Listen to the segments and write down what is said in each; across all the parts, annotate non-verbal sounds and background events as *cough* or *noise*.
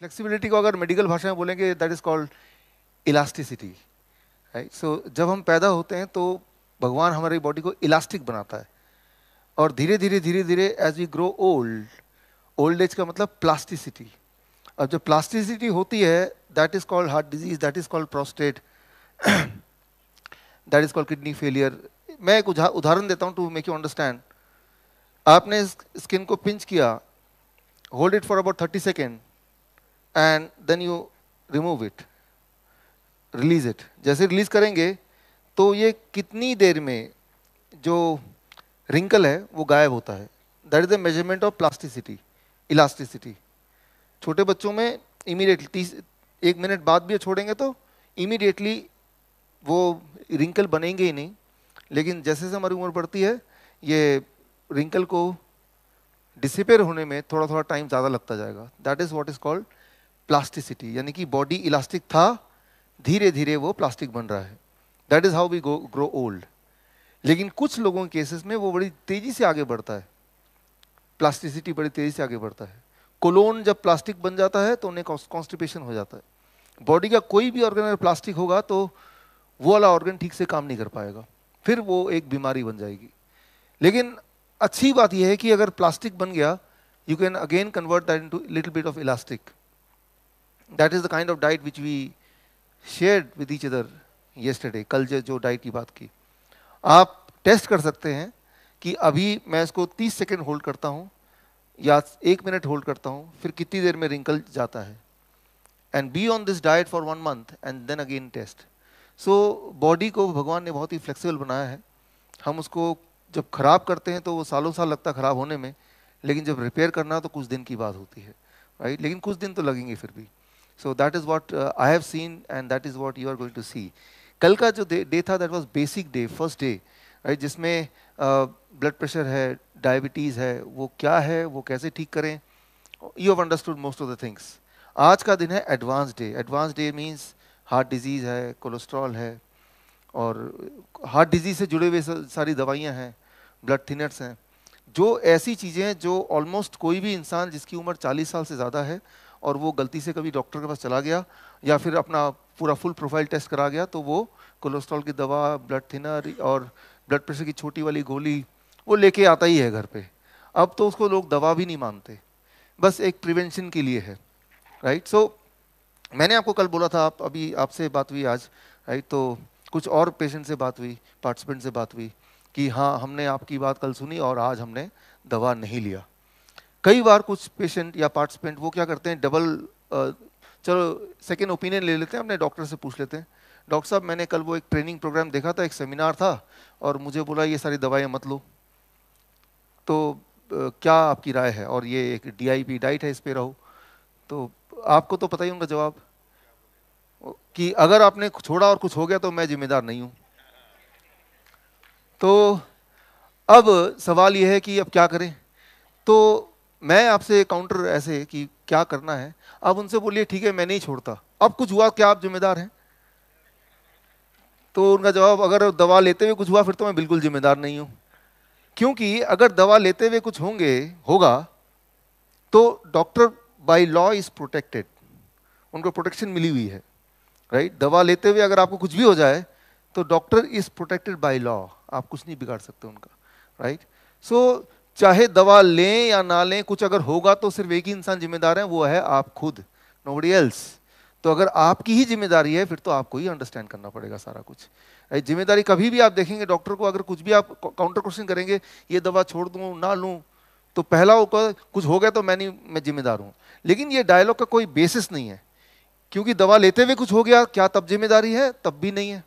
Flexibility को अगर medical भाषा में बोलेंगे that is called elasticity right so जब हम पैदा होते हैं तो भगवान हमारी बॉडी को इलास्टिक बनाता है और धीरे धीरे धीरे धीरे as we grow old old age का मतलब प्लास्टिसिटी अब जब प्लास्टिसिटी होती है that is called heart disease that is called prostate that is called kidney failure मैं एक उदाहरण देता हूँ टू मेक यू अंडरस्टैंड आपने स्किन को पिंच किया hold it for about thirty second and then you remove it release it जैसे release करेंगे तो ये कितनी देर में जो रिंकल है वो गायब होता है that is the measurement of plasticity elasticity छोटे बच्चों में इमीडिएटली तीस एक मिनट बाद भी छोड़ेंगे तो इमीडिएटली वो रिंकल बनेंगे ही नहीं लेकिन जैसे जैसे हमारी उम्र बढ़ती है ये रिंकल को डिसिपेयर होने में थोड़ा थोड़ा टाइम ज़्यादा लगता जाएगा that is what is called plasticity यानी कि बॉडी इलास्टिक था धीरे धीरे वो प्लास्टिक बन रहा है that is how we go grow old लेकिन कुछ लोगों के केसेस में वो बड़ी तेज़ी से आगे बढ़ता है प्लास्टिसिटी बड़ी तेज़ी से आगे बढ़ता है कोलोन जब प्लास्टिक बन जाता है तो उन्हें कॉन्स्टिपेशन हो जाता है बॉडी का कोई भी ऑर्गन अगर प्लास्टिक होगा तो वो वाला ऑर्गन ठीक से काम नहीं कर पाएगा फिर वो एक बीमारी बन जाएगी लेकिन अच्छी बात यह है कि अगर प्लास्टिक बन गया you can again convert that into little bit of elastic that is the kind of diet which we share with each other yesterday कल जो डाइट की बात की आप टेस्ट कर सकते हैं कि अभी मैं इसको 30 सेकेंड होल्ड करता हूँ या एक मिनट होल्ड करता हूँ फिर कितनी देर में रिंकल जाता है and be on this diet for one month and then again test so body को भगवान ने बहुत ही फ्लेक्सिबल बनाया है हम उसको जब ख़राब करते हैं तो वो सालों साल लगता है ख़राब होने में लेकिन जब रिपेयर करना तो कुछ दिन की बात होती है राइट लेकिन कुछ दिन तो लगेंगे फिर भी so that is what I have seen and that is what you are going to see कल का जो डे था that was basic day first day right जिसमें ब्लड uh, प्रेशर है डायबिटीज़ है वो क्या है वो कैसे ठीक करें you have understood most of the things आज का दिन है advance day advance day means heart disease है कोलेस्ट्रॉल है और हार्ट डिजीज़ से जुड़े हुए सारी दवाइयाँ हैं ब्लड थिनर्स हैं जो ऐसी चीज़ें हैं जो ऑलमोस्ट कोई भी इंसान जिसकी उम्र 40 साल से ज़्यादा है और वो गलती से कभी डॉक्टर के पास चला गया या फिर अपना पूरा फुल प्रोफाइल टेस्ट करा गया तो वो कोलेस्ट्रॉल की दवा ब्लड थिनर और ब्लड प्रेशर की छोटी वाली गोली वो लेके आता ही है घर पे अब तो उसको लोग दवा भी नहीं मानते बस एक प्रिवेंशन के लिए है राइट सो so, मैंने आपको कल बोला था आप अभी आपसे बात हुई आज राइट तो कुछ और पेशेंट से बात हुई पार्टिसिपेंट से बात हुई कि हाँ हमने आपकी बात कल सुनी और आज हमने दवा नहीं लिया कई बार कुछ पेशेंट या पार्टिसिपेंट वो क्या करते हैं डबल चलो सेकेंड ओपिनियन ले लेते हैं अपने डॉक्टर से पूछ लेते हैं डॉक्टर साहब मैंने कल वो एक ट्रेनिंग प्रोग्राम देखा था एक सेमिनार था और मुझे बोला ये सारी दवाइयाँ मत लो तो क्या आपकी राय है और ये एक डीआईपी डाइट है इस पर रहो तो आपको तो पता ही होगा जवाब कि अगर आपने छोड़ा और कुछ हो गया तो मैं जिम्मेदार नहीं हूँ तो अब सवाल यह है कि अब क्या करें तो मैं आपसे काउंटर ऐसे कि क्या करना है आप उनसे बोलिए ठीक है मैं नहीं छोड़ता अब कुछ हुआ क्या आप जिम्मेदार हैं तो उनका जवाब अगर दवा लेते हुए कुछ हुआ फिर तो मैं बिल्कुल जिम्मेदार नहीं हूं क्योंकि अगर दवा लेते हुए कुछ होंगे होगा तो doctor by law is protected उनको प्रोटेक्शन मिली हुई है राइट दवा लेते हुए अगर आपको कुछ भी हो जाए तो doctor is protected by law आप कुछ नहीं बिगाड़ सकते उनका राइट सो so, चाहे दवा लें या ना लें कुछ अगर होगा तो सिर्फ एक ही इंसान जिम्मेदार है वो है आप खुद नोबडी एल्स तो अगर आपकी ही जिम्मेदारी है फिर तो आपको ही अंडरस्टैंड करना पड़ेगा सारा कुछ जिम्मेदारी कभी भी आप देखेंगे डॉक्टर को अगर कुछ भी आप काउंटर क्वेश्चन करेंगे ये दवा छोड़ दूँ ना लूँ तो पहला होगा कुछ हो गया तो मैं नहीं मैं जिम्मेदार हूँ लेकिन ये डायलॉग का कोई बेसिस नहीं है क्योंकि दवा लेते हुए कुछ हो गया क्या तब जिम्मेदारी है तब भी नहीं है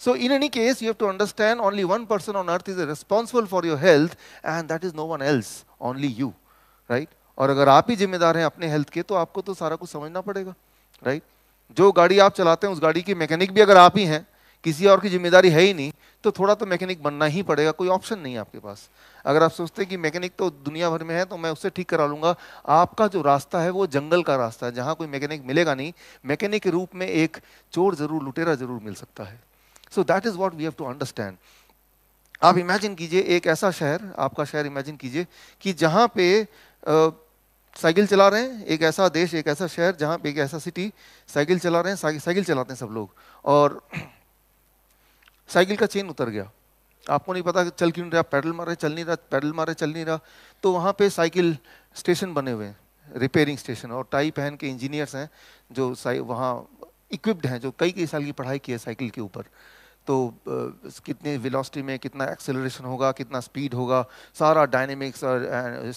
So in any case, you have to understand only one person on earth is responsible for your health and that is no one else, only you, right? और अगर आप ही जिम्मेदार हैं अपने हेल्थ के तो आपको तो सारा कुछ समझना पड़ेगा राइट जो गाड़ी आप चलाते हैं उस गाड़ी की मैकेनिक भी अगर आप ही हैं किसी और की जिम्मेदारी है ही नहीं तो थोड़ा तो मैकेनिक बनना ही पड़ेगा कोई ऑप्शन नहीं है आपके पास अगर आप सोचते हैं कि मैकेनिक तो दुनिया भर में है तो मैं उससे ठीक करा लूंगा आपका जो रास्ता है वो जंगल का रास्ता है जहाँ कोई मैकेनिक मिलेगा नहीं मैकेनिक के रूप में एक चोर ज़रूर लुटेरा ज़रूर मिल सकता है so that is what we have to understand आप इमेजिन कीजिए एक ऐसा शहर आपका शहर इमेजिन कीजिए कि जहां पे साइकिल चला रहे हैं एक ऐसा देश एक ऐसा शहर जहां पे एक ऐसा सिटी साइकिल चला रहे हैं साइकिल चलाते हैं सब लोग और *clears throat* साइकिल का चेन उतर गया आपको नहीं पता चल क्यों नहीं रहा पैडल मारे चल नहीं रहा पैडल मारे चल नहीं रहा तो वहाँ पे साइकिल स्टेशन बने हुए हैं रिपेयरिंग स्टेशन और टाई पहन के इंजीनियर्स हैं जो वहाँ इक्विप्ड हैं जो कई कई साल की पढ़ाई की है साइकिल के ऊपर तो कितने वेलोसिटी में कितना एक्सेलरेशन होगा कितना स्पीड होगा सारा डायनेमिक्स और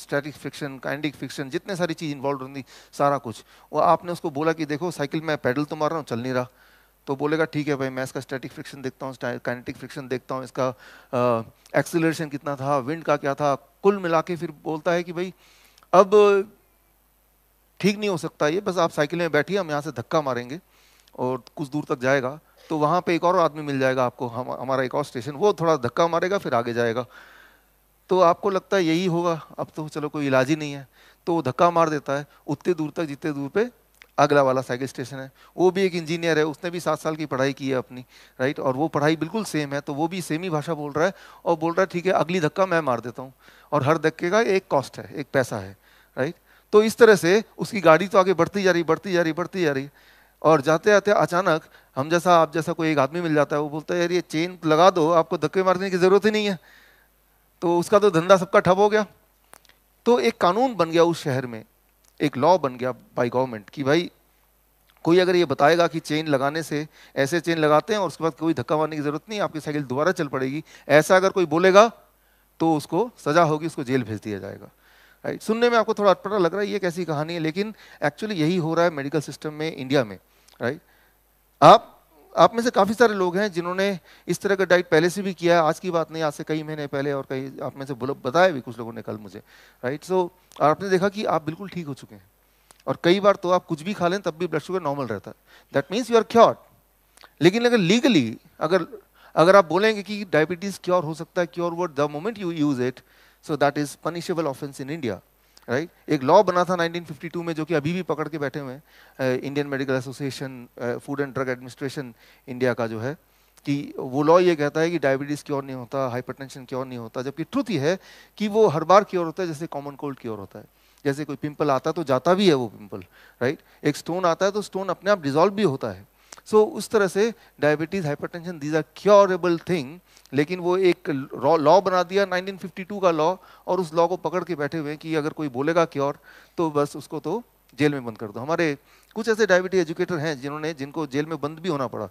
स्टैटिक फ्रिक्शन काइंडिक फ्रिक्शन जितने सारी चीज़ इन्वॉल्व होंगी सारा कुछ वो आपने उसको बोला कि देखो साइकिल में पैडल तो मार रहा हूँ चल नहीं रहा तो बोलेगा ठीक है भाई मैं इसका स्टैटिक फ्रिक्शन देखता हूँ काइनेटिक फ्रिक्शन देखता हूँ इसका एक्सेलरेशन कितना था विंड का क्या था कुल मिला के फिर बोलता है कि भाई अब ठीक नहीं हो सकता ये बस आप साइकिल में बैठिए हम यहाँ से धक्का मारेंगे और कुछ दूर तक जाएगा तो वहाँ पे एक और आदमी मिल जाएगा आपको हम हमारा एक और स्टेशन वो थोड़ा धक्का मारेगा फिर आगे जाएगा तो आपको लगता है यही होगा अब तो चलो कोई इलाज ही नहीं है तो वो धक्का मार देता है उतने दूर तक जितने दूर पे अगला वाला साइकिल स्टेशन है वो भी एक इंजीनियर है उसने भी सात साल की पढ़ाई की है अपनी राइट और वो पढ़ाई बिल्कुल सेम है तो वो भी सेम ही भाषा बोल रहा है और बोल रहा है ठीक है अगली धक्का मैं मार देता हूँ और हर धक्के का एक कॉस्ट है एक पैसा है राइट तो इस तरह से उसकी गाड़ी तो आगे बढ़ती जा रही बढ़ती जा रही बढ़ती जा रही और जाते जाते अचानक हम जैसा आप जैसा कोई एक आदमी मिल जाता है वो बोलता है यार ये चेन लगा दो आपको धक्के मारने की ज़रूरत ही नहीं है तो उसका तो धंधा सबका ठप हो गया तो एक कानून बन गया उस शहर में एक लॉ बन गया बाय गवर्नमेंट कि भाई कोई अगर ये बताएगा कि चेन लगाने से ऐसे चेन लगाते हैं और उसके बाद कोई धक्का मारने की ज़रूरत नहीं आपकी साइकिल दोबारा चल पड़ेगी ऐसा अगर कोई बोलेगा तो उसको सज़ा होगी उसको जेल भेज दिया जाएगा राइट सुनने में आपको थोड़ा अटपटा लग रहा है ये कैसी कहानी है लेकिन एक्चुअली यही हो रहा है मेडिकल सिस्टम में इंडिया में राइट आप आप में से काफ़ी सारे लोग हैं जिन्होंने इस तरह का डाइट पहले से भी किया है आज की बात नहीं आज से कई महीने पहले और कई आप में से बोलो बताया भी कुछ लोगों ने कल मुझे राइट सो और आपने देखा कि आप बिल्कुल ठीक हो चुके हैं और कई बार तो आप कुछ भी खा लें तब भी ब्लड शुगर नॉर्मल रहता है that means you are cure लेकिन अगर लीगली अगर अगर आप बोलेंगे कि डायबिटीज़ क्योर हो सकता है cure word the moment you use it so that is punishable offence in India right right? एक लॉ बना था 1952 में जो कि अभी भी पकड़ के बैठे हुए हैं Indian Medical Association Food and Drug Administration India का जो है कि वो लॉ ये कहता है कि डायबिटीज़ क्योर नहीं होता हाइपरटेंशन क्योर नहीं होता जबकि ट्रुथ ये है कि वो हर बार क्योर होता है जैसे कॉमन कोल्ड क्योर होता है जैसे कोई पिंपल आता है तो जाता भी है वो पिंपल राइट right? एक स्टोन आता है तो स्टोन अपने आप डिजॉल्व भी होता है सो so, उस तरह से diabetes hypertension these are curable thing लेकिन वो एक लॉ बना दिया 1952 का लॉ और उस लॉ को पकड़ के बैठे हुए हैं कि अगर कोई बोलेगा क्योर तो बस उसको तो जेल में बंद कर दो हमारे कुछ ऐसे डायबिटी एजुकेटर हैं जिन्होंने जिनको जेल में बंद भी होना पड़ा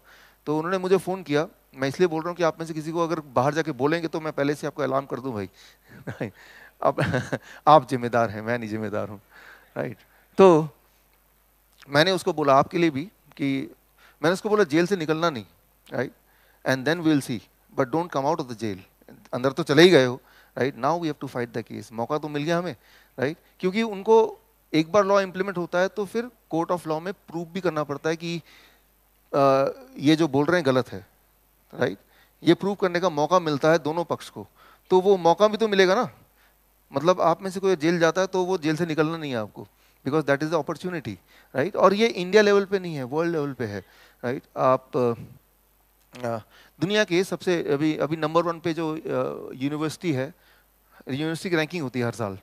तो उन्होंने मुझे फ़ोन किया मैं इसलिए बोल रहा हूँ कि आप में से किसी को अगर बाहर जाके बोलेंगे तो मैं पहले से आपको अलार्म कर दूँ भाई आप आप जिम्मेदार हैं मैं नहीं जिम्मेदार हूँ राइट तो मैंने उसको बोला आपके लिए भी कि मैंने उसको बोला जेल से निकलना नहीं right and then will see but don't come out of the jail अंदर तो चले ही गए हो right now we have to fight the case मौका तो मिल गया हमें राइट right? क्योंकि उनको एक बार लॉ इम्प्लीमेंट होता है तो फिर कोर्ट ऑफ लॉ में प्रूव भी करना पड़ता है कि आ, ये जो बोल रहे हैं गलत है राइट right? ये प्रूव करने का मौका मिलता है दोनों पक्ष को तो वो मौका भी तो मिलेगा ना मतलब आप में से कोई जेल जाता है तो वो जेल से निकलना नहीं है आपको because that is the opportunity right और ये इंडिया लेवल पे नहीं है वर्ल्ड लेवल पे है राइट आप दुनिया के सबसे अभी अभी नंबर वन पे जो यूनिवर्सिटी है यूनिवर्सिटी की रैंकिंग होती है हर साल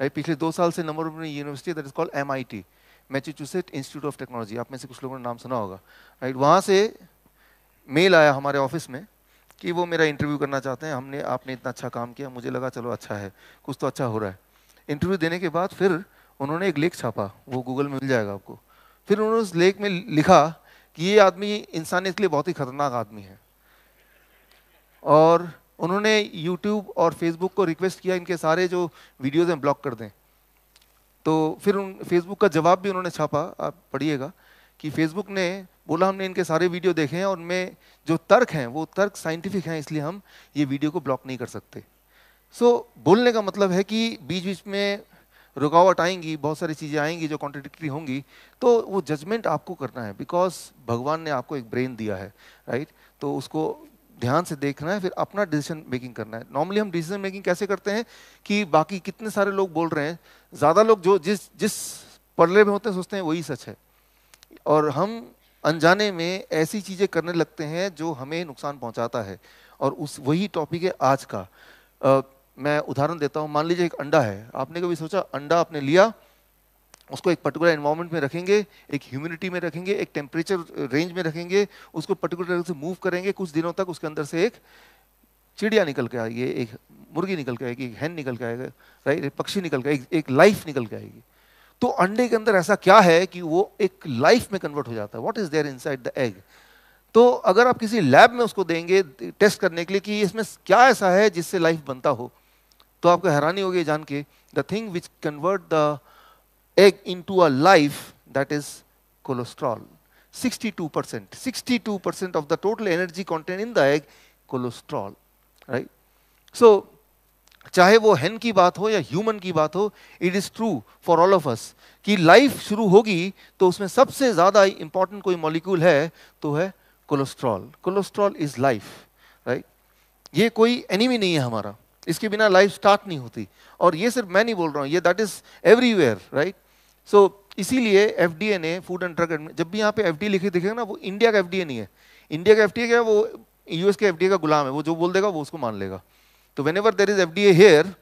राइट पिछले दो साल से number one university that is called M I T Massachusetts Institute of Technology आप में से कुछ लोगों ने नाम सुना होगा राइट वहाँ से मेल आया हमारे ऑफिस में कि वो मेरा इंटरव्यू करना चाहते हैं हमने आपने इतना अच्छा काम किया मुझे लगा चलो अच्छा है कुछ तो अच्छा हो रहा है इंटरव्यू देने के बाद फिर उन्होंने एक लेख छापा वो गूगल में मिल जाएगा आपको फिर उन्होंने उस लेख में लिखा कि ये आदमी इंसानियत के लिए बहुत ही ख़तरनाक आदमी है और उन्होंने यूट्यूब और फेसबुक को रिक्वेस्ट किया इनके सारे जो वीडियोज़ हैं ब्लॉक कर दें तो फिर उन फेसबुक का जवाब भी उन्होंने छापा आप पढ़िएगा कि फेसबुक ने बोला हमने इनके सारे वीडियो देखे हैं और उनमें जो तर्क हैं वो तर्क साइंटिफिक हैं इसलिए हम ये वीडियो को ब्लॉक नहीं कर सकते सो so, बोलने का मतलब है कि बीच बीच में रुकावट आएंगी बहुत सारी चीज़ें आएंगी जो कॉन्ट्रडिक्टी होंगी तो वो जजमेंट आपको करना है बिकॉज भगवान ने आपको एक ब्रेन दिया है राइट तो उसको ध्यान से देखना है फिर अपना डिसीजन मेकिंग करना है नॉर्मली हम डिसीजन मेकिंग कैसे करते हैं कि बाकी कितने सारे लोग बोल रहे हैं ज़्यादा लोग जो जिस जिस पर्ले में होते हैं सोचते हैं वही सच है और हम अनजाने में ऐसी चीज़ें करने लगते हैं जो हमें नुकसान पहुंचाता है और उस वही टॉपिक है आज का मैं उदाहरण देता हूँ मान लीजिए एक अंडा है आपने कभी सोचा अंडा आपने लिया उसको एक पर्टिकुलर इन्वायरमेंट में रखेंगे एक ह्यूमिडिटी में रखेंगे एक टेम्परेचर रेंज में रखेंगे उसको पर्टिकुलर से मूव करेंगे कुछ दिनों तक उसके अंदर से एक चिड़िया निकल के आएगी एक मुर्गी निकल के आएगी एक हैन निकल के आएगा राइट एक पक्षी निकल के एक, एक लाइफ निकल के आएगी तो अंडे के अंदर ऐसा क्या है कि वो एक लाइफ में कन्वर्ट हो जाता है what is there inside the egg तो अगर आप किसी लैब में उसको देंगे टेस्ट करने के लिए कि इसमें क्या ऐसा है जिससे लाइफ बनता हो तो आपको हैरानी होगी जान के the thing which convert the egg into a life that is cholesterol 62 sixty two percent of the total energy content in the egg cholesterol right so चाहे वो हेन की बात हो या ह्यूमन की बात हो it is true for all of us कि लाइफ शुरू होगी तो उसमें सबसे ज़्यादा इंपॉर्टेंट कोई मॉलिक्यूल है तो है cholesterol cholesterol is life right ये कोई एनिमी नहीं है हमारा इसके बिना लाइफ स्टार्ट नहीं होती और ये सिर्फ मैं नहीं बोल रहा हूँ ये that is everywhere right so इसीलिए एफ डी ए ने फूड एंड ड्रग जब भी यहाँ पे एफ डी लिखे दिखेगा ना वो इंडिया का एफ डी ए नहीं है इंडिया का एफ डी ए क्या है वो यूएस के एफ डी ए का गुलाम है वो जो बोल देगा वो उसको मान लेगा तो whenever there is F D A here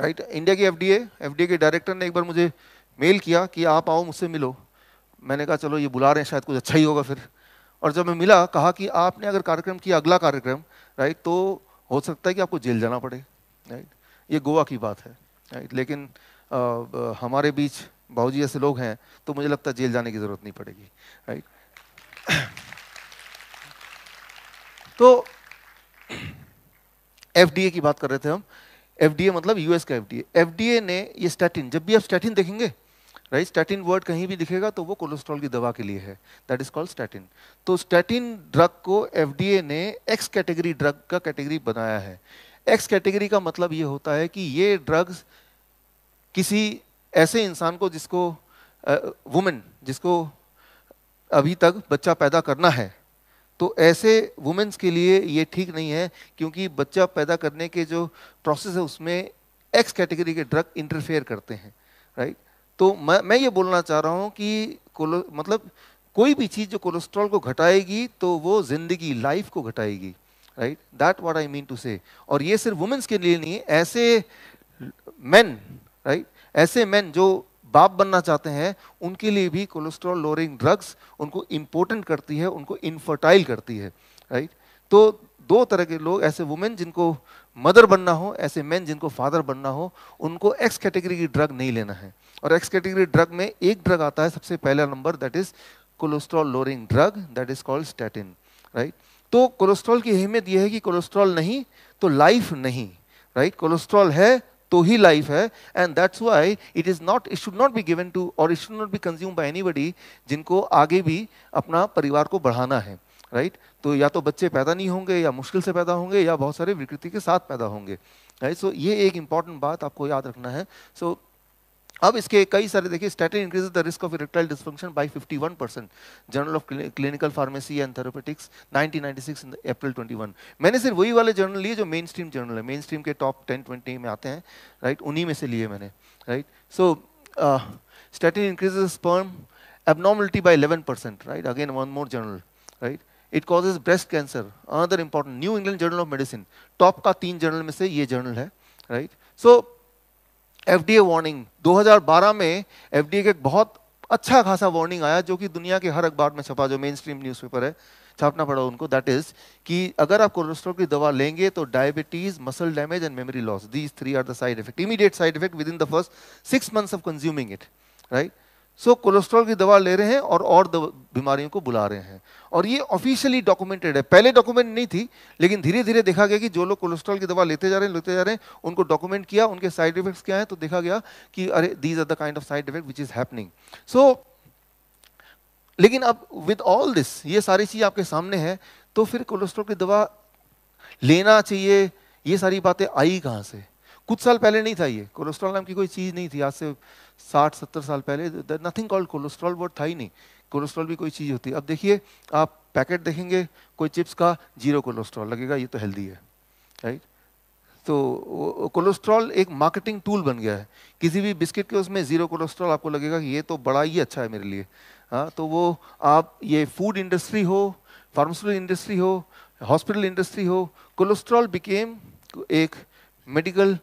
right India की F D A F D A के डायरेक्टर ने एक बार मुझे मेल किया कि आप आओ मुझसे मिलो मैंने कहा चलो ये बुला रहे हैं शायद कुछ अच्छा ही होगा फिर और जब मैं मिला कहा कि आपने अगर कार्यक्रम किया अगला कार्यक्रम राइट तो हो सकता है कि आपको जेल जाना पड़े राइट ये गोवा की बात है राइट लेकिन आ, आ, हमारे बीच भाजी ऐसे लोग हैं तो मुझे लगता है जेल जाने की ज़रूरत नहीं पड़ेगी राइट *coughs* तो एफ की बात कर रहे थे हम एफ मतलब यूएस का एफ डी ने ये स्टैटिन जब भी आप स्टैटिन देखेंगे राइट स्टैटिन वर्ड कहीं भी दिखेगा तो वो कोलेस्ट्रॉल की दवा के लिए है दैट इज कॉल्ड स्टैटिन तो स्टैटिन ड्रग को एफडीए ने एक्स कैटेगरी ड्रग का कैटेगरी बनाया है एक्स कैटेगरी का मतलब ये होता है कि ये ड्रग्स किसी ऐसे इंसान को जिसको वुमेन जिसको अभी तक बच्चा पैदा करना है तो ऐसे वुमेन्स के लिए ये ठीक नहीं है क्योंकि बच्चा पैदा करने के जो प्रोसेस है उसमें एक्स कैटेगरी के ड्रग इंटरफेयर करते हैं राइट तो मैं मैं ये बोलना चाह रहा हूँ कि मतलब कोई भी चीज़ जो कोलेस्ट्रॉल को घटाएगी तो वो ज़िंदगी लाइफ को घटाएगी right that what I mean to say और ये सिर्फ वुमेन्स के लिए नहीं ऐसे मैन राइट ऐसे मैन जो बाप बनना चाहते हैं उनके लिए भी कोलेस्ट्रॉल लोअरिंग ड्रग्स उनको इम्पोर्टेंट करती है उनको इनफर्टाइल करती है राइट तो दो तरह के लोग ऐसे वुमेन जिनको मदर बनना हो ऐसे मैन जिनको फादर बनना हो उनको एक्स कैटेगरी की ड्रग नहीं लेना है और एक्स कैटेगरी ड्रग में एक ड्रग आता है सबसे पहला number that is cholesterol lowering drug that is called statin right तो कोलेस्ट्रॉल की अहमियत यह है कि कोलेस्ट्रॉल नहीं तो लाइफ नहीं राइट right? कोलेस्ट्रॉल है तो ही लाइफ है and that's why it is not it should not be given to और it should not be consume by anybody जिनको आगे भी अपना परिवार को बढ़ाना है राइट right? तो या तो बच्चे पैदा नहीं होंगे या मुश्किल से पैदा होंगे या बहुत सारे विकृति के साथ पैदा होंगे राइट right? सो so, ये एक इम्पॉर्टेंट बात आपको याद रखना है सो so, अब इसके कई सारे देखिए statin increase the risk of erectile dysfunction by 51 percent journal of clinical pharmacy and therapeutics 1996 in April 21 मैंने सिर्फ वही वाले जर्नल लिए जो मेन स्ट्रीम जर्नल है मेन स्ट्रीम के टॉप 10 20 में आते हैं राइट right? उन्हीं में से लिए मैंने right so statin increase sperm by eleven percent right again one more journal right it causes breast cancer another important new England journal of medicine top का तीन जर्नल में से ये जर्नल है, right right? So So FDA warning दो हजार बारह में एफडीए का एक बहुत अच्छा खासा वार्निंग आया जो कि दुनिया के हर अखबार में छपा जो मेन स्ट्रीम न्यूज पेपर है छापना पड़ा उनको दैट इज कि अगर आप कोलेस्ट्रॉल की दवा लेंगे तो diabetes muscle damage and memory loss these three are the side effect immediate side effect within the first six months of consuming it right so so, cholesterol की दवा ले रहे हैं और और बीमारियों को बुला रहे हैं और ये ऑफिशियली डॉक्यूमेंटेड है पहले डॉक्यूमेंट नहीं थी लेकिन धीरे धीरे देखा गया कि जो लोग कोलेस्ट्रॉल की दवा लेते जा रहे हैं लेते जा रहे हैं उनको डॉक्यूमेंट किया उनके साइड इफेक्ट्स क्या हैं तो देखा गया कि अरे these are the kind of side effect which is happening so लेकिन अब विद ऑल दिस ये सारी चीज़ आपके सामने है तो फिर कोलेस्ट्रॉल की दवा लेना चाहिए ये सारी बातें आई कहाँ से कुछ साल पहले नहीं था ये कोलेस्ट्रॉल नाम की कोई चीज़ नहीं थी आज से साठ सत्तर साल पहले नथिंग कॉल्ड कोलेस्ट्रॉल वर्ड था ही नहीं कोलेस्ट्रॉल भी कोई चीज़ होती है अब देखिए आप पैकेट देखेंगे कोई चिप्स का जीरो कोलेस्ट्रॉल लगेगा ये तो हेल्दी है राइट तो कोलेस्ट्रॉल एक मार्केटिंग टूल बन गया है किसी भी बिस्किट के उसमें ज़ीरो कोलेस्ट्रॉल आपको लगेगा कि ये तो बड़ा ही अच्छा है मेरे लिए हाँ तो वो आप ये फूड इंडस्ट्री हो फार्मास्यूटिकल इंडस्ट्री हो हॉस्पिटल इंडस्ट्री हो कोलेस्ट्रॉल बिकेम एक medical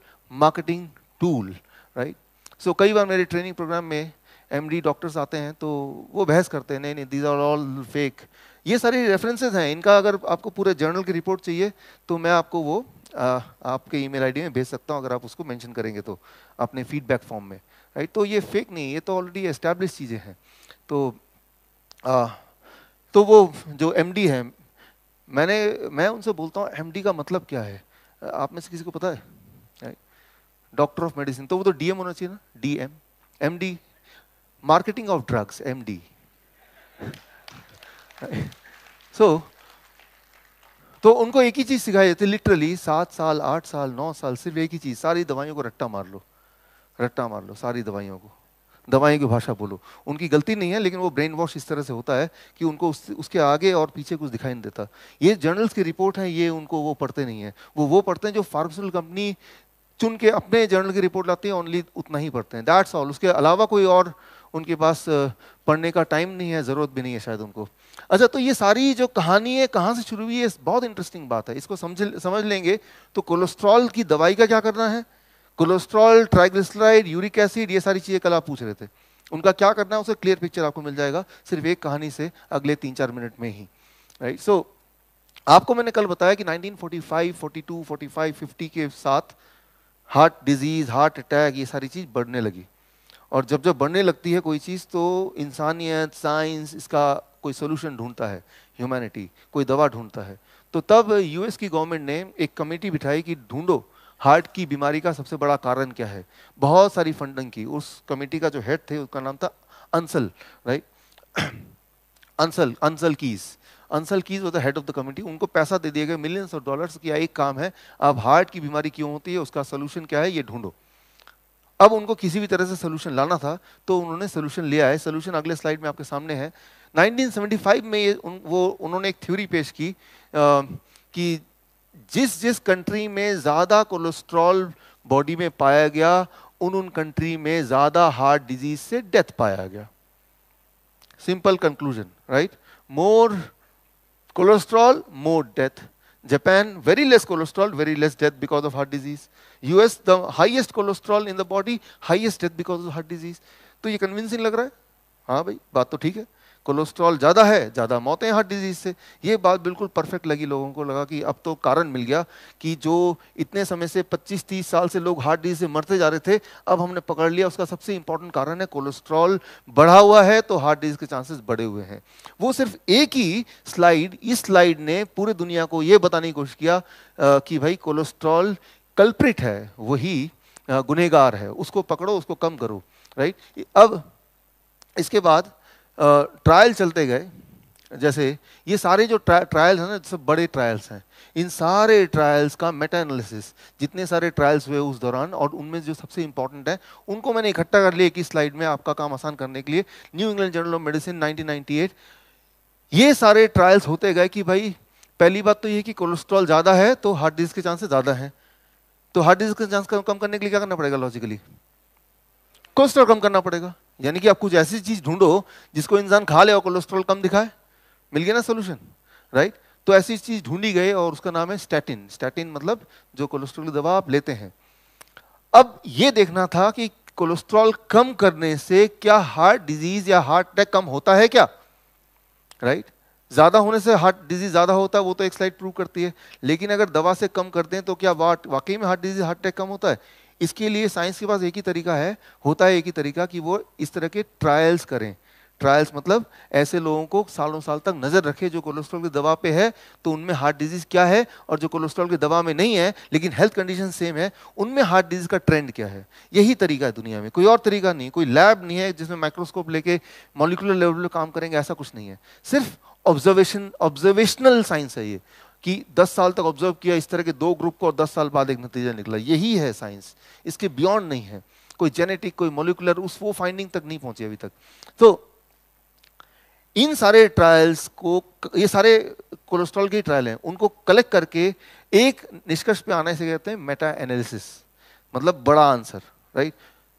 marketing tool right so so, कई बार मेरे ट्रेनिंग प्रोग्राम में एम डॉक्टर्स आते हैं तो वो बहस करते हैं नहीं नहीं दीज आर ऑल फेक ये सारे रेफरेंसेज हैं इनका अगर आपको पूरे जर्नल की रिपोर्ट चाहिए तो मैं आपको वो आ, आपके ईमेल आईडी में भेज सकता हूँ अगर आप उसको मेंशन करेंगे तो अपने फीडबैक फॉर्म में राइट तो ये फेक नहीं ये तो ऑलरेडी एस्टेब्लिश चीज़ें हैं तो आ, तो वो जो एम है मैंने मैं उनसे बोलता हूँ एम का मतलब क्या है आप में से किसी को पता है राइट डॉक्टर ऑफ मेडिसिन तो वो तो डीएम होना चाहिए ना DM MD marketing of drugs MD so तो उनको एक ही चीज सिखाई जाती है लिटरली सात साल आठ साल नौ साल सिर्फ एक ही चीज सारी दवाइयों को रट्टा मार लो रट्टा मार लो सारी दवाइयों को दवाइयों की भाषा बोलो उनकी गलती नहीं है लेकिन वो ब्रेन वॉश इस तरह से होता है कि उनको उस, उसके आगे और पीछे कुछ दिखाई नहीं देता ये जर्नल्स की रिपोर्ट है ये उनको वो पढ़ते नहीं है वो वो पढ़ते हैं जो फार्मास्यूटिकल कंपनी चुन के अपने जर्नल की रिपोर्ट लाते हैं ओनली उतना ही पढ़ते हैं दैट्स ऑल उसके अलावा कोई और उनके पास पढ़ने का टाइम नहीं है ज़रूरत भी नहीं है शायद उनको अच्छा तो ये सारी जो कहानी है कहाँ से शुरू हुई है बहुत इंटरेस्टिंग बात है इसको समझ समझ लेंगे तो कोलेस्ट्रॉल की दवाई का क्या करना है कोलेस्ट्रॉल ट्राइग्लिसराइड यूरिक एसिड ये सारी चीज़ें कल आप पूछ रहे थे उनका क्या करना है उसे क्लियर पिक्चर आपको मिल जाएगा सिर्फ एक कहानी से अगले तीन चार मिनट में ही राइट सो so, आपको मैंने कल बताया कि 1945, 42, 45, 50 के साथ हार्ट डिजीज़ हार्ट अटैक ये सारी चीज़ बढ़ने लगी और जब जब बढ़ने लगती है कोई चीज़ तो इंसानियत साइंस इसका कोई सोल्यूशन ढूंढता है ह्यूमैनिटी कोई दवा ढूंढता है तो तब यूएस की गवर्नमेंट ने एक कमेटी बिठाई कि ढूंढो हार्ट की बीमारी का सबसे बड़ा कारण क्या है बहुत सारी फंडिंग की उस कमेटी का जो हेड थे उसका नाम था Ancel right *clears throat* Ancel Ancel Keys Ancel Keys was the head of the committee उनको पैसा दे दिया गया मिलियंस ऑफ डॉलर्स की एक काम है अब हार्ट की बीमारी क्यों होती है उसका सोल्यूशन क्या है ये ढूंढो अब उनको किसी भी तरह से सोल्यूशन लाना था तो उन्होंने सोल्यूशन लिया है सोल्यूशन अगले स्लाइड में आपके सामने है 1975 में ये उन, वो उन्होंने एक थ्योरी पेश की आ, कि जिस जिस कंट्री में ज़्यादा कोलेस्ट्रॉल बॉडी में पाया गया उन उन कंट्री में ज़्यादा हार्ट डिजीज से डेथ पाया गया simple conclusion right more Cholesterol, more death. Japan, very less cholesterol, very less death because of heart disease. US, the highest cholesterol in the body, highest death because of heart disease. तो ये convincing लग रहा है हाँ भाई बात तो ठीक है कोलेस्ट्रॉल ज़्यादा है ज़्यादा मौतें हार्ट डिजीज़ से ये बात बिल्कुल परफेक्ट लगी लोगों को लगा कि अब तो कारण मिल गया कि जो इतने समय से 25-30 साल से लोग हार्ट डिजीज से मरते जा रहे थे अब हमने पकड़ लिया उसका सबसे इंपॉर्टेंट कारण है कोलेस्ट्रॉल बढ़ा हुआ है तो हार्ट डिजीज़ के चांसेस बढ़े हुए हैं वो सिर्फ एक ही स्लाइड इस स्लाइड ने पूरी दुनिया को ये बताने की कोशिश किया कि भाई कोलेस्ट्रॉल कल्प्रिट है वही गुनहगार है उसको पकड़ो उसको कम करो राइट अब इसके बाद ट्रायल चलते गए जैसे ये सारे जो ट्रा, ट्रायल्स हैं ना सब बड़े ट्रायल्स हैं इन सारे ट्रायल्स का मेटा एनालिसिस जितने सारे ट्रायल्स हुए उस दौरान और उनमें जो सबसे इंपॉर्टेंट है उनको मैंने इकट्ठा कर लिया कि स्लाइड में आपका काम आसान करने के लिए new England journal of medicine 1998 ये सारे ट्रायल्स होते गए कि भाई पहली बात तो ये कि कोलेस्ट्रॉल ज़्यादा है तो हार्ट डिजीज़ के चांसेस ज़्यादा हैं तो हार्ट डिजीज़ के चांस कम करने के लिए क्या करना पड़ेगा लॉजिकली कोलेस्ट्रॉल कम करना पड़ेगा यानी कि आप कुछ ऐसी चीज़ ढूंढो जिसको इंसान खा ले और कोलेस्ट्रॉल कम दिखाए मिल गया ना सोल्यूशन राइट तो ऐसी चीज़ ढूंढी गई और उसका नाम है स्टैटिन स्टैटिन मतलब जो कोलेस्ट्रॉल की दवा आप लेते हैं अब ये देखना था कि कोलेस्ट्रॉल कम करने से क्या हार्ट डिजीज या हार्ट अटैक कम होता है क्या राइट ज़्यादा होने से हार्ट डिजीज ज़्यादा होता है वो तो एक स्लाइड प्रूव करती है लेकिन अगर दवा से कम कर दें तो क्या वाकई में हार्ट डिजीज हार्ट अटैक कम होता है इसके लिए साइंस के पास एक ही तरीका है होता है एक ही तरीका कि वो इस तरह के ट्रायल्स करें ट्रायल्स मतलब ऐसे लोगों को सालों साल तक नज़र रखे जो कोलेस्ट्रॉल की दवा पे है तो उनमें हार्ट डिजीज़ क्या है और जो कोलेस्ट्रॉल की दवा में नहीं है लेकिन हेल्थ कंडीशन सेम है उनमें हार्ट डिजीज़ का ट्रेंड क्या है यही तरीका है दुनिया में कोई और तरीका नहीं कोई लैब नहीं है जिसमें माइक्रोस्कोप लेके मॉलिकुलर लेवल पर काम करेंगे ऐसा कुछ नहीं है सिर्फ ऑब्जर्वेशन ऑब्जर्वेशनल साइंस है ये कि 10 साल तक ऑब्जर्व किया इस तरह के दो ग्रुप को और 10 साल बाद एक नतीजा निकला यही है साइंस इसके बियॉन्ड नहीं है कोई जेनेटिक कोई मोलिकुलर उस वो फाइंडिंग तक नहीं पहुंची अभी तक तो इन सारे ट्रायल्स को ये सारे कोलेस्ट्रॉल के ट्रायल हैं उनको कलेक्ट करके एक निष्कर्ष पे आने से कहते हैं मेटा एनालिसिस मतलब बड़ा आंसर राइट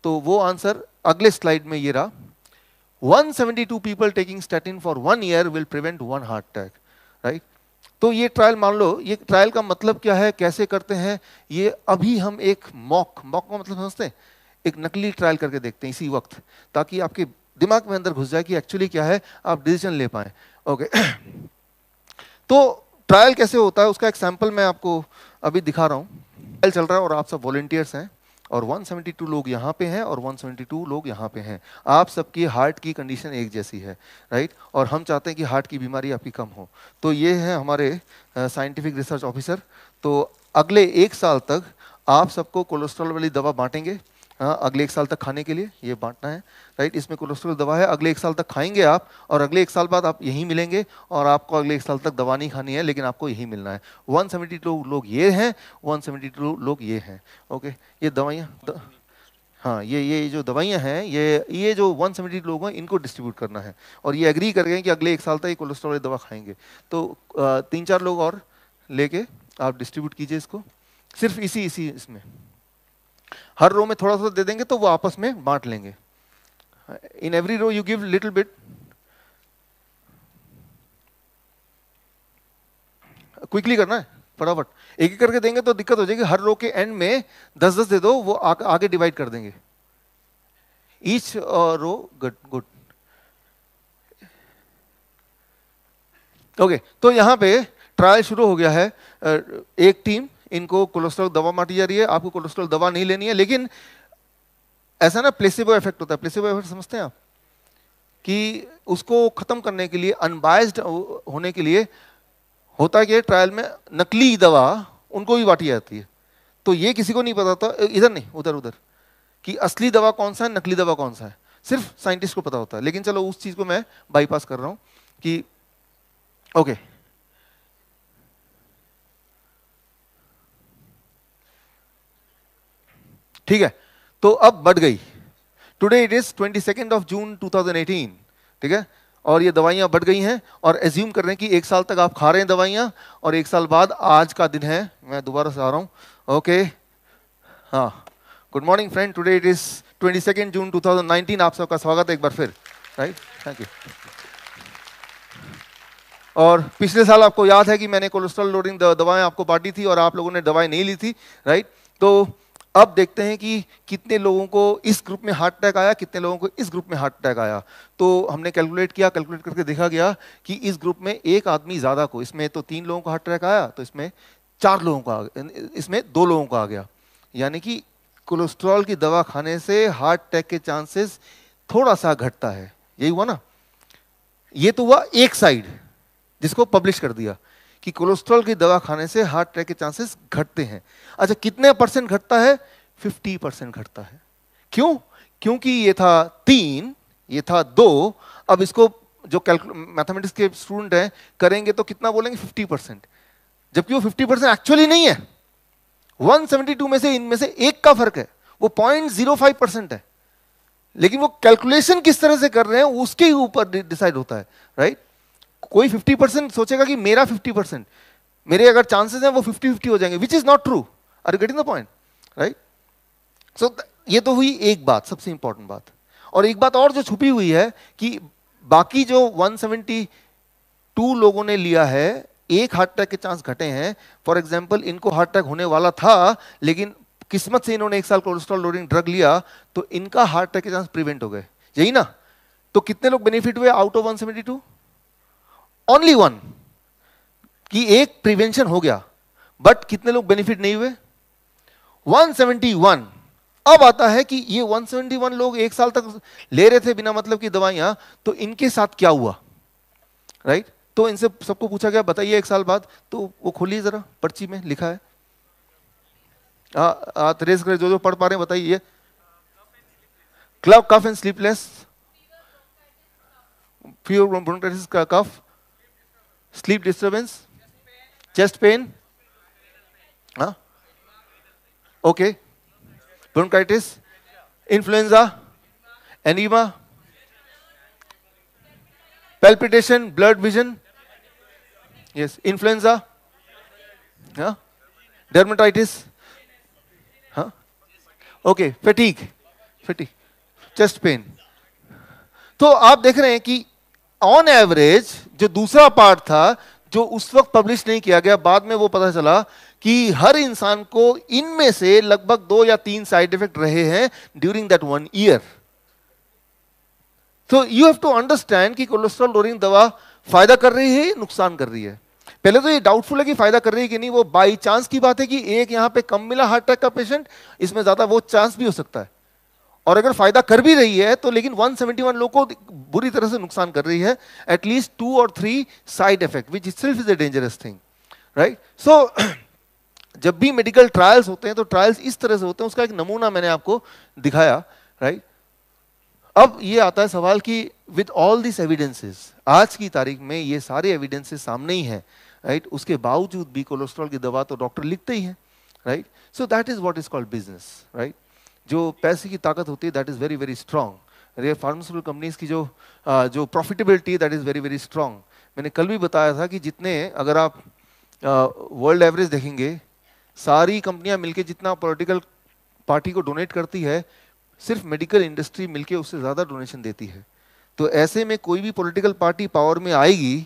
तो वो आंसर अगले स्लाइड में ये रहा 172 people taking statin for one year will prevent one heart attack right तो ये ट्रायल मान लो ये ट्रायल का मतलब क्या है कैसे करते हैं ये अभी हम एक मॉक मॉक का मतलब समझते हैं एक नकली ट्रायल करके देखते हैं इसी वक्त ताकि आपके दिमाग में अंदर घुस जाए कि एक्चुअली क्या है आप डिसीजन ले पाए ओके *clears throat* तो ट्रायल कैसे होता है उसका एक सैम्पल मैं आपको अभी दिखा रहा हूँ ट्रायल चल रहा है और आप सब वॉलेंटियर्स हैं और 172 लोग यहाँ पे हैं और 172 लोग यहाँ पे हैं आप सबकी हार्ट की कंडीशन एक जैसी है राइट और हम चाहते हैं कि हार्ट की बीमारी आपकी कम हो तो ये है हमारे साइंटिफिक रिसर्च ऑफिसर तो अगले एक साल तक आप सबको कोलेस्ट्रॉल वाली दवा बांटेंगे हाँ अगले एक साल तक खाने के लिए ये बांटना है राइट इसमें कोलेस्ट्रॉल दवा है अगले एक साल तक खाएंगे आप और अगले एक साल बाद आप यहीं मिलेंगे और आपको अगले एक साल तक दवा नहीं खानी है लेकिन आपको यहीं मिलना है वन टू लोग ये हैं वन टू लोग ये हैं ओके ये दवाइयाँ हाँ ये ये जो दवाइयाँ हैं ये ये जो वन सेवेंटी लोग हैं इनको डिस्ट्रीब्यूट करना है और ये एग्री कर गए कि अगले एक साल तक ये कोलेस्ट्रॉल वाली दवा खाएंगे तो तीन चार लोग और लेके आप डिस्ट्रीब्यूट कीजिए इसको सिर्फ इसी इसी इसमें हर रो में थोड़ा सा दे देंगे तो वो आपस में बांट लेंगे in every row you give little bit quickly करना है फटाफट एक एक करके देंगे तो दिक्कत हो जाएगी हर रो के एंड में दस दस दे दो वो आ, आगे डिवाइड कर देंगे each row good good okay तो यहां पे ट्रायल शुरू हो गया है uh, एक टीम इनको कोलेस्ट्रॉल दवा माटी जा रही है आपको कोलेस्ट्रॉल दवा नहीं लेनी है लेकिन ऐसा ना प्लेसिबो इफेक्ट होता है प्लेसिबो इफेक्ट समझते हैं आप कि उसको ख़त्म करने के लिए अनबायस्ड होने के लिए होता है कि ट्रायल में नकली दवा उनको भी बांटी जाती है तो ये किसी को नहीं पता होता इधर नहीं उधर उधर कि असली दवा कौन सा है नकली दवा कौन सा है सिर्फ साइंटिस्ट को पता होता है लेकिन चलो उस चीज़ को मैं बाईपास कर रहा हूँ कि ओके okay, ठीक है तो अब बढ़ गई today it is twenty second of June 2018 ठीक है और ये दवाइयां बढ़ गई हैं और एज्यूम कर रहे हैं कि एक साल तक आप खा रहे हैं दवाइयां और एक साल बाद आज का दिन है मैं दोबारा से आ रहा हूं ओके हाँ good morning friend today it is twenty second June nineteen आप सबका स्वागत है एक बार फिर राइट थैंक यू और पिछले साल आपको याद है कि मैंने कोलेस्ट्रॉल लोडिंग दवाएं आपको बांटी थी और आप लोगों ने दवाएं नहीं ली थी राइट तो अब देखते हैं कि कितने लोगों को इस ग्रुप में हार्ट अटैक आया कितने लोगों को इस ग्रुप में हार्ट अटैक आया तो हमने कैलकुलेट किया कैलकुलेट करके देखा गया कि इस ग्रुप में एक आदमी ज़्यादा को इसमें तो तीन लोगों को हार्ट अटैक आया तो इसमें चार लोगों का इसमें दो लोगों का आ गया यानी कि कोलेस्ट्रॉल की दवा खाने से हार्ट अटैक के चांसेस थोड़ा सा घटता है यही हुआ ना ये तो हुआ एक साइड जिसको पब्लिश कर दिया कि कोलेस्ट्रॉल की दवा खाने से हार्ट अटैक के चांसेस घटते हैं अच्छा कितने परसेंट घटता है 50 परसेंट घटता है क्यों क्योंकि ये था तीन ये था दो अब इसको जो मैथमेटिक्स के स्टूडेंट हैं करेंगे तो कितना बोलेंगे 50 परसेंट जबकि वो 50 परसेंट एक्चुअली नहीं है 172 में से इनमें से एक का फर्क है वो फाइव परसेंट है लेकिन वो कैलकुलेशन किस तरह से कर रहे हैं उसके ऊपर डिसाइड होता है राइट कोई 50 परसेंट सोचेगा कि मेरा 50 परसेंट मेरे अगर चांसेस हैं वो 50 50 हो जाएंगे which is not true are getting the point right so ये तो हुई एक बात सबसे इंपॉर्टेंट बात और एक बात और जो छुपी हुई है कि बाकी जो 172 लोगों ने लिया है एक हार्ट अटैक के चांस घटे हैं फॉर एग्जाम्पल इनको हार्ट अटैक होने वाला था लेकिन किस्मत से इन्होंने एक साल कोलेस्ट्रॉल लोडिंग ड्रग लिया तो इनका हार्ट अटैक के चांस प्रिवेंट हो गए यही ना तो कितने लोग बेनिफिट हुए आउट ऑफ 172 ओनली वन कि एक प्रिवेंशन हो गया बट कितने लोग बेनिफिट नहीं हुए 171 अब आता है कि ये 171 लोग एक साल तक ले रहे थे बिना मतलब की दवाइयां तो इनके साथ क्या हुआ राइट right? तो इनसे सबको पूछा गया बताइए एक साल बाद तो वो खोलिए जरा पर्ची में लिखा है आ, तेरेस करे जो जो पढ़ पा रहे हैं बताइए club cough and sleepless fewer bronchitis का cough sleep disturbance chest pain हाँ okay bronchitis influenza anaemia palpitation, blurred vision. Yes, influenza. Huh? Dermatitis. Huh? Okay, fatigue. Fatigue. Chest pain. तो आप देख रहे हैं कि ऑन एवरेज जो दूसरा पार्ट था जो उस वक्त पब्लिश नहीं किया गया बाद में वो पता चला कि हर इंसान को इनमें से लगभग दो या तीन साइड इफेक्ट रहे हैं ड्यूरिंग दैट वन ईयर तो यू हैव टू अंडरस्टैंड कि कोलेस्ट्रॉल लोरिंग दवा फायदा कर रही है नुकसान कर रही है पहले तो ये डाउटफुल है कि फायदा कर रही है कि नहीं वो बाई चांस की बात है कि एक यहां पे कम मिला हार्ट अटैक का पेशेंट इसमें ज्यादा वो चांस भी हो सकता है और अगर फायदा कर भी रही है तो लेकिन 171 लोगों को बुरी तरह से नुकसान कर रही है एटलीस्ट टू और three side effect which self is a dangerous thing right so जब भी मेडिकल ट्रायल्स होते हैं तो ट्रायल्स इस तरह से होते हैं उसका एक नमूना मैंने आपको दिखाया राइट अब ये आता है सवाल कि विद ऑल दिस एविडेंसेस आज की तारीख में ये सारे एविडेंसेस सामने ही हैं राइट उसके बावजूद भी कोलेस्ट्रॉल की दवा तो डॉक्टर लिखते ही हैं right so that is what is called business right जो पैसे की ताकत होती है that is very very strong pharmaceutical companies की जो जो प्रॉफिटेबिलिटी है that is very very strong मैंने कल भी बताया था कि जितने अगर आप वर्ल्ड एवरेज देखेंगे सारी कंपनियां मिलके जितना पॉलिटिकल पार्टी को डोनेट करती है सिर्फ मेडिकल इंडस्ट्री मिलके उससे ज़्यादा डोनेशन देती है तो ऐसे में कोई भी पॉलिटिकल पार्टी पावर में आएगी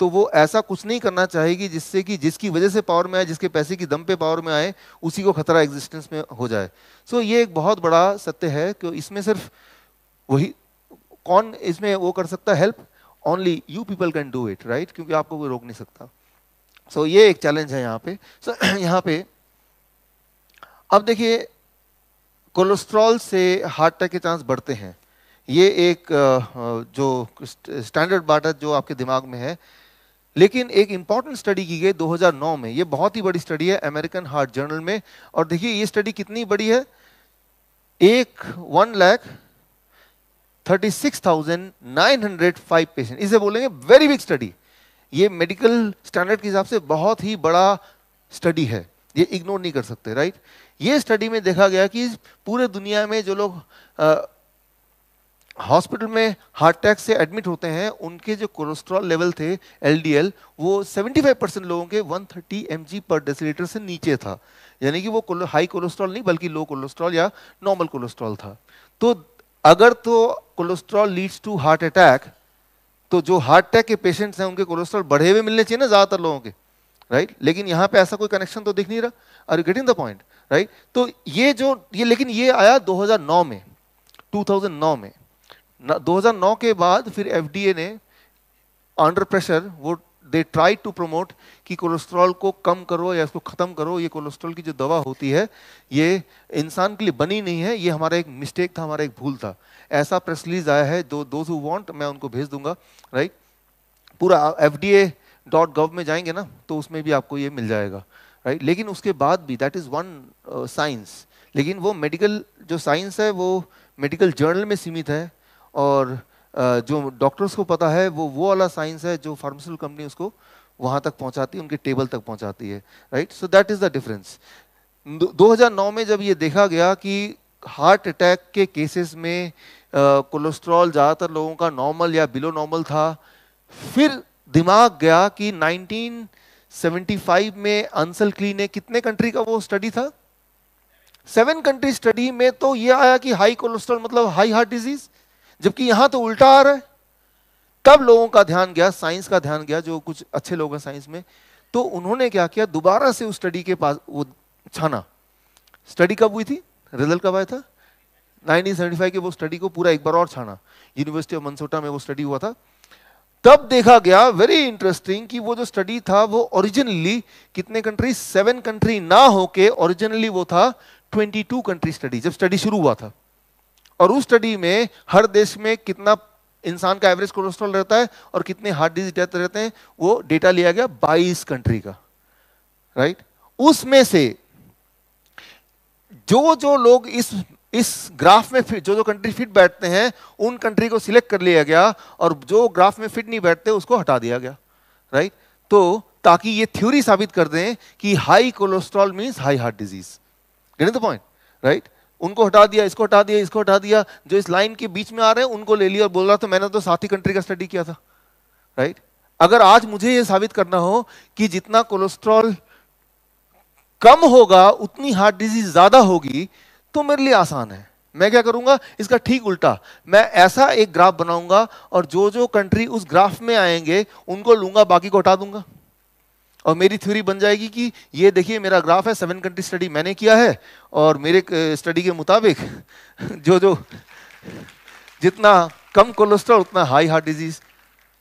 तो वो ऐसा कुछ नहीं करना चाहेगी जिससे कि जिसकी वजह से पावर में आए जिसके पैसे की दम पे पावर में आए उसी को खतरा एग्जिस्टेंस में हो जाए सो so, ये एक बहुत बड़ा सत्य है कि इसमें सिर्फ वही कौन इसमें वो कर सकता help only you people can do it right क्योंकि आपको कोई रोक नहीं सकता सो so, ये एक चैलेंज है यहाँ पे सो so, *clears throat* यहाँ पे अब देखिए कोलेस्ट्रॉल से हार्ट अटैक के चांस बढ़ते हैं ये एक जो स्टैंडर्ड बाटा जो आपके दिमाग में है लेकिन एक इंपॉर्टेंट स्टडी की गई 2009 में ये बहुत ही बड़ी स्टडी है अमेरिकन हार्ट जर्नल में और देखिए ये स्टडी कितनी बड़ी है एक one lakh thirty six thousand nine hundred five patient इसे बोलेंगे वेरी बिग स्टडी ये मेडिकल स्टैंडर्ड के हिसाब से बहुत ही बड़ा स्टडी है ये इग्नोर नहीं कर सकते राइट ये स्टडी में देखा गया कि पूरे दुनिया में जो लोग हॉस्पिटल में हार्ट अटैक से एडमिट होते हैं उनके जो कोलेस्ट्रॉल लेवल थे एलडीएल वो 75 परसेंट लोगों के 130 थर्टी पर डेसीटर से नीचे था यानी कि वो हाई कोलेस्ट्रॉल नहीं बल्कि लो कोलेस्ट्रॉल या नॉर्मल कोलेस्ट्रॉल था तो अगर तो cholesterol leads to heart attack तो जो हार्ट अटैक के पेशेंट्स हैं उनके कोलेस्ट्रॉल बढ़े हुए मिलने चाहिए ना ज़्यादातर लोगों के राइट right? लेकिन यहाँ पे ऐसा कोई कनेक्शन तो दिख नहीं रहा are you getting the point right तो ये जो ये लेकिन ये आया 2009 में 2009 में 2009 के बाद फिर एफडीए ने अंडर प्रेशर वो दे ट्राई टू प्रमोट कि कोलेस्ट्रॉल को कम करो या इसको ख़त्म करो ये कोलेस्ट्रॉल की जो दवा होती है ये इंसान के लिए बनी नहीं है ये हमारा एक मिस्टेक था हमारा एक भूल था ऐसा प्रेस रिलीज आया है दो दो वांट मैं उनको भेज दूंगा राइट पूरा F D A dot gov में जाएंगे ना तो उसमें भी आपको ये मिल जाएगा राइट लेकिन उसके बाद भी दैट इज़ वन साइंस लेकिन वो मेडिकल जो साइंस है वो मेडिकल जर्नल में सीमित है और जो डॉक्टर्स को पता है वो वो वाला साइंस है जो फार्मास्यूटिकल कंपनी उसको वहाँ तक पहुँचाती है उनके टेबल तक पहुँचाती है right so that is the difference 2009 में जब ये देखा गया कि हार्ट अटैक के केसेस में कोलेस्ट्रॉल ज़्यादातर लोगों का नॉर्मल या बिलो नॉर्मल था फिर दिमाग गया कि 1975 में अंसल क्ली ने कितने कंट्री का वो स्टडी था सेवन कंट्री स्टडी में तो ये आया कि हाई कोलेस्ट्रॉल मतलब हाई हार्ट डिजीज़ जबकि यहां तो उल्टा आ रहा है तब लोगों का ध्यान गया साइंस का ध्यान गया जो कुछ अच्छे लोग हैं साइंस में तो उन्होंने क्या किया दोबारा से उस स्टडी के पास वो छाना स्टडी कब हुई थी रिजल्ट कब आया था 1975 के वो स्टडी को पूरा एक बार और छाना यूनिवर्सिटी ऑफ मनसोटा में वो स्टडी हुआ था तब देखा गया वेरी इंटरेस्टिंग कि वो जो स्टडी था वो ओरिजिनली कितने कंट्री सेवन कंट्री ना होके ओरिजिनली वो था 22 कंट्री स्टडी जब स्टडी शुरू हुआ था और उस स्टडी में हर देश में कितना इंसान का एवरेज कोलेस्ट्रॉल रहता है और कितने हार्ट डिजीज डेथ रहते हैं वो डेटा लिया गया 22 कंट्री का राइट उसमें से जो जो लोग इस इस ग्राफ में जो जो कंट्री फिट बैठते हैं उन कंट्री को सिलेक्ट कर लिया गया और जो ग्राफ में फिट नहीं बैठते उसको हटा दिया गया राइट तो ताकि ये थ्योरी साबित कर दें कि high cholesterol means high heart disease get the point right उनको हटा दिया इसको हटा दिया इसको हटा दिया जो इस लाइन के बीच में आ रहे हैं उनको ले लिया और बोल रहा था मैंने तो साथ ही कंट्री का स्टडी किया था राइट अगर आज मुझे यह साबित करना हो कि जितना कोलेस्ट्रॉल कम होगा उतनी हार्ट डिजीज ज्यादा होगी तो मेरे लिए आसान है मैं क्या करूंगा इसका ठीक उल्टा मैं ऐसा एक ग्राफ बनाऊंगा और जो जो कंट्री उस ग्राफ में आएंगे उनको लूंगा बाकी को हटा दूंगा और मेरी थ्योरी बन जाएगी कि ये देखिए मेरा ग्राफ है सेवन कंट्री स्टडी मैंने किया है और मेरे स्टडी के मुताबिक *laughs* जो जो जितना कम कोलेस्ट्रॉल उतना हाई हार्ट डिजीज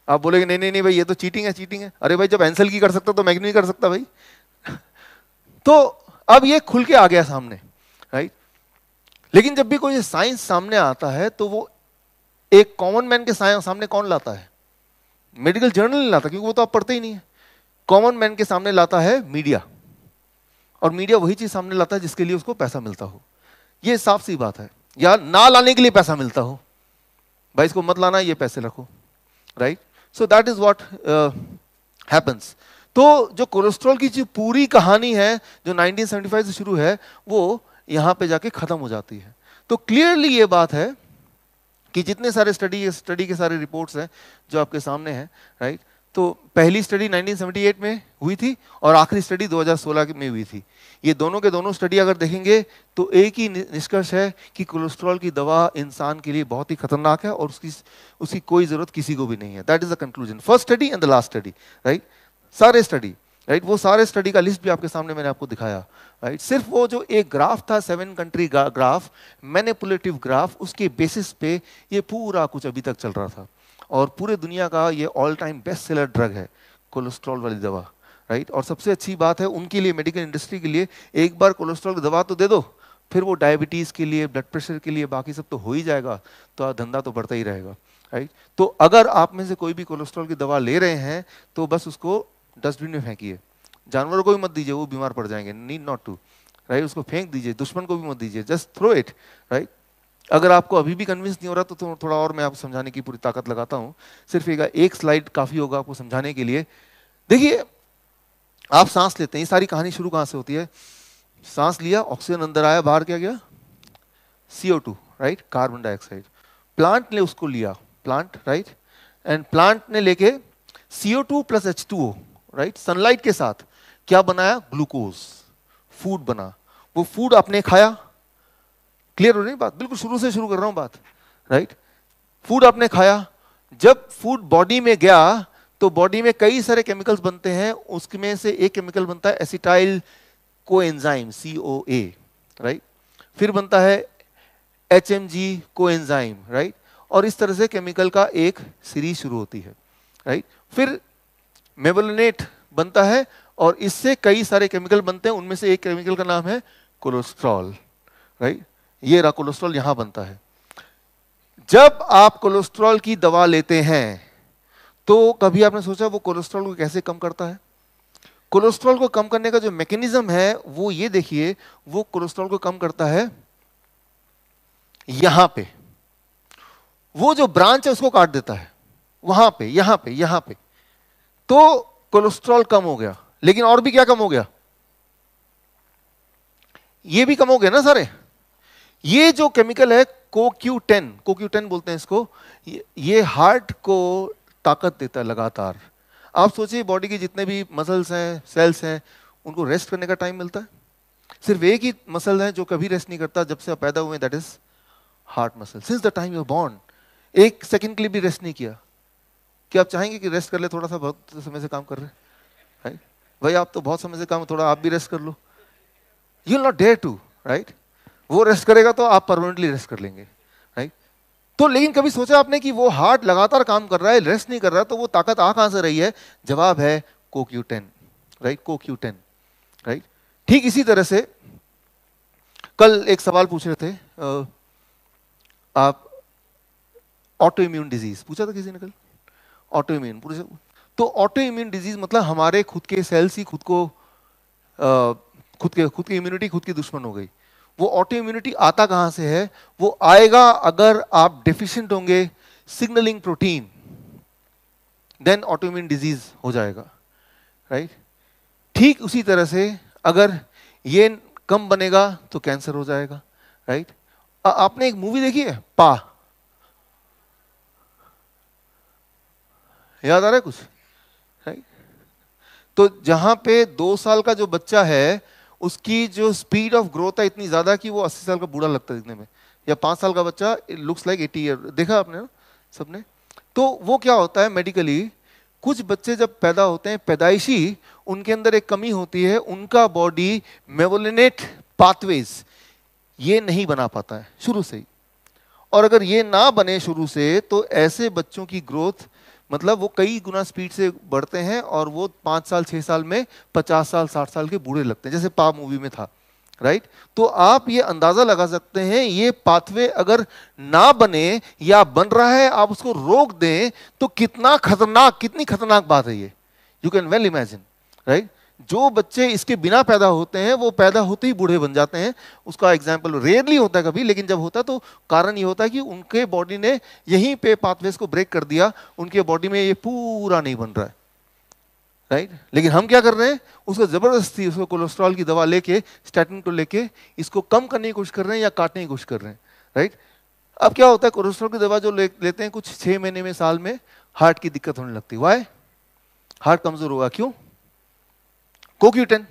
आप बोलेगे नहीं नहीं नहीं भाई ये तो चीटिंग है चीटिंग है अरे भाई जब एंसल की कर सकता तो मैं नहीं कर सकता भाई *laughs* तो अब ये खुल के आ गया सामने राइट लेकिन जब भी कोई साइंस सामने आता है तो वो एक कॉमन मैन के सामने कौन लाता है मेडिकल जर्नल नहीं लाता क्योंकि वो तो आप पढ़ते ही नहीं है कॉमन मैन के सामने लाता है मीडिया और मीडिया वही चीज सामने लाता है जिसके लिए उसको पैसा मिलता हो ये साफ सी बात है या ना लाने के लिए पैसा मिलता हो भाई इसको मत लाना ये पैसे रखो right so that is what happens तो जो कोलेस्ट्रॉल की जो पूरी कहानी है जो 1975 से शुरू है वो यहाँ पे जाके ख़त्म हो जाती है तो क्लियरली ये बात है कि जितने सारे स्टडी स्टडी के सारे रिपोर्ट्स हैं जो आपके सामने हैं राइट तो पहली स्टडी 1978 में हुई थी और आखिरी स्टडी 2016 में हुई थी ये दोनों के दोनों स्टडी अगर देखेंगे तो एक ही निष्कर्ष है कि कोलेस्ट्रॉल की दवा इंसान के लिए बहुत ही खतरनाक है और उसकी उसकी कोई ज़रूरत किसी को भी नहीं है that is the conclusion first study and the last study right सारे स्टडी राइट वो सारे स्टडी का लिस्ट भी आपके सामने मैंने आपको दिखाया राइट सिर्फ वो जो एक ग्राफ था seven country graph manipulative graph उसके बेसिस पे ये पूरा कुछ अभी तक चल रहा था और पूरे दुनिया का ये all time best seller drug है कोलेस्ट्रॉल वाली दवा राइट और सबसे अच्छी बात है उनके लिए मेडिकल इंडस्ट्री के लिए एक बार कोलेस्ट्रॉल की दवा तो दे दो फिर वो डायबिटीज़ के लिए ब्लड प्रेशर के लिए बाकी सब तो हो ही जाएगा तो धंधा तो बढ़ता ही रहेगा राइट तो अगर आप में से कोई भी कोलेस्ट्रॉल की दवा ले रहे हैं तो बस उसको डस्टबिन में फेंकिए जानवरों को भी मत दीजिए वो बीमार पड़ जाएंगे नीड नॉट टू राइट उसको फेंक दीजिए दुश्मन को भी मत दीजिए जस्ट थ्रो इट राइट अगर आपको अभी भी कन्विंस नहीं हो रहा तो, तो, थोड़ा और मैं आपको समझाने की पूरी ताकत लगाता हूं सिर्फ एक, एक स्लाइड काफी होगा आपको समझाने के लिए देखिए आप सांस लेते हैं ये सारी कहानी शुरू कहां से होती है सांस लिया ऑक्सीजन अंदर आया बाहर क्या गया CO two right carbon dioxide plant ने उसको लिया प्लांट राइट एंड प्लांट ने लेके CO two plus H two O right sunlight के साथ क्या बनाया ग्लूकोज फूड बना वो फूड आपने खाया क्लियर हो रही बात बिल्कुल शुरू से शुरू कर रहा हूँ बात राइट फूड आपने खाया जब फूड बॉडी में गया तो बॉडी में कई सारे केमिकल्स बनते हैं उसमें से एक केमिकल बनता है एसिटाइल को एंजाइम सी ओ ए राइट फिर बनता है H M G co enzyme right और इस तरह से केमिकल का एक सीरीज शुरू होती है राइट फिर मेबलोनेट बनता है और इससे कई सारे केमिकल बनते हैं उनमें से एक केमिकल का नाम है कोलेस्ट्रॉल राइट ये रहा कोलेस्ट्रॉल यहां बनता है जब आप कोलेस्ट्रॉल की दवा लेते हैं तो कभी आपने सोचा वो कोलेस्ट्रॉल को कैसे कम करता है कोलेस्ट्रॉल को कम करने का जो मैकेनिज्म है वो ये देखिए वो कोलेस्ट्रॉल को कम करता है यहां पे वो जो ब्रांच है उसको काट देता है वहां पे यहां पे यहां पे तो कोलेस्ट्रॉल कम हो गया लेकिन और भी क्या कम हो गया ये भी कम हो गया ना सारे ये जो केमिकल है कोक्यू टेन कोक्यू टेन बोलते हैं इसको ये हार्ट को ताकत देता है लगातार आप सोचिए बॉडी के जितने भी मसल्स हैं सेल्स हैं उनको रेस्ट करने का टाइम मिलता है सिर्फ एक ही मसल है जो कभी रेस्ट नहीं करता जब से आप पैदा हुए that is heart muscle since the time you born एक सेकंड के लिए भी रेस्ट नहीं किया कि आप चाहेंगे कि रेस्ट कर ले थोड़ा सा बहुत समय से काम कर रहे हैं भाई आप तो बहुत समय से काम थोड़ा आप भी रेस्ट कर लो you not dare to right वो रेस्ट करेगा तो आप परमानेंटली रेस्ट कर लेंगे राइट तो लेकिन कभी सोचा आपने कि वो हार्ट लगातार काम कर रहा है रेस्ट नहीं कर रहा तो वो ताकत आ कहां से रही है जवाब है co Q ten right co Q ten right ठीक इसी तरह से कल एक सवाल पूछ रहे थे आप ऑटो इम्यून डिजीज पूछा था किसी ने कल ऑटो इम्यून पूछा तो ऑटो इम्यून डिजीज मतलब हमारे खुद के सेल्स ही खुद को आ, खुद के खुद की इम्यूनिटी खुद की दुश्मन हो गई वो ऑटो इम्यूनिटी आता कहां से है वो आएगा अगर आप डिफिशियंट होंगे signalling protein then autoimmune disease हो जाएगा राइट right? ठीक उसी तरह से अगर ये कम बनेगा तो कैंसर हो जाएगा राइट right? आपने एक मूवी देखी है पा याद आ रहा है कुछ राइट right? तो जहां पे दो साल का जो बच्चा है उसकी जो स्पीड ऑफ ग्रोथ है इतनी ज़्यादा कि वो अस्सी साल का बूढ़ा लगता है दिखने में या पाँच साल का बच्चा लुक्स लाइक एटी ईयर देखा आपने ना सबने तो वो क्या होता है मेडिकली कुछ बच्चे जब पैदा होते हैं पैदाइशी उनके अंदर एक कमी होती है उनका बॉडी मेवोलिनेट पाथवेज ये नहीं बना पाता है शुरू से ही और अगर ये ना बने शुरू से तो ऐसे बच्चों की ग्रोथ मतलब वो कई गुना स्पीड से बढ़ते हैं और वो पाँच साल छः साल में पचास साल साठ साल के बूढ़े लगते हैं जैसे पा मूवी में था राइट तो आप ये अंदाज़ा लगा सकते हैं ये पाथवे अगर ना बने या बन रहा है आप उसको रोक दें तो कितना खतरनाक कितनी खतरनाक बात है ये you can well imagine right जो बच्चे इसके बिना पैदा होते हैं वो पैदा होते ही बूढ़े बन जाते हैं उसका एग्जाम्पल रेयरली होता है कभी लेकिन जब होता है तो कारण ये होता है कि उनके बॉडी ने यहीं पे पाथवेज को ब्रेक कर दिया उनके बॉडी में ये पूरा नहीं बन रहा है राइट लेकिन हम क्या कर रहे हैं उसको ज़बरदस्ती उसको कोलेस्ट्रॉल की दवा लेके स्टैटिन को लेके इसको कम करने की कोशिश कर रहे हैं या काटने की कोशिश कर रहे हैं राइट अब क्या होता है कोलेस्ट्रॉल की दवा जो ले, लेते हैं कुछ छः महीने में साल में हार्ट की दिक्कत होने लगती है वाई हार्ट कमज़ोर होगा क्यों कोक्यूटेन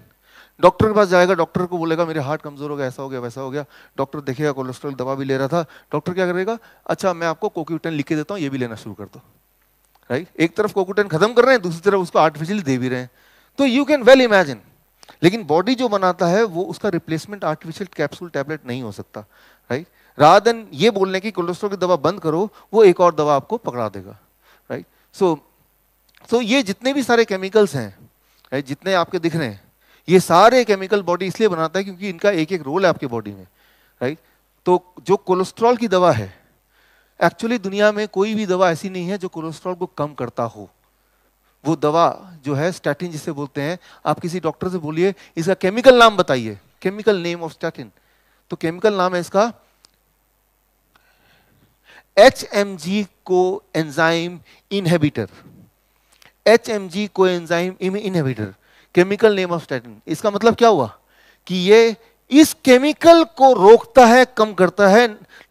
डॉक्टर के पास जाएगा डॉक्टर को बोलेगा मेरे हार्ट कमज़ोर हो गया ऐसा हो गया वैसा हो गया डॉक्टर देखेगा कोलेस्ट्रॉल दवा भी ले रहा था डॉक्टर क्या करेगा अच्छा मैं आपको कोक्यूटेन लिख के देता हूँ ये भी लेना शुरू कर दो राइट एक तरफ कोक्यूटेन खत्म कर रहे हैं दूसरी तरफ उसको आर्टिफिशियली दे भी रहे हैं तो यू कैन वेल इमेजिन लेकिन बॉडी जो बनाता है वो उसका रिप्लेसमेंट आर्टिफिशियल कैप्सूल टैबलेट नहीं हो सकता राइट रात दिन ये बोलने की कोलेस्ट्रॉल की दवा बंद करो वो एक और दवा आपको पकड़ा देगा राइट सो सो ये जितने भी सारे केमिकल्स हैं जितने आपके दिख रहे हैं ये सारे केमिकल बॉडी इसलिए बनाता है क्योंकि इनका एक एक रोल है आपके बॉडी में राइट तो जो कोलेस्ट्रॉल की दवा है एक्चुअली दुनिया में कोई भी दवा ऐसी नहीं है जो कोलेस्ट्रॉल को कम करता हो वो दवा जो है स्टैटिन जिसे बोलते हैं आप किसी डॉक्टर से बोलिए इसका केमिकल नाम बताइए केमिकल नेम ऑफ स्टैटिन तो केमिकल नाम है इसका H M G co enzyme inhibitor H M G co enzyme inhibitor chemical name of statin इसका मतलब क्या हुआ कि ये इस केमिकल को रोकता है कम करता है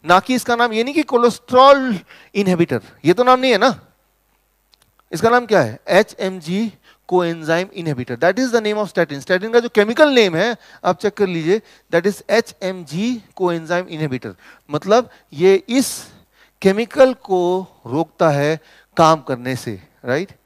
ना कि इसका नाम ये नहीं कि कोलेस्ट्रॉल इनहेबिटर ये तो नाम नहीं है ना इसका नाम क्या है H M G co enzyme inhibitor that is the name of statin statin का जो केमिकल नेम है आप चेक कर लीजिए that is H M G co enzyme inhibitor मतलब ये इस केमिकल को रोकता है काम करने से राइट right?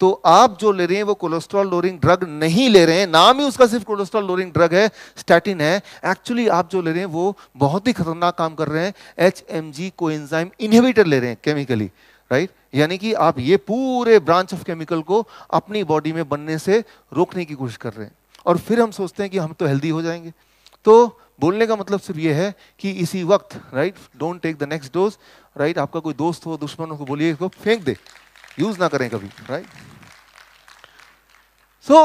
तो आप जो ले रहे हैं वो कोलेस्ट्रॉल लोरिंग ड्रग नहीं ले रहे हैं नाम ही उसका सिर्फ कोलेस्ट्रॉल लोरिंग ड्रग है स्टैटिन है एक्चुअली आप जो ले रहे हैं वो बहुत ही खतरनाक काम कर रहे हैं H M G co enzyme inhibitor ले रहे हैं केमिकली राइट यानी कि आप ये पूरे ब्रांच ऑफ केमिकल को अपनी बॉडी में बनने से रोकने की कोशिश कर रहे हैं और फिर हम सोचते हैं कि हम तो हेल्दी हो जाएंगे तो बोलने का मतलब सिर्फ ये है कि इसी वक्त right don't take the next dose right आपका कोई दोस्त हो दुश्मन हो बोलिए इसको फेंक दे यूज ना करें कभी right so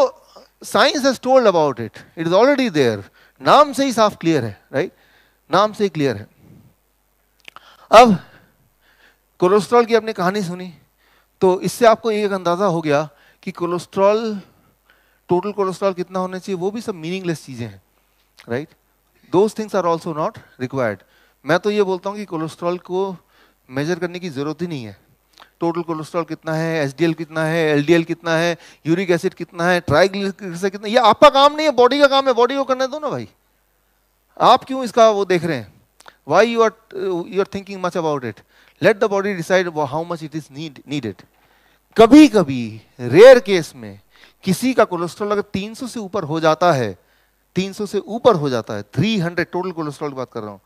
science has told about it it is already there नाम से ही साफ क्लियर है राइट नाम से ही क्लियर है अब कोलेस्ट्रॉल की आपने कहानी सुनी तो इससे आपको एक अंदाजा हो गया कि कोलेस्ट्रॉल टोटल कोलेस्ट्रॉल कितना होना चाहिए वो भी सब मीनिंगलेस चीजें हैं right those things are also not required मैं तो ये बोलता हूँ कि कोलेस्ट्रॉल को मेजर करने की जरूरत ही नहीं है टोटल कोलेस्ट्रॉल कितना है एचडीएल कितना है एल कितना है यूरिक एसिड कितना है ट्राइग्लिसराइड कितना यह आपका काम नहीं है बॉडी का काम है बॉडी को करने दो ना भाई आप क्यों इसका वो देख रहे हैं why you are you are thinking much about it let the body decide how much it is need needed कभी कभी रेयर केस में किसी का कोलेस्ट्रॉल अगर 300 से ऊपर हो जाता है 300 से ऊपर हो जाता है 300 टोटल कोलेस्ट्रॉल की बात कर रहा हूं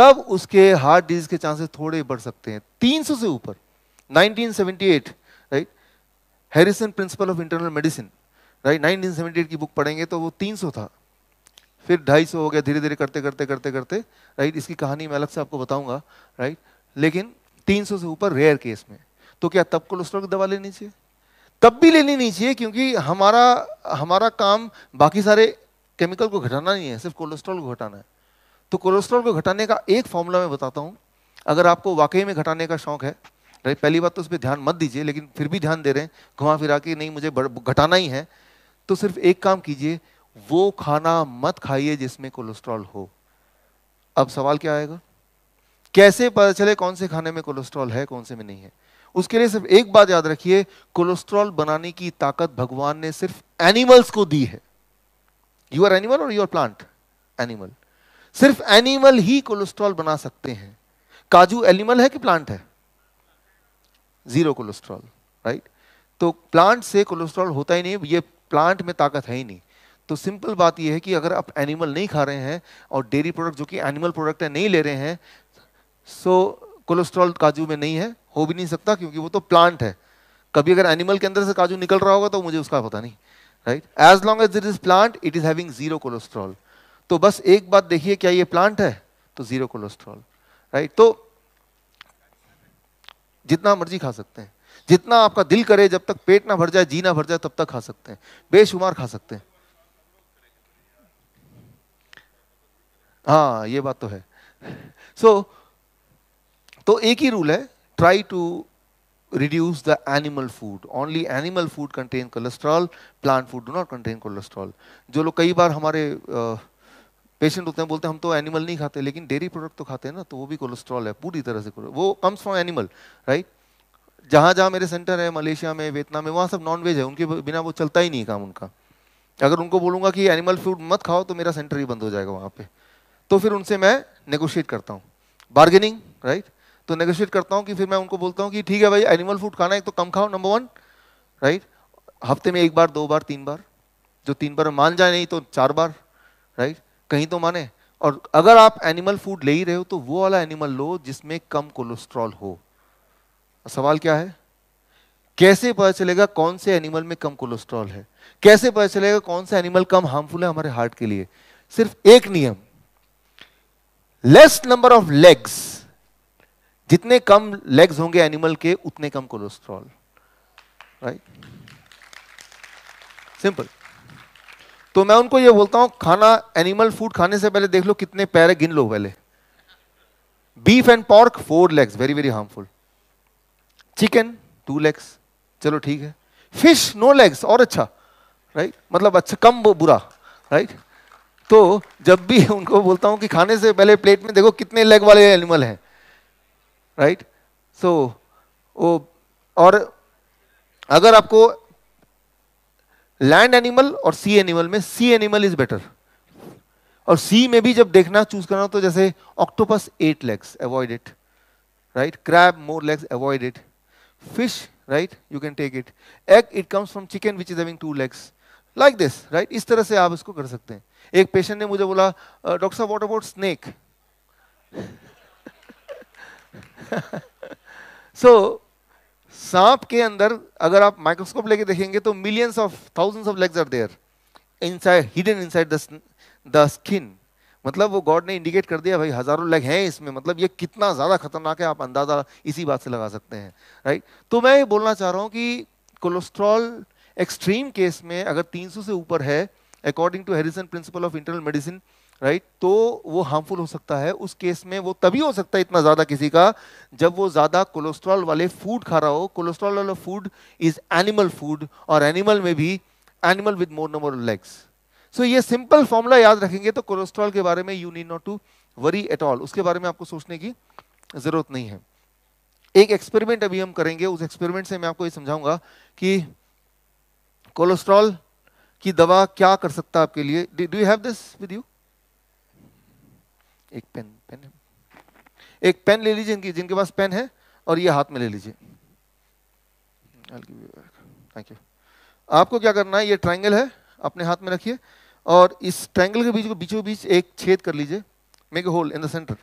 तब उसके हार्ट डिजीज के चांसेस थोड़े बढ़ सकते हैं 300 से ऊपर 1978 right Harrison principle of internal medicine right 1978 की बुक पढ़ेंगे तो वो 300 था फिर 250 हो गया धीरे धीरे करते करते करते करते राइट इसकी कहानी मैं अलग से आपको बताऊंगा राइट लेकिन 300 से ऊपर रेयर केस में तो क्या तब कोलेस्ट्रॉल की दवा लेनी चाहिए तब भी लेनी नहीं चाहिए क्योंकि हमारा हमारा काम बाकी सारे केमिकल को घटाना नहीं है सिर्फ कोलेस्ट्रॉल को घटाना है तो कोलेस्ट्रॉल को घटाने का एक फॉर्मूला मैं बताता हूँ अगर आपको वाकई में घटाने का शौक है पहली बात तो उस पर ध्यान मत दीजिए लेकिन फिर भी ध्यान दे रहे हैं घुमा फिरा के नहीं मुझे घटाना ही है तो सिर्फ एक काम कीजिए वो खाना मत खाइए जिसमें कोलेस्ट्रॉल हो अब सवाल क्या आएगा कैसे पता चले कौन से खाने में कोलेस्ट्रॉल है कौन से में नहीं है उसके लिए सिर्फ एक बात याद रखिए कोलेस्ट्रॉल बनाने की ताकत भगवान ने सिर्फ एनिमल्स को दी है यू आर एनिमल और यू आर प्लांट एनिमल सिर्फ एनिमल ही कोलेस्ट्रॉल बना सकते हैं काजू एनिमल है कि प्लांट है ज़ीरो कोलेस्ट्रॉल राइट तो प्लांट से कोलेस्ट्रॉल होता ही नहीं ये प्लांट में ताकत है ही नहीं तो सिंपल बात यह है कि अगर आप एनिमल नहीं खा रहे हैं और डेयरी प्रोडक्ट जो कि एनिमल प्रोडक्ट है नहीं ले रहे हैं सो कोलेस्ट्रॉल काजू में नहीं है हो भी नहीं सकता क्योंकि वो तो प्लांट है कभी अगर एनिमल के अंदर से काजू निकल रहा होगा तो मुझे उसका पता नहीं right as long as it is plant it is having zero cholesterol तो बस एक बात देखिए क्या ये प्लांट है तो जीरो कोलेस्ट्रॉल राइट तो जितना मर्जी खा सकते हैं जितना आपका दिल करे जब तक पेट ना भर जाए जी ना भर जाए तब तक खा सकते हैं बेशुमार खा सकते हैं हाँ ये बात तो है सो so, तो एक ही रूल है try to reduce the animal food only animal food contain cholesterol plant food do not contain cholesterol जो लोग कई बार हमारे आ, पेशेंट होते हैं बोलते हैं हम तो एनिमल नहीं खाते लेकिन डेयरी प्रोडक्ट तो खाते हैं ना तो वो भी कोलेस्ट्रॉल है पूरी तरह से वो कम्स फ्रॉम एनिमल राइट जहाँ जहाँ मेरे सेंटर है मलेशिया में वियतनाम में वहाँ सब नॉन वेज है उनके बिना वो चलता ही नहीं काम उनका अगर उनको बोलूँगा कि एनिमल फूड मत खाओ तो मेरा सेंटर ही बंद हो जाएगा वहाँ पर तो फिर उनसे मैं नेगोशिएट करता हूँ बार्गेनिंग राइट तो नेगोशिएट करता हूँ कि फिर मैं उनको बोलता हूँ कि ठीक है भाई एनिमल फूड खाना एक तो कम खाओ नंबर वन राइट हफ्ते में एक बार दो बार तीन बार जो तीन बार मान जाए नहीं तो चार बार राइट कहीं तो माने और अगर आप एनिमल फूड ले ही रहे हो तो वो वाला एनिमल लो जिसमें कम कोलेस्ट्रॉल हो सवाल क्या है कैसे पता चलेगा कौन से एनिमल में कम कोलेस्ट्रॉल है कैसे पता चलेगा कौन सा एनिमल कम हार्मफुल है हमारे हार्ट के लिए सिर्फ एक नियम लेस नंबर ऑफ लेग्स जितने कम लेग्स होंगे एनिमल के उतने कम कोलेस्ट्रॉल राइट सिंपल तो मैं उनको ये बोलता हूं खाना एनिमल फूड खाने से पहले देख लो कितने पैर गिन लो पहले beef and pork four legs very very harmful chicken two legs चलो ठीक है फिश नो लेग्स और अच्छा राइट मतलब अच्छा कम बुरा राइट तो जब भी *laughs* उनको बोलता हूं कि खाने से पहले प्लेट में देखो कितने लेग वाले एनिमल हैं राइट सो वो और अगर आपको लैंड एनिमल और सी एनिमल में सी एनिमल इज बेटर और सी में भी जब देखना चूज करना हो तो जैसे octopus eight legs avoid it right crab more legs avoid it fish right you can take it egg it comes from chicken which is having two legs like this right इस तरह से आप इसको कर सकते हैं एक पेशेंट ने मुझे बोला डॉक्टर साहब वॉट अबाउट स्नेक सो सांप के अंदर अगर आप माइक्रोस्कोप लेके देखेंगे तो millions of thousands of legs are there inside hidden inside the skin मतलब वो गॉड ने इंडिकेट कर दिया भाई हजारों लेग हैं इसमें मतलब ये कितना ज़्यादा खतरनाक है आप अंदाज़ा इसी बात से लगा सकते हैं राइट तो मैं ये बोलना चाह रहा हूँ कि कोलेस्ट्रॉल एक्सट्रीम केस में अगर 300 से ऊपर है according to Harrison principle of internal medicine right तो वो हार्मफुल हो सकता है उस केस में वो तभी हो सकता है इतना ज़्यादा किसी का जब वो ज़्यादा कोलेस्ट्रॉल वाले फूड खा रहा हो कोलेस्ट्रॉल वाला फूड इज़ एनिमल फूड और एनिमल में भी animal with more number legs so ये सिंपल फॉर्मूला याद रखेंगे तो कोलेस्ट्रॉल के बारे में you need not to worry at all उसके बारे में आपको सोचने की ज़रूरत नहीं है एक एक्सपेरिमेंट अभी हम करेंगे उस एक्सपेरिमेंट से मैं आपको ये समझाऊंगा कि कोलेस्ट्रॉल की दवा क्या कर सकता है आपके लिए do you have this with you एक पेन पेन है एक पेन ले लीजिए इनकी जिनके पास पेन है और ये हाथ में ले लीजिए थैंक यू आपको क्या करना है ये ट्राइंगल है अपने हाथ में रखिए और इस ट्राइंगल के बीच को बीचों बीच एक छेद कर लीजिए make a hole in the centre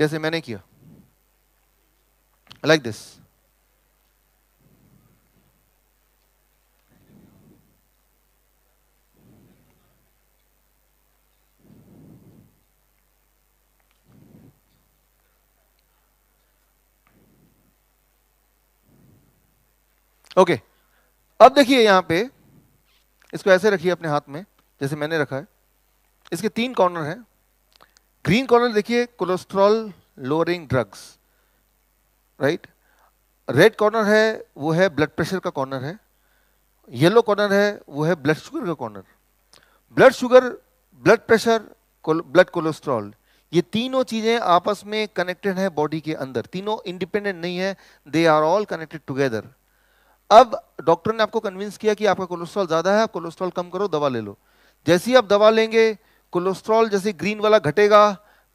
जैसे मैंने किया like like this okay okay. अब देखिए यहां पे इसको ऐसे रखिए अपने हाथ में जैसे मैंने रखा है इसके तीन कॉर्नर हैं ग्रीन कॉर्नर देखिए cholesterol lowering drugs right red corner है वो है ब्लड प्रेशर का कॉर्नर है येलो कॉर्नर है वो है ब्लड शुगर का corner blood sugar blood pressure blood cholesterol ये तीनों चीजें आपस में कनेक्टेड है बॉडी के अंदर तीनों इंडिपेंडेंट नहीं है they are all connected together अब डॉक्टर ने आपको कन्विंस किया कि आपका कोलेस्ट्रॉल ज़्यादा है आप कोलेस्ट्रॉल कम करो दवा ले लो जैसे ही आप दवा लेंगे कोलेस्ट्रॉल जैसे ग्रीन वाला घटेगा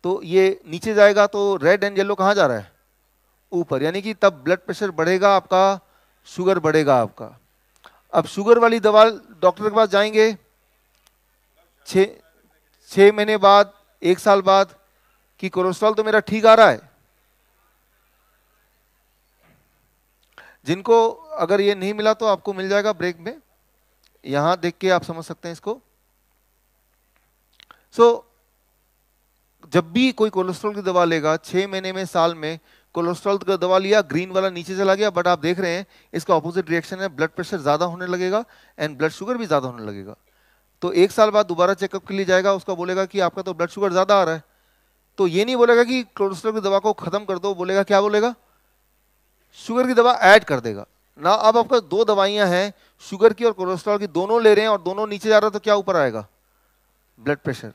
तो ये नीचे जाएगा तो रेड एंड येलो कहाँ जा रहा है ऊपर यानी कि तब ब्लड प्रेशर बढ़ेगा आपका शुगर बढ़ेगा आपका अब शुगर वाली दवा डॉक्टर के पास जाएंगे छ महीने बाद एक साल बाद कि कोलेस्ट्रॉल तो मेरा ठीक आ रहा है जिनको अगर ये नहीं मिला तो आपको मिल जाएगा ब्रेक में यहां देख के आप समझ सकते हैं इसको सो so, जब भी कोई कोलेस्ट्रॉल की दवा लेगा छः महीने में साल में कोलेस्ट्रॉल का दवा लिया ग्रीन वाला नीचे चला गया बट आप देख रहे हैं इसका ऑपोजिट रिएक्शन है ब्लड प्रेशर ज़्यादा होने लगेगा एंड ब्लड शुगर भी ज़्यादा होने लगेगा तो एक साल बाद दोबारा चेकअप के लिए जाएगा उसका बोलेगा कि आपका तो ब्लड शुगर ज़्यादा आ रहा है तो ये नहीं बोलेगा कि कोलेस्ट्रॉल की दवा को ख़त्म कर दो बोलेगा क्या बोलेगा शुगर की दवा ऐड कर देगा ना अब आपका दो दवाइयां हैं शुगर की और कोलेस्ट्रॉल की दोनों ले रहे हैं और दोनों नीचे जा रहा तो क्या ऊपर आएगा ब्लड प्रेशर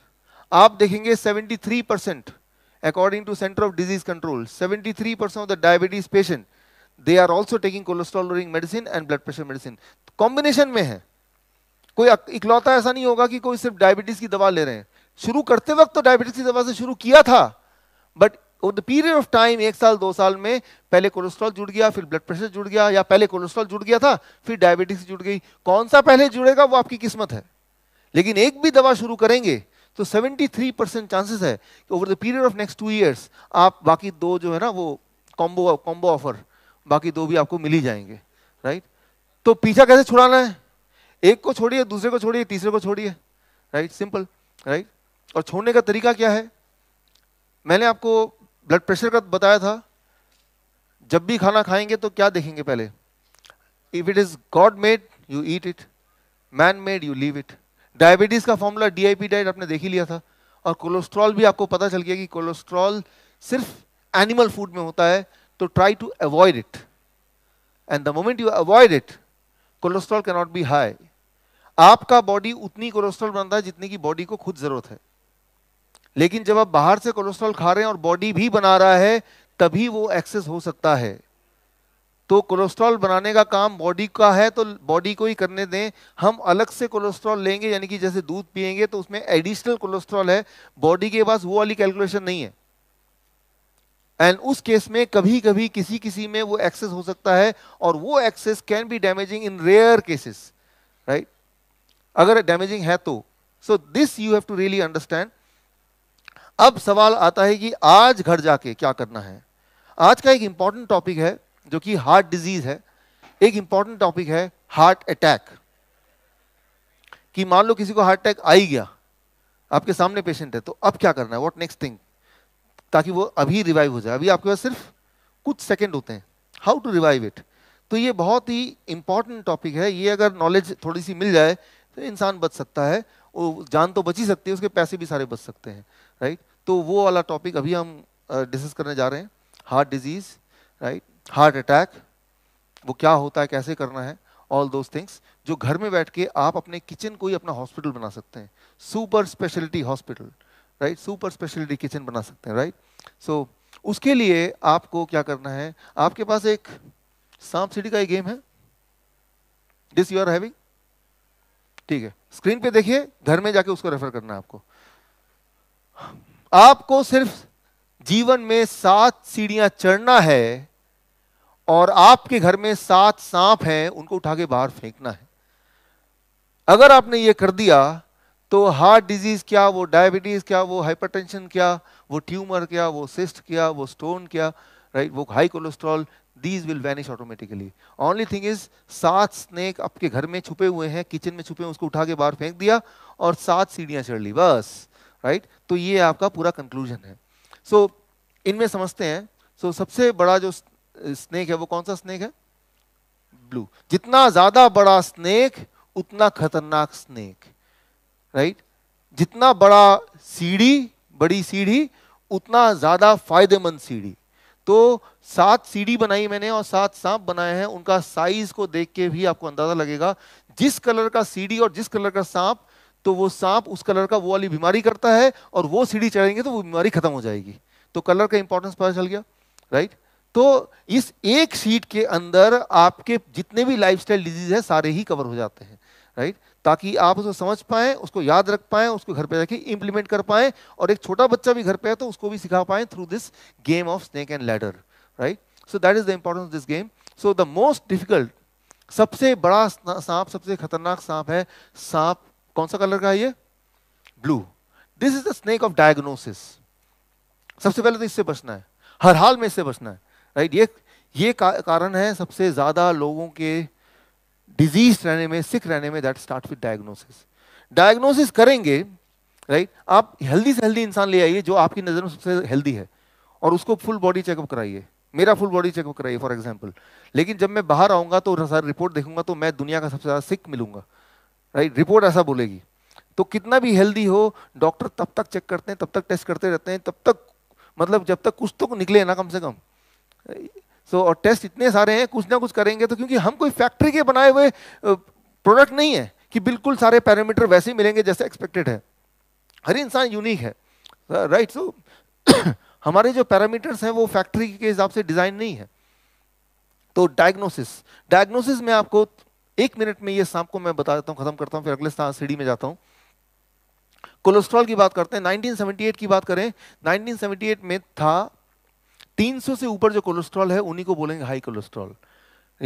आप देखेंगे 73 percent according to centre of disease control 73 percent of the diabetes patient they are also taking cholesterol lowering medicine and blood pressure medicine combination में है कोई इकलौता ऐसा नहीं होगा कि कोई सिर्फ डायबिटीज की दवा ले रहे हैं शुरू करते वक्त तो डायबिटीज की दवा से शुरू किया था but over the period of time एक साल दो साल में पहले कोलेस्ट्रॉल जुड़ गया फिर ब्लड प्रेशर जुड़ गया या पहले कोलेस्ट्रॉल जुड़ गया था फिर डायबिटीज जुड़ गई कौन सा पहले जुड़ेगा वो आपकी किस्मत है लेकिन एक भी दवा शुरू करेंगे तो 73 परसेंट चांसेस है कि over the period of next two years आप बाकी दो जो है ना वो कॉम्बो कॉम्बो ऑफर बाकी दो भी आपको मिल ही जाएंगे राइट तो पीछा कैसे छुड़ाना है एक को छोड़िए दूसरे को छोड़िए तीसरे को छोड़िए राइट सिंपल राइट और छोड़ने का तरीका क्या है मैंने आपको ब्लड प्रेशर का बताया था जब भी खाना खाएंगे तो क्या देखेंगे पहले if it is god made you eat it man made you leave it diabetes का formula D I P diet आपने देख ही लिया था और कोलेस्ट्रॉल भी आपको पता चल गया कि कोलेस्ट्रॉल सिर्फ एनिमल फूड में होता है तो try to avoid it and the moment you avoid it cholesterol cannot be high आपका बॉडी उतनी कोलेस्ट्रॉल बनता है जितनी की बॉडी को खुद जरूरत है लेकिन जब आप बाहर से कोलेस्ट्रॉल खा रहे हैं और बॉडी भी बना रहा है तभी वो एक्सेस हो सकता है तो कोलेस्ट्रॉल बनाने का काम बॉडी का है तो बॉडी को ही करने दें हम अलग से कोलेस्ट्रॉल लेंगे यानी कि जैसे दूध पिएंगे तो उसमें एडिशनल कोलेस्ट्रॉल है बॉडी के पास वो वाली कैलकुलेशन नहीं है एंड उस केस में कभी कभी किसी किसी में वो एक्सेस हो सकता है और वो excess can be damaging in rare cases right अगर डैमेजिंग है तो so this you have to really understand अब सवाल आता है कि आज घर जाके क्या करना है आज का एक इंपॉर्टेंट टॉपिक है जो कि हार्ट डिजीज है एक इंपॉर्टेंट टॉपिक है हार्ट अटैक कि मान लो किसी को हार्ट अटैक आ ही गया आपके सामने पेशेंट है तो अब क्या करना है वॉट नेक्स्ट थिंग ताकि वो अभी रिवाइव हो जाए अभी आपके पास सिर्फ कुछ सेकेंड होते हैं हाउ टू रिवाइव इट तो ये बहुत ही इंपॉर्टेंट टॉपिक है ये अगर नॉलेज थोड़ी सी मिल जाए तो इंसान बच सकता है वो जान तो बच ही सकती है उसके पैसे भी सारे बच सकते हैं राइट तो वो वाला टॉपिक अभी हम डिस्कस करने जा रहे हैं heart disease right heart attack वो क्या होता है कैसे करना है ऑल दोज थिंग्स जो घर में बैठ के आप अपने किचन को ही अपना हॉस्पिटल बना सकते हैं super speciality hospital right super speciality kitchen बना सकते हैं राइट right? सो so, उसके लिए आपको क्या करना है आपके पास एक सांप सीढ़ी का एक गेम है दिस यू आर हैविंग ठीक है स्क्रीन पे देखिए घर में जाके उसको रेफर करना है आपको आपको सिर्फ जीवन में सात सीढ़ियां चढ़ना है और आपके घर में सात सांप हैं उनको उठा के बाहर फेंकना है अगर आपने ये कर दिया तो हार्ट डिजीज क्या वो डायबिटीज क्या वो हाइपरटेंशन क्या वो ट्यूमर क्या वो सिस्ट क्या वो स्टोन क्या राइट वो high cholesterol these will vanish automatically only thing is सात स्नेक आपके घर में छुपे हुए हैं किचन में छुपे हुए उसको उठा के बाहर फेंक दिया और सात सीढ़ियां चढ़ ली बस राइट right? तो ये आपका पूरा कंक्लूजन है सो so, इनमें समझते हैं सो so, सबसे बड़ा जो स्नेक है वो कौन सा स्नेक है ब्लू जितना ज्यादा बड़ा स्नेक उतना खतरनाक स्नेक राइट right? जितना बड़ा सीढ़ी बड़ी सीढ़ी उतना ज्यादा फायदेमंद सीढ़ी तो सात सीढ़ी बनाई मैंने और सात सांप बनाए हैं उनका साइज को देख के भी आपको अंदाजा लगेगा जिस कलर का सीढ़ी और जिस कलर का सांप तो वो सांप उस कलर का वो वाली बीमारी करता है और वो सीढ़ी चढ़ेंगे तो वो बीमारी खत्म हो जाएगी तो कलर का इंपॉर्टेंस पता चल गया राइट तो इस एक सीट के अंदर आपके जितने भी लाइफस्टाइल डिजीज है सारे ही कवर हो जाते हैं राइट ताकि आप उसको समझ पाएं उसको याद रख पाएं उसको घर पे जाके इंप्लीमेंट कर पाएं और एक छोटा बच्चा भी घर पे है तो उसको भी सिखा पाएं through this game of snake and ladder right? So that is the importance of this game. So the most difficult, सबसे बड़ा सांप सबसे खतरनाक सांप है सांप कौन सा कलर का है ये blue this is the snake of diagnosis सबसे पहले तो इससे बचना है हर हाल में इससे बचना है राइट ये ये का, कारण है सबसे ज़्यादा लोगों के डिजीज रहने में सिख रहने में that start with diagnosis diagnosis करेंगे राइट आप हेल्दी से हेल्दी इंसान ले आइए जो आपकी नज़र में सबसे हेल्दी है और उसको फुल बॉडी चेकअप कराइए मेरा फुल बॉडी चेकअप कराइए फॉर एग्जाम्पल लेकिन जब मैं बाहर आऊंगा तो सारी रिपोर्ट देखूंगा तो मैं दुनिया का सबसे ज़्यादा सिख मिलूंगा राइट रिपोर्ट ऐसा बोलेगी तो कितना भी हेल्दी हो डॉक्टर तब तक चेक करते हैं तब तक टेस्ट करते रहते हैं तब तक मतलब जब तक कुछ तो निकले ना कम से कम सो so, और टेस्ट इतने सारे हैं कुछ ना कुछ करेंगे तो क्योंकि हम कोई फैक्ट्री के बनाए हुए प्रोडक्ट नहीं है कि बिल्कुल सारे पैरामीटर वैसे ही मिलेंगे जैसे एक्सपेक्टेड है हर इंसान यूनिक है राइट सो हमारे जो पैरामीटर्स हैं वो फैक्ट्री के हिसाब से डिज़ाइन नहीं है तो डायग्नोसिस डायग्नोसिस में आपको एक मिनट में ये सांप को मैं बता देता हूं खत्म करता हूं फिर अगले सीढ़ी में जाता हूं कोलेस्ट्रॉल की बात करते हैं 1978 की बात करें 1978 में था 300 से ऊपर जो कोलेस्ट्रॉल है उन्हीं को बोलेंगे हाई कोलेस्ट्रॉल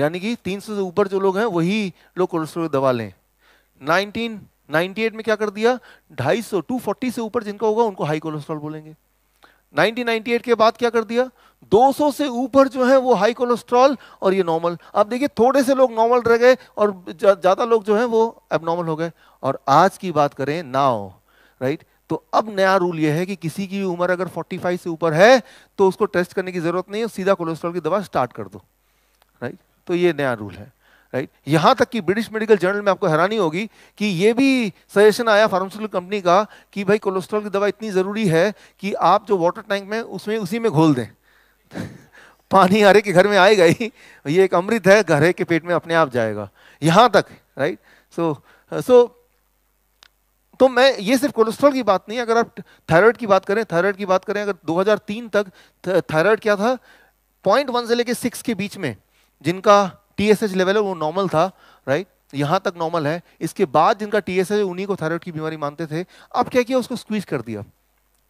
यानी कि 300 से ऊपर जो लोग हैं वही लोग कोलेस्ट्रॉल दवा लें 1998 में क्या कर दिया 250 240 से ऊपर जिनका होगा उनको हाई कोलेस्ट्रॉल बोलेंगे 1998 के बाद क्या कर दिया 200 से ऊपर जो है वो हाई कोलेस्ट्रॉल और ये नॉर्मल आप देखिए थोड़े से लोग नॉर्मल रह गए और ज़्यादा लोग जो है वो एबनॉर्मल हो गए और आज की बात करें नाव राइट तो अब नया रूल ये है कि किसी की उम्र अगर 45 से ऊपर है तो उसको टेस्ट करने की जरूरत नहीं है सीधा कोलेस्ट्रॉल की दवा स्टार्ट कर दो राइट तो ये नया रूल है राइट यहाँ तक कि ब्रिटिश मेडिकल जर्नल में आपको हैरानी होगी कि ये भी सजेशन आया फार्मास्यूटिकल कंपनी का कि भाई कोलेस्ट्रॉल की दवा इतनी ज़रूरी है कि आप जो वाटर टैंक में उसमें उसी में घोल दें *laughs* पानी हरे के घर में आएगा ही ये एक अमृत है घरे के पेट में अपने आप जाएगा यहाँ तक राइट सो सो तो मैं ये सिर्फ कोलेस्ट्रॉल की बात नहीं अगर आप थायराइड की बात करें थायराइड की बात करें अगर 2003 तक थायराइड क्या था पॉइंट वन से लेके सिक्स के बीच में जिनका टी एस एच लेवल है वो नॉर्मल था राइट यहाँ तक नॉर्मल है इसके बाद जिनका टी एस एच उन्हीं को थायराइड की बीमारी मानते थे अब क्या किया उसको स्क्वीज कर दिया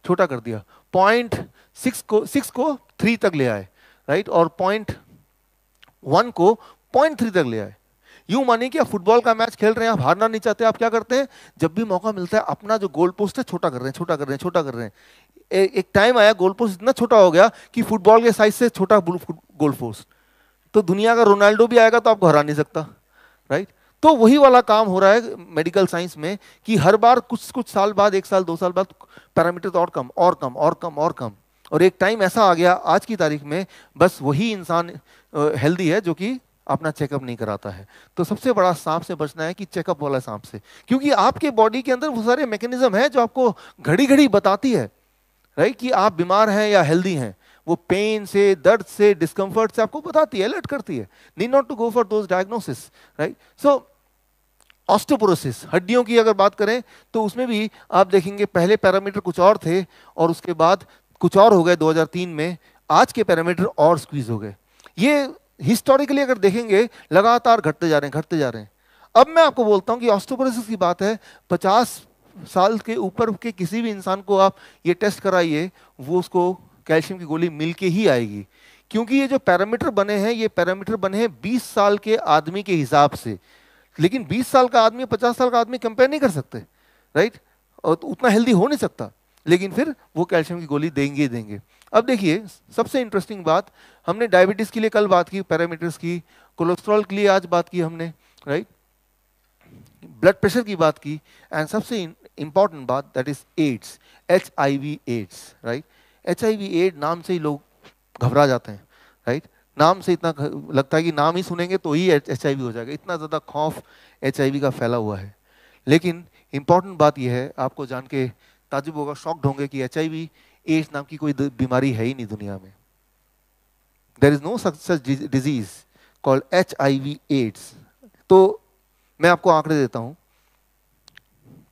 छोटा कर दिया पॉइंट सिक्स को सिक्स को थ्री तक ले आए राइट और पॉइंट वन को पॉइंट थ्री तक ले आए यूं मानिए कि आप फुटबॉल का मैच खेल रहे हैं आप हारना नहीं चाहते आप क्या करते हैं जब भी मौका मिलता है अपना जो गोल पोस्ट है छोटा कर रहे हैं छोटा कर रहे हैं छोटा कर रहे हैं एक टाइम आया गोल पोस्ट इतना छोटा हो गया कि फुटबॉल के साइज से छोटा गोल पोस्ट तो दुनिया का रोनाल्डो भी आएगा तो आपको हरा नहीं सकता राइट तो वही वाला काम हो रहा है मेडिकल साइंस में कि हर बार कुछ कुछ साल बाद एक साल दो साल बाद पैरामीटर और कम और कम और कम और कम और एक टाइम ऐसा आ गया आज की तारीख में बस वही इंसान हेल्दी है जो कि अपना चेकअप नहीं कराता है तो सबसे बड़ा सांप से बचना है कि चेकअप वाला सांप से क्योंकि आपके बॉडी के अंदर वो सारे मैकेनिज्म है जो आपको घड़ी घड़ी बताती है राइट कि आप बीमार हैं या हेल्दी हैं वो पेन से दर्द से डिस्कम्फर्ट से आपको बताती है अलर्ट करती है need not to go for those diagnosis right so osteoporosis हड्डियों की अगर बात करें तो उसमें भी आप देखेंगे पहले पैरामीटर कुछ और थे और उसके बाद कुछ और हो गए 2003 में आज के पैरामीटर और स्क्वीज हो गए ये हिस्टोरिकली अगर देखेंगे लगातार घटते जा रहे हैं घटते जा रहे हैं अब मैं आपको बोलता हूँ कि ऑस्टोपोरोसिस की बात है पचास साल के ऊपर के किसी भी इंसान को आप ये टेस्ट कराइए वो उसको कैल्शियम की गोली मिल के ही आएगी क्योंकि ये जो पैरामीटर बने हैं ये पैरामीटर बने हैं बीस साल के आदमी के हिसाब से लेकिन 20 साल का आदमी 50 साल का आदमी कंपेयर नहीं कर सकते राइट और तो उतना हेल्दी हो नहीं सकता लेकिन फिर वो कैल्शियम की गोली देंगे ही देंगे अब देखिए सबसे इंटरेस्टिंग बात हमने डायबिटीज़ के लिए कल बात की पैरामीटर्स की कोलेस्ट्रॉल के लिए आज बात की हमने राइट ब्लड प्रेशर की बात की एंड सबसे इंपॉर्टेंट बात that is AIDS H I V AIDS right H I V aid नाम से ही लोग घबरा जाते हैं राइट नाम से इतना लगता है कि नाम ही सुनेंगे तो ही एच आई वी हो जाएगा इतना ज़्यादा खौफ एच का फैला हुआ है लेकिन इंपॉर्टेंट बात यह है आपको जान के ताजुब होगा शॉक्ड होंगे कि एच आई वी एड्स नाम की कोई बीमारी है ही नहीं दुनिया में there is no such such disease called H I V AIDS तो मैं आपको आंकड़े देता हूँ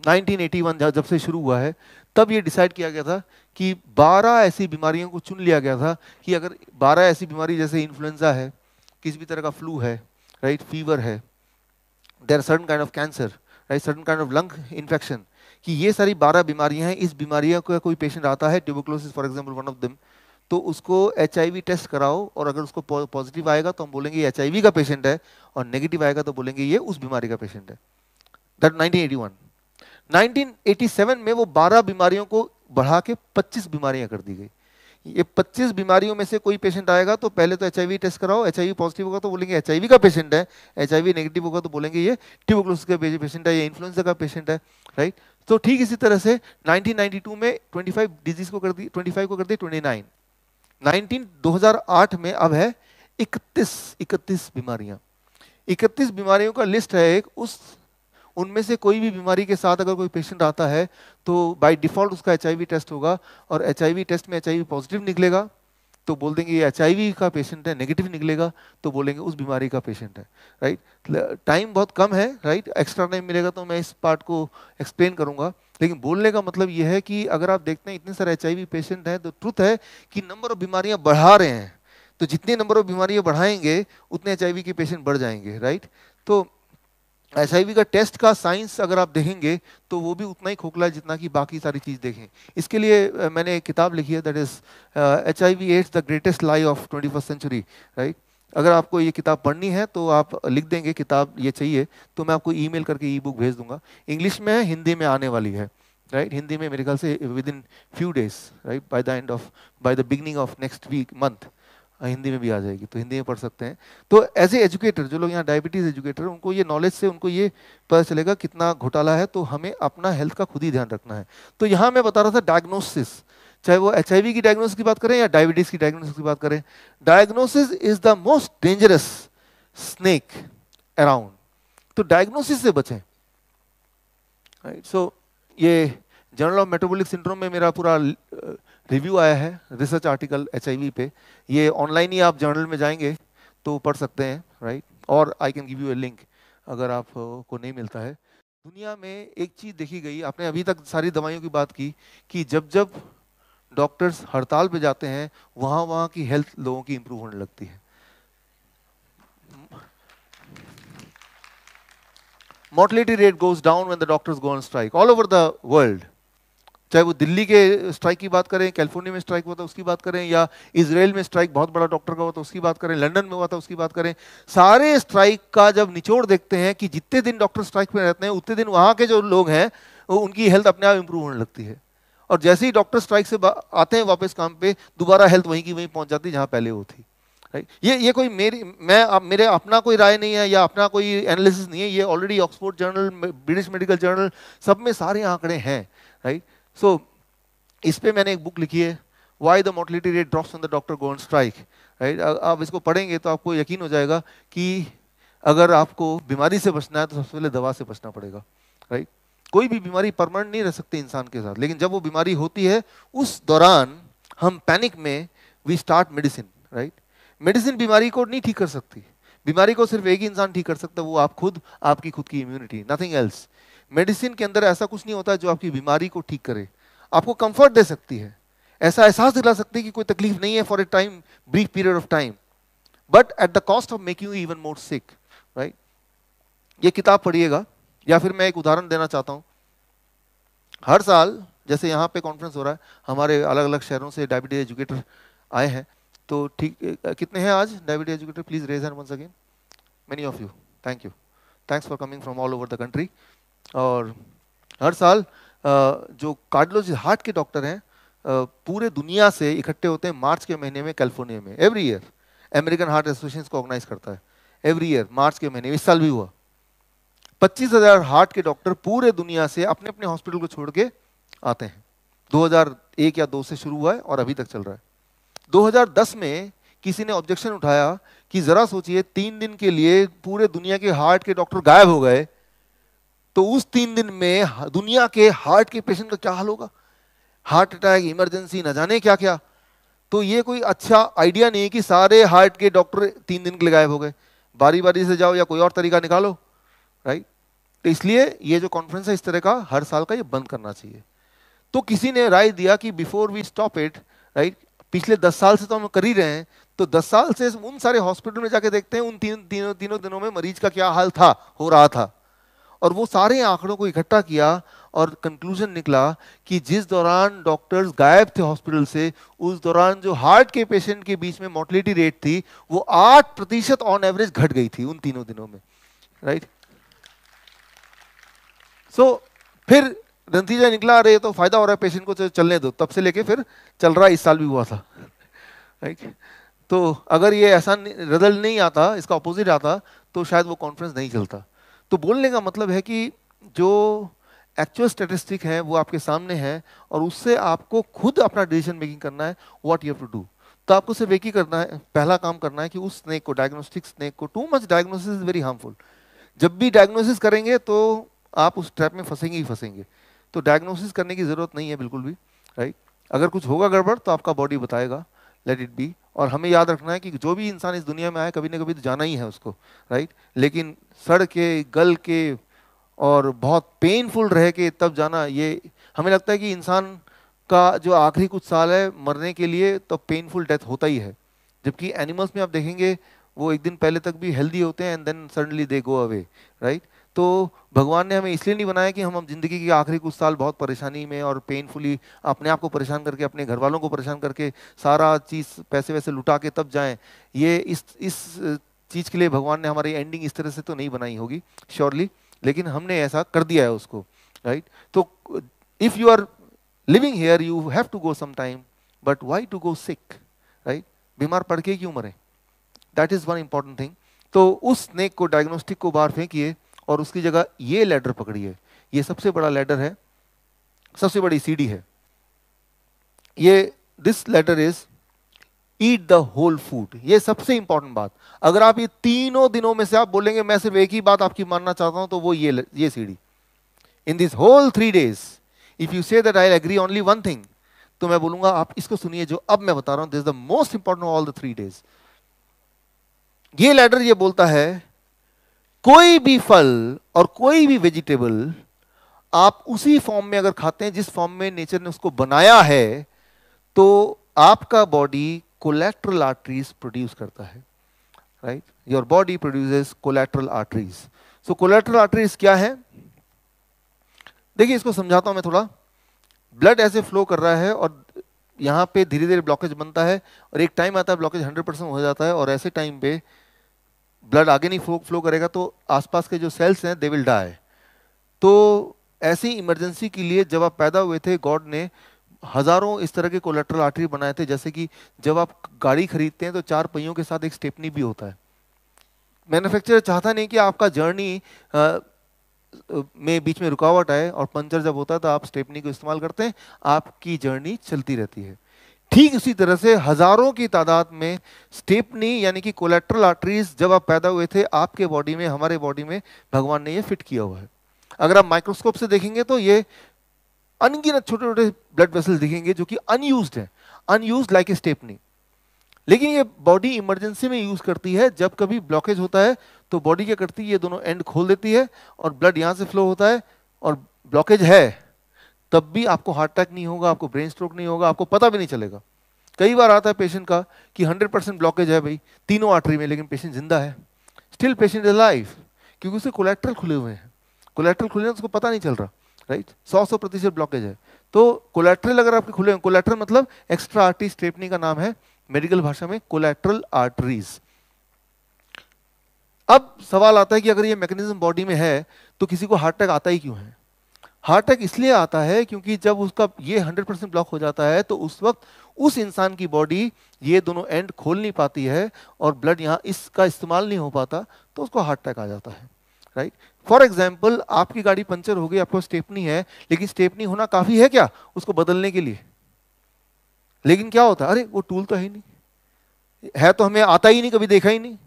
1981 जब से शुरू हुआ है तब ये डिसाइड किया गया था कि 12 ऐसी बीमारियों को चुन लिया गया था कि अगर 12 ऐसी बीमारी जैसे इन्फ्लुएंजा है किसी भी तरह का फ्लू है राइट फीवर है there certain kind of cancer right certain kind of lung infection कि ये सारी 12 बीमारियां हैं इस बीमारियों का कोई पेशेंट आता है tuberculosis for example one of them तो उसको एच टेस्ट कराओ और अगर उसको पॉजिटिव आएगा तो हम बोलेंगे एच का पेशेंट है और नेगेटिव आएगा तो बोलेंगे ये उस बीमारी का पेशेंट है दैट नाइनटीन 1987 में वो 12 बीमारियों को बढ़ा के 25 बीमारियां कर दी गई ये 25 बीमारियों में से कोई पेशेंट आएगा तो पहले तो एच टेस्ट कराओ एच पॉजिटिव होगा तो बोलेंगे एच का पेशेंट है एच नेगेटिव होगा तो बोलेंगे ये ट्यूबोक्लोसिस का पेशेंट है या इन्फ्लुएंजा का पेशेंट है राइट तो ठीक इसी तरह से 1992 में 25 डिजीज को कर दी 25 को कर दी 29 19 2008 में अब है 31 31 बीमारियां 31 बीमारियों का लिस्ट है एक उस उनमें से कोई भी बीमारी के साथ अगर कोई पेशेंट आता है तो बाय डिफ़ॉल्ट उसका एच टेस्ट होगा और एच टेस्ट में एच पॉजिटिव निकलेगा तो बोल देंगे ये एच का पेशेंट है नेगेटिव निकलेगा तो बोलेंगे उस बीमारी का पेशेंट है राइट टाइम बहुत कम है राइट एक्स्ट्रा टाइम मिलेगा तो मैं इस पार्ट को एक्सप्लेन करूंगा लेकिन बोलने का मतलब यह है कि अगर आप देखते हैं इतने सारे एच पेशेंट हैं तो ट्रुथ है कि नंबर ऑफ बीमारियाँ बढ़ा रहे हैं तो जितने नंबर ऑफ बीमारियाँ बढ़ाएंगे उतने एच के पेशेंट बढ़ जाएंगे राइट तो एस का टेस्ट का साइंस अगर आप देखेंगे तो वो भी उतना ही खोखला है जितना कि बाकी सारी चीज़ देखें इसके लिए मैंने एक किताब लिखी है that is H I V AIDS the greatest lie of twenty first century right अगर आपको ये किताब पढ़नी है तो आप लिख देंगे किताब ये चाहिए तो मैं आपको ईमेल करके ई बुक भेज दूंगा इंग्लिश में है हिंदी में आने वाली है राइट हिंदी में मेरे ख्याल से within few days right by the end of by the beginning of next week month Hindi में भी आ जाएगी तो हिंदी में पढ़ सकते हैं तो एज ए एजुकेटर जो लोग यहाँ डायबिटीज़ एजुकेटर उनको ये नॉलेज से उनको ये पता चलेगा कितना घोटाला है तो हमें अपना हेल्थ का खुद ही ध्यान रखना है तो यहाँ मैं बता रहा था डायग्नोसिस चाहे वो एच की डायग्नोसिस की बात करें या डायबिटीज़ की डायग्नोसिस की बात करें diagnosis is the most dangerous snake around तो डायग्नोसिस से बचें राइट सो ये जर्नल ऑफ मेटाबॉलिक सिंड्रोम में मेरा पूरा रिव्यू आया है रिसर्च आर्टिकल एच पे ये ऑनलाइन ही आप जर्नल में जाएंगे तो पढ़ सकते हैं राइट और I can give you a link अगर आप को नहीं मिलता है दुनिया में एक चीज़ देखी गई आपने अभी तक सारी दवाइयों की बात की कि जब जब डॉक्टर्स हड़ताल पे जाते हैं वहाँ वहाँ की हेल्थ लोगों की इम्प्रूव होने लगती है mortality rate goes down when the doctors go on strike all over the world चाहे वो दिल्ली के स्ट्राइक की बात करें कैलिफोर्निया में स्ट्राइक हुआ था उसकी बात करें या इसराइल में स्ट्राइक बहुत बड़ा डॉक्टर का हुआ था उसकी बात करें लंदन में हुआ था उसकी बात करें सारे स्ट्राइक का जब निचोड़ देखते हैं कि जितने दिन डॉक्टर स्ट्राइक में रहते हैं उतने दिन वहाँ के जो लोग हैं उनकी हेल्थ अपने आप इंप्रूव होने लगती है और जैसे ही डॉक्टर स्ट्राइक से आते हैं वापस काम पे दोबारा हेल्थ वहीं की वहीं पहुंच जाती है जहाँ पहले वो थी राइट ये ये कोई मेरी मैं मेरे अपना कोई राय नहीं है या अपना कोई एनालिसिस नहीं है ये already Oxford journal British medical journal सब में सारे आंकड़े हैं राइट सो so, इस पर मैंने एक बुक लिखी है why the mortality rate drops on the doctor go strike right आप इसको पढ़ेंगे तो आपको यकीन हो जाएगा कि अगर आपको बीमारी से बचना है तो सबसे पहले दवा से बचना पड़ेगा राइट कोई भी बीमारी परमानेंट नहीं रह सकती इंसान के साथ लेकिन जब वो बीमारी होती है उस दौरान हम पैनिक में we start medicine right medicine बीमारी को नहीं ठीक कर सकती बीमारी को सिर्फ एक ही इंसान ठीक कर सकता है वो आप खुद आपकी खुद की इम्यूनिटी नथिंग एल्स मेडिसिन के अंदर ऐसा कुछ नहीं होता जो आपकी बीमारी को ठीक करे आपको कंफर्ट दे सकती है ऐसा एहसास दिला सकती है कि कोई तकलीफ नहीं है for a time brief period of time but at the cost of making you even more sick right ये किताब पढ़िएगा या फिर मैं एक उदाहरण देना चाहता हूँ हर साल जैसे यहाँ पे कॉन्फ्रेंस हो रहा है हमारे अलग अलग शहरों से डायबिटीज एजुकेटर आए हैं तो ठीक कितने हैं आज diabetes educator please raise hand once again many of you thank you thanks for coming from all over the country और हर साल जो कार्डियोलॉजी हार्ट के डॉक्टर हैं पूरे दुनिया से इकट्ठे होते हैं मार्च के महीने में कैलिफोर्निया में every year American Heart Association को ऑर्गेनाइज करता है एवरी ईयर मार्च के महीने इस साल भी हुआ पच्चीस हजार हार्ट के डॉक्टर पूरे दुनिया से अपने अपने हॉस्पिटल को छोड़ के आते हैं 2001 या 2 से शुरू हुआ है और अभी तक चल रहा है 2010 में किसी ने ऑब्जेक्शन उठाया कि जरा सोचिए तीन दिन के लिए पूरे दुनिया के हार्ट के डॉक्टर गायब हो गए तो उस तीन दिन में दुनिया के हार्ट के पेशेंट का क्या हाल होगा हार्ट अटैक इमरजेंसी न जाने क्या क्या तो ये कोई अच्छा आइडिया नहीं कि सारे हार्ट के डॉक्टर तीन दिन के लिए गायब हो गए बारी बारी से जाओ या कोई और तरीका निकालो राइट तो इसलिए ये जो कॉन्फ्रेंस है इस तरह का हर साल का ये बंद करना चाहिए तो किसी ने राय दिया कि before we stop it right पिछले दस साल से तो हम कर ही रहे हैं तो दस साल से उन सारे हॉस्पिटल में जाके देखते हैं उन तीन तीनों तीनों दिनों में मरीज का क्या हाल था हो रहा था और वो सारे आंकड़ों को इकट्ठा किया और कंक्लूजन निकला कि जिस दौरान डॉक्टर्स गायब थे हॉस्पिटल से उस दौरान जो हार्ट के पेशेंट के बीच में मोर्टिलिटी रेट थी वो आठ प्रतिशत ऑन एवरेज घट गई थी उन तीनों दिनों में राइट सो so, फिर नतीजा निकला अरे तो फायदा हो रहा है पेशेंट को चलने दो तब से लेके फिर चल रहा इस साल भी हुआ था राइट तो अगर ये ऐसा रिजल्ट नहीं आता इसका अपोजिट आता तो शायद वो कॉन्फ्रेंस नहीं चलता तो बोलने का मतलब है कि जो एक्चुअल स्टेटिस्टिक है वो आपके सामने है और उससे आपको खुद अपना डिसीजन मेकिंग करना है what you have to do तो आपको सिर्फ एक ही करना है पहला काम करना है कि उस स्नेक को डायग्नोस्टिक स्नेक को too much diagnosis is very harmful जब भी डायग्नोसिस करेंगे तो आप उस ट्रैप में फंसेंगे ही फंसेंगे तो डायग्नोसिस करने की ज़रूरत नहीं है बिल्कुल भी राइट अगर कुछ होगा गड़बड़ तो आपका बॉडी बताएगा लेट इट बी और हमें याद रखना है कि जो भी इंसान इस दुनिया में आए कभी ना कभी तो जाना ही है उसको राइट लेकिन सड़ के गल के और बहुत पेनफुल रह के तब जाना ये हमें लगता है कि इंसान का जो आखिरी कुछ साल है मरने के लिए तो पेनफुल डेथ होता ही है जबकि एनिमल्स में आप देखेंगे वो एक दिन पहले तक भी हेल्दी होते हैं and then suddenly they go away right तो भगवान ने हमें इसलिए नहीं बनाया कि हम हम जिंदगी के आखिरी कुछ साल बहुत परेशानी में और पेनफुली अपने आप को परेशान करके अपने घर वालों को परेशान करके सारा चीज़ पैसे वैसे लुटा के तब जाएं ये इस इस चीज़ के लिए भगवान ने हमारी एंडिंग इस तरह से तो नहीं बनाई होगी श्योरली लेकिन हमने ऐसा कर दिया है उसको राइट तो if you are living here you have to go some time but why to go sick right बीमार पड़ के क्यों मरें that is one important thing तो उस नेक को डायग्नोस्टिक को बाहर फेंकिए और उसकी जगह ये लैडर है ये सबसे बड़ा लैडर है सबसे बड़ी सीडी है ये this ladder is eat the whole food ये सबसे इंपॉर्टेंट बात अगर आप ये तीनों दिनों में से आप बोलेंगे मैं सिर्फ एक ही बात आपकी मानना चाहता हूं तो वो ये ये सीढ़ी in this whole three days if you say that I agree only one thing तो मैं बोलूंगा आप इसको सुनिए जो अब मैं बता रहा हूं this the most important all the three days ये लेटर ये बोलता है कोई भी फल और कोई भी वेजिटेबल आप उसी फॉर्म में अगर खाते हैं जिस फॉर्म में नेचर ने उसको बनाया है तो आपका बॉडी कोलेट्रल आर्टरीज प्रोड्यूस करता है right your body produces collateral arteries so collateral arteries क्या है देखिए इसको समझाता हूं मैं थोड़ा ब्लड ऐसे फ्लो कर रहा है और यहाँ पे धीरे धीरे ब्लॉकेज बनता है और एक टाइम आता है ब्लॉकेज 100 परसेंट हो जाता है और ऐसे टाइम पे ब्लड आगे नहीं फ्लो फ्लो करेगा तो आसपास के जो सेल्स हैं दे विल डाई तो ऐसी इमरजेंसी के लिए जब आप पैदा हुए थे गॉड ने हज़ारों इस तरह के कोलेट्रल आर्टरी बनाए थे जैसे कि जब आप गाड़ी खरीदते हैं तो चार पहियों के साथ एक स्टेपनी भी होता है मैन्युफैक्चरर चाहता नहीं कि आपका जर्नी आ, में बीच में रुकावट आए और पंचर जब होता है तो आप स्टेपनी को इस्तेमाल करते हैं आपकी जर्नी चलती रहती है ठीक इसी तरह से हजारों की तादाद में स्टेपनी यानी कि कोलेट्रल आर्टरीज जब आप पैदा हुए थे आपके बॉडी में हमारे बॉडी में भगवान ने ये फिट किया हुआ है अगर आप माइक्रोस्कोप से देखेंगे तो ये अनगिनत छोटे छोटे ब्लड वेसल दिखेंगे जो कि अनयूज है अनयूज लाइक ए स्टेपनी लेकिन ये बॉडी इमरजेंसी में यूज करती है जब कभी ब्लॉकेज होता है तो बॉडी क्या करती है ये दोनों एंड खोल देती है और ब्लड यहाँ से फ्लो होता है और ब्लॉकेज है तब भी आपको हार्ट अटैक नहीं होगा आपको ब्रेन स्ट्रोक नहीं होगा आपको पता भी नहीं चलेगा कई बार आता है पेशेंट का कि 100 परसेंट ब्लॉकेज है भाई तीनों आर्टरी में लेकिन पेशेंट जिंदा है स्टिल पेशेंट इज लाइफ क्योंकि उसके कोलेट्रल खुले हुए हैं कोलेट्रल खुले हैं तो उसको पता नहीं चल रहा राइट सौ सौ प्रतिशत ब्लॉकेज है तो कोलेट्रल अगर आपके खुले हैं कोलेट्रल मतलब एक्स्ट्रा आर्टरी स्ट्रेपनी का नाम है मेडिकल भाषा में कोलेट्रल आर्टरीज अब सवाल आता है कि अगर ये मैकेनिज्म बॉडी में है तो किसी को हार्ट अटैक आता ही क्यों है हार्ट अटैक इसलिए आता है क्योंकि जब उसका ये 100 परसेंट ब्लॉक हो जाता है तो उस वक्त उस इंसान की बॉडी ये दोनों एंड खोल नहीं पाती है और ब्लड यहाँ इसका इस्तेमाल नहीं हो पाता तो उसको हार्ट अटैक आ जाता है राइट फॉर एग्जाम्पल आपकी गाड़ी पंचर हो गई आपको स्टेपनी है लेकिन स्टेपनी होना काफ़ी है क्या उसको बदलने के लिए लेकिन क्या होता है अरे वो टूल तो है ही नहीं है तो हमें आता ही नहीं कभी देखा ही नहीं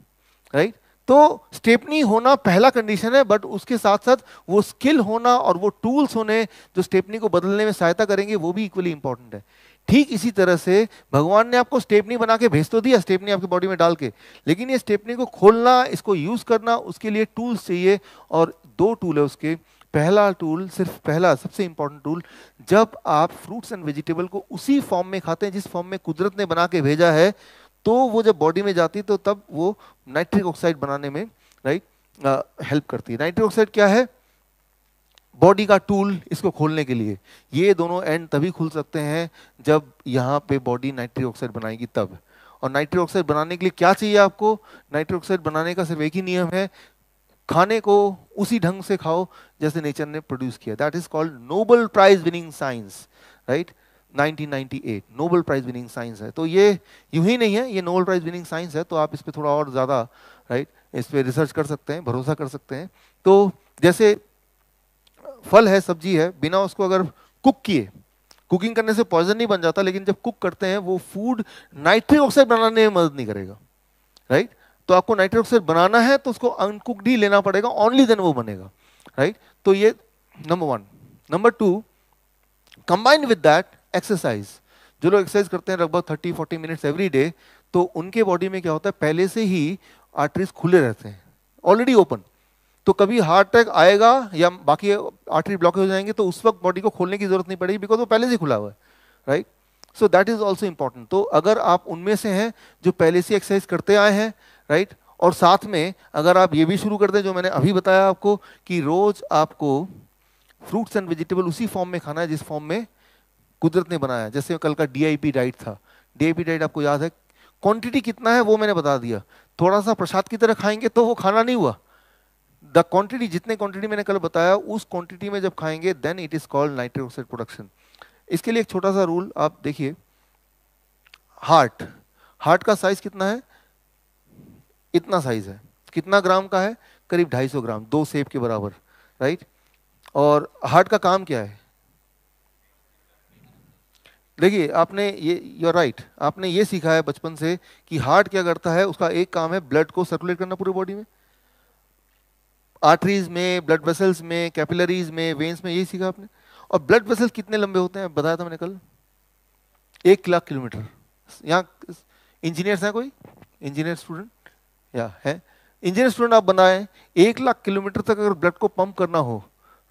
राइट तो स्टेपनी होना पहला कंडीशन है बट उसके साथ साथ वो स्किल होना और वो टूल्स होने जो स्टेपनी को बदलने में सहायता करेंगे वो भी इक्वली इंपॉर्टेंट है ठीक इसी तरह से भगवान ने आपको स्टेपनी बना के भेज तो दिया स्टेपनी आपकी बॉडी में डाल के लेकिन ये स्टेपनी को खोलना इसको यूज़ करना उसके लिए टूल्स चाहिए और दो टूल है उसके पहला टूल सिर्फ पहला सबसे इंपॉर्टेंट टूल जब आप फ्रूट्स एंड वेजिटेबल को उसी फॉर्म में खाते हैं जिस फॉर्म में कुदरत ने बना के भेजा है तो वो जब बॉडी में जाती तो तब वो नाइट्रिक ऑक्साइड बनाने में राइट हेल्प करती है नाइट्रिक ऑक्साइड क्या है बॉडी का टूल इसको खोलने के लिए ये दोनों एंड तभी खुल सकते हैं जब यहाँ पे बॉडी नाइट्रिक ऑक्साइड बनाएगी तब और नाइट्रिक ऑक्साइड बनाने के लिए क्या चाहिए आपको नाइट्रिक ऑक्साइड बनाने का सिर्फ एक ही नियम है खाने को उसी ढंग से खाओ जैसे नेचर ने प्रोड्यूस किया that is called Nobel prize winning science right 1998 Nobel prize winning science है तो ये यूं ही नहीं है ये नोबल प्राइज विनिंग साइंस है तो आप इस पर थोड़ा और ज़्यादा राइट इस पर रिसर्च कर सकते हैं भरोसा कर सकते हैं तो जैसे फल है सब्जी है बिना उसको अगर कुक किए कुकिंग करने से पॉइजन नहीं बन जाता लेकिन जब कुक करते हैं वो फूड नाइट्रिक ऑक्साइड बनाने में मदद नहीं करेगा राइट तो आपको नाइट्रिक ऑक्साइड बनाना है तो उसको अनकुकड ही लेना पड़ेगा ओनली देन वो बनेगा राइट तो ये number one number two combined with that exercise जो लोग एक्सरसाइज करते हैं लगभग thirty forty minutes every day तो उनके बॉडी में क्या होता है पहले से ही आर्टरीज खुले रहते हैं ऑलरेडी ओपन तो कभी हार्ट अटैक आएगा या बाकी आर्टरी ब्लॉक हो जाएंगे तो उस वक्त बॉडी को खोलने की जरूरत नहीं पड़ेगी बिकॉज वो पहले से खुला हुआ है right so that is also important तो अगर आप उनमें से हैं जो पहले से एक्सरसाइज करते आए हैं राइट right? और साथ में अगर आप ये भी शुरू कर दें जो मैंने अभी बताया आपको कि रोज आपको फ्रूट्स एंड वेजिटेबल उसी फॉर्म में खाना है जिस फॉर्म में कुदरत ने बनाया जैसे कल का डीआईपी डाइट था डीआईपी डाइट आपको याद है क्वांटिटी कितना है वो मैंने बता दिया थोड़ा सा प्रसाद की तरह खाएंगे तो वो खाना नहीं हुआ द क्वांटिटी जितने क्वांटिटी मैंने कल बताया उस क्वांटिटी में जब खाएंगे then it is called nitric oxide production इसके लिए एक छोटा सा रूल आप देखिए हार्ट हार्ट का साइज कितना है इतना साइज है कितना ग्राम का है करीब 250 ग्राम दो सेब के बराबर राइट और हार्ट का काम क्या है देखिए आपने ये यू आर राइट आपने ये सीखा है बचपन से कि हार्ट क्या करता है उसका एक काम है ब्लड को सर्कुलेट करना पूरे बॉडी में आर्टरीज में ब्लड वेसल्स में कैपिलरीज में वेन्स में यही सीखा आपने और ब्लड वेसल्स कितने लंबे होते हैं बताया था मैंने कल एक लाख किलोमीटर यहाँ इंजीनियर्स हैं कोई इंजीनियर स्टूडेंट या है इंजीनियर स्टूडेंट आप बनाए एक लाख किलोमीटर तक अगर ब्लड को पंप करना हो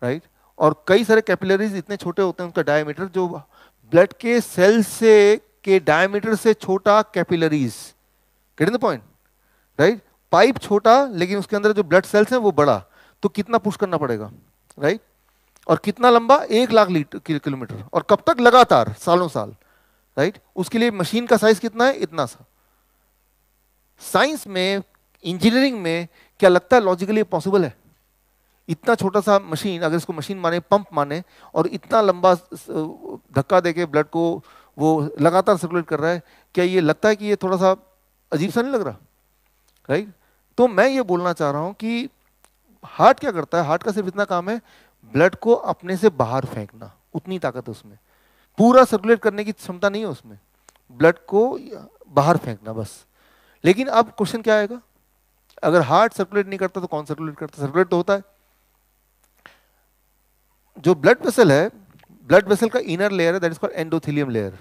राइट और कई सारे कैपिलरीज इतने छोटे होते हैं उनका डायमीटर जो ब्लड के सेल से के डायमीटर से छोटा capillaries cutting the point right pipe छोटा लेकिन उसके अंदर जो ब्लड सेल्स हैं वो बड़ा तो कितना पुश करना पड़ेगा राइट और कितना लंबा एक लाख लीटर किलोमीटर और कब तक लगातार सालों साल राइट उसके लिए मशीन का साइज कितना है इतना सा साइंस में इंजीनियरिंग में क्या लगता है लॉजिकली पॉसिबल है इतना छोटा सा मशीन अगर इसको मशीन माने पंप माने और इतना लंबा धक्का दे के ब्लड को वो लगातार सर्कुलेट कर रहा है क्या ये लगता है कि ये थोड़ा सा अजीब सा नहीं लग रहा राइट तो मैं ये बोलना चाह रहा हूँ कि हार्ट क्या करता है हार्ट का सिर्फ इतना काम है ब्लड को अपने से बाहर फेंकना उतनी ताकत है उसमें पूरा सर्कुलेट करने की क्षमता नहीं है उसमें ब्लड को बाहर फेंकना बस लेकिन अब क्वेश्चन क्या आएगा अगर हार्ट सर्कुलेट नहीं करता तो कौन सर्कुलेट करता सर्कुलेट तो होता है जो ब्लड वेसल है ब्लड वेसल का इनर लेयर है that is called endothelium layer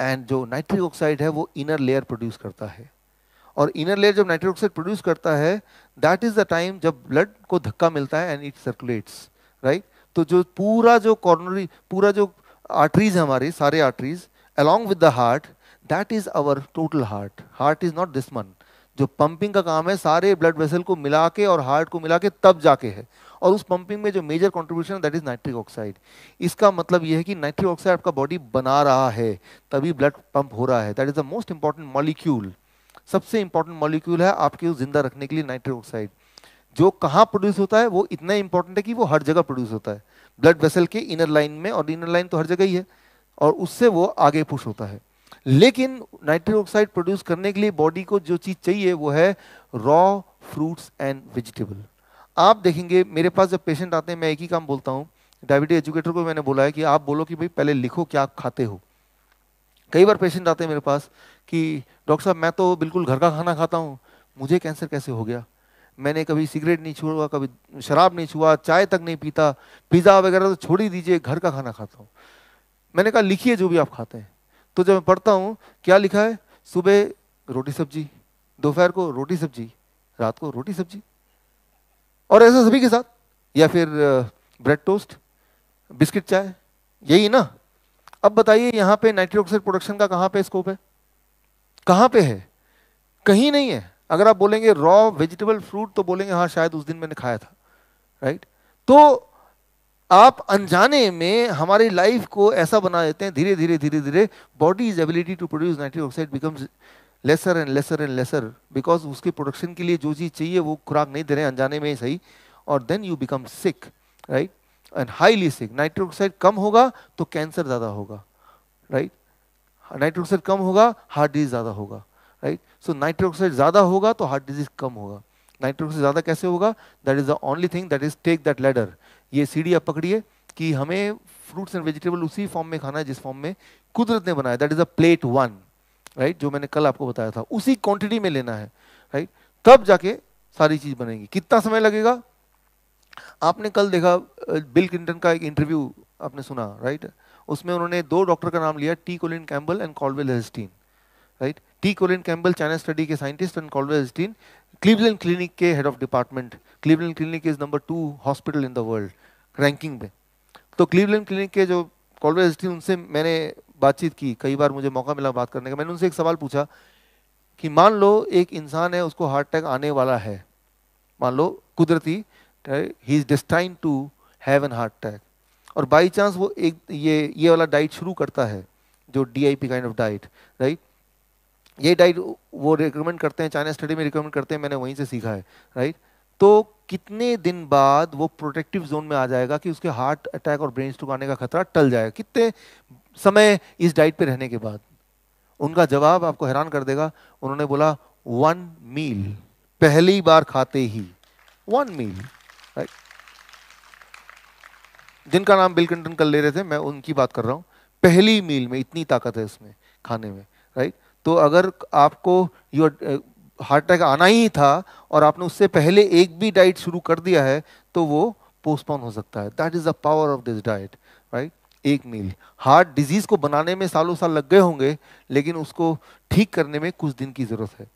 and जो नाइट्रिक ऑक्साइड है वो इनर लेयर प्रोड्यूस करता है और इनर लेयर जब नाइट्रिक ऑक्साइड प्रोड्यूस करता है दैट इज द टाइम जब ब्लड को धक्का मिलता है एंड इट सर्कुलेट्स राइट तो जो पूरा जो कॉर्नरी पूरा जो आर्टरीज है हमारी सारे arteries along with the heart that is our total heart heart is not this man जो पंपिंग का काम है सारे ब्लड वेसल को मिला के और हार्ट को मिला के तब जाके है और उस पंपिंग में जो major contribution that is nitric oxide इसका मतलब यह है कि नाइट्रिक ऑक्साइड आपका बॉडी बना रहा है तभी ब्लड पंप हो रहा है that is the most important molecule सबसे इंपॉर्टेंट मॉलिक्यूल है आपके जिंदा रखने के लिए नाइट्रिक ऑक्साइड जो कहाँ प्रोड्यूस होता है वो इतना इंपॉर्टेंट है कि वो हर जगह प्रोड्यूस होता है ब्लड वेसल के इनर लाइन में और इनर लाइन तो हर जगह ही है और उससे वो आगे पुश होता है लेकिन नाइट्रिक ऑक्साइड प्रोड्यूस करने के लिए बॉडी को जो चीज़ चाहिए वो है रॉ फ्रूट्स एंड वेजिटेबल आप देखेंगे मेरे पास जब पेशेंट आते हैं मैं एक ही काम बोलता हूँ डायबिटीज एजुकेटर को मैंने बोला है कि आप बोलो कि भाई पहले लिखो क्या आप खाते हो कई बार पेशेंट आते हैं मेरे पास कि डॉक्टर साहब मैं तो बिल्कुल घर का खाना खाता हूँ मुझे कैंसर कैसे हो गया मैंने कभी सिगरेट नहीं छुआ कभी शराब नहीं छुआ चाय तक नहीं पीता पिज़्ज़ा वगैरह तो छोड़ ही दीजिए घर का खाना खाता हूँ मैंने कहा लिखिए जो भी आप खाते हैं तो जब मैं पढ़ता हूँ क्या लिखा है सुबह रोटी सब्जी दोपहर को रोटी सब्जी रात को रोटी सब्जी और ऐसा सभी के साथ या फिर ब्रेड टोस्ट बिस्किट चाय यही ना अब बताइए यहाँ पे नाइट्रिक ऑक्साइड प्रोडक्शन का कहां पे स्कोप है कहां पे है कहीं नहीं है अगर आप बोलेंगे रॉ वेजिटेबल फ्रूट तो बोलेंगे हाँ शायद उस दिन मैंने खाया था राइट तो आप अनजाने में हमारी लाइफ को ऐसा बना देते हैं धीरे धीरे धीरे धीरे body is ability to produce nitric oxide becomes lesser and lesser and lesser because उसके प्रोडक्शन के लिए जो चीज़ चाहिए वो खुराक नहीं दे रहे हैं अनजाने में ही सही और then you become sick right and highly sick nitroxide oxide कम होगा तो कैंसर ज़्यादा होगा राइट नाइट्रिक ऑक्साइड कम होगा हार्ट डिजीज ज़्यादा होगा राइट सो नाइट्रोक्साइड ऑक्साइड ज़्यादा होगा तो हार्ट डिजीज कम होगा नाइट्रोक्साइड ऑक्साइड ज़्यादा कैसे होगा that is the only thing that is take that ladder ये सीढ़ी आप पकड़िए कि हमें फ्रूट्स एंड वेजिटेबल उसी फॉर्म में खाना है जिस फॉर्म में कुदरत ने बनाया that is a plate one right जो मैंने कल आपको बताया था उसी क्वांटिटी में लेना है राइट तब जाके सारी चीज़ बनेगी कितना समय लगेगा आपने कल देखा बिल क्लिंटन का एक इंटरव्यू आपने सुना राइट उसमें उन्होंने दो डॉक्टर का नाम लिया T Colin Campbell and Caldwell Esselstyn right T Colin Campbell China study के scientist and Caldwell Esselstyn Cleveland Clinic के head of department Cleveland Clinic is number two hospital in the world ranking में तो Cleveland Clinic के जो Colwell हेस्टीन उनसे मैंने बातचीत की कई बार मुझे मौका मिला बात करने का मैंने उनसे एक सवाल पूछा कि मान लो एक इंसान है उसको हार्ट अटैक आने वाला है मान लो कुदरती ही is destined to have an heart attack और बाई चांस वो एक ये ये वाला डाइट शुरू करता है जो D I P kind of diet right ये डाइट वो रिकमेंड करते हैं चाइना स्टडी में रिकमेंड करते हैं मैंने वहीं से सीखा है राइट तो कितने दिन बाद वो प्रोटेक्टिव जोन में आ जाएगा कि उसके हार्ट अटैक और ब्रेन स्ट्रोक आने का खतरा टल जाएगा कितने समय इस डाइट पे रहने के बाद उनका जवाब आपको हैरान कर देगा उन्होंने बोला वन मील पहली बार खाते ही वन मील राइट जिनका नाम बिल क्लिंटन कल ले रहे थे मैं उनकी बात कर रहा हूँ पहली मील में इतनी ताकत है उसमें खाने में राइट तो अगर आपको योर हार्ट अटैक आना ही था और आपने उससे पहले एक भी डाइट शुरू कर दिया है तो वो पोस्टपोन हो सकता है that is the power of this diet right एक मील हार्ट डिजीज़ को बनाने में सालों साल लग गए होंगे लेकिन उसको ठीक करने में कुछ दिन की ज़रूरत है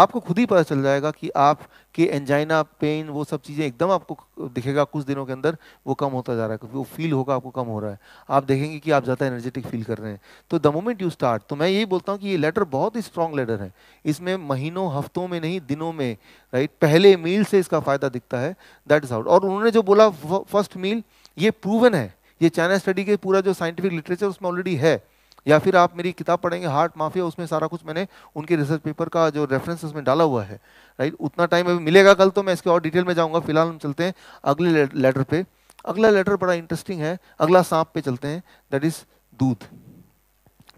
आपको खुद ही पता चल जाएगा कि आपके एंजाइना पेन वो सब चीज़ें एकदम आपको दिखेगा कुछ दिनों के अंदर वो कम होता जा रहा है क्योंकि वो फील होगा आपको कम हो रहा है आप देखेंगे कि आप ज़्यादा एनर्जेटिक फील कर रहे हैं तो द मोमेंट यू स्टार्ट तो मैं यही बोलता हूँ कि ये लेटर बहुत ही स्ट्रॉन्ग लेटर है इसमें महीनों हफ्तों में नहीं दिनों में राइट पहले मील से इसका फ़ायदा दिखता है दैट इज़ आउट और उन्होंने जो बोला फर्स्ट मील ये प्रूवन है ये चाइना स्टडी के पूरा जो साइंटिफिक लिटरेचर उसमें ऑलरेडी है या फिर आप मेरी किताब पढ़ेंगे हार्ट माफिया उसमें सारा कुछ मैंने उनके रिसर्च पेपर का जो रेफरेंस उसमें डाला हुआ है राइट उतना टाइम अभी मिलेगा कल तो मैं इसके और डिटेल में जाऊँगा फिलहाल हम चलते हैं अगले लेटर पर अगला लेटर बड़ा इंटरेस्टिंग है अगला सांप पे चलते हैं दैट इज़ दूध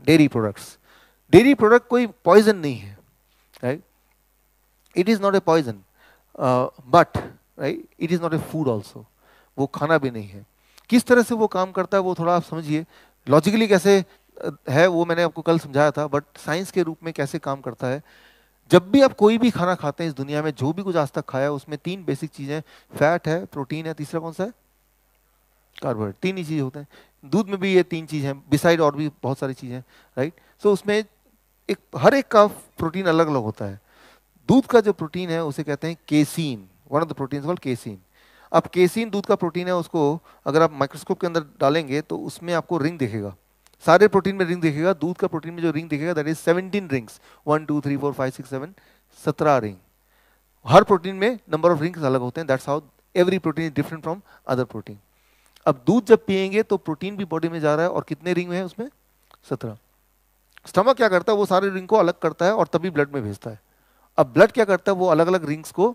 डेयरी प्रोडक्ट्स डेयरी प्रोडक्ट कोई पॉइजन नहीं है right it is not a poison but right it is not a food also वो खाना भी नहीं है किस तरह से वो काम करता है वो थोड़ा आप समझिए लॉजिकली कैसे है वो मैंने आपको कल समझाया था बट साइंस के रूप में कैसे काम करता है जब भी आप कोई भी खाना खाते हैं इस दुनिया में जो भी कुछ आज तक खाया है उसमें तीन बेसिक चीज़ें फैट है प्रोटीन है तीसरा कौन सा है कार्बोहाइड्रेट तीन ही चीज़ होते हैं दूध में भी ये तीन चीज़ हैं बिसाइड और भी बहुत सारी चीज़ें राइट सो उसमें एक हर एक का प्रोटीन अलग अलग होता है दूध का जो प्रोटीन है उसे कहते हैं casein one of the protein called casein अब केसिन दूध का प्रोटीन है उसको अगर आप माइक्रोस्कोप के अंदर डालेंगे तो उसमें आपको रिंग दिखेगा सारे प्रोटीन में रिंग दिखेगा दूध का प्रोटीन में जो रिंग दिखेगा that is seventeen rings one two three four five six seven सत्रह रिंग हर प्रोटीन में नंबर ऑफ रिंग्स अलग होते हैं that's how every protein is different from other protein अब दूध जब पियेंगे तो प्रोटीन भी बॉडी में जा रहा है और कितने रिंग है उसमें सत्रह स्टमक क्या करता है वो सारे रिंग को अलग करता है और तभी ब्लड में भेजता है अब ब्लड क्या करता है वो अलग अलग रिंग्स को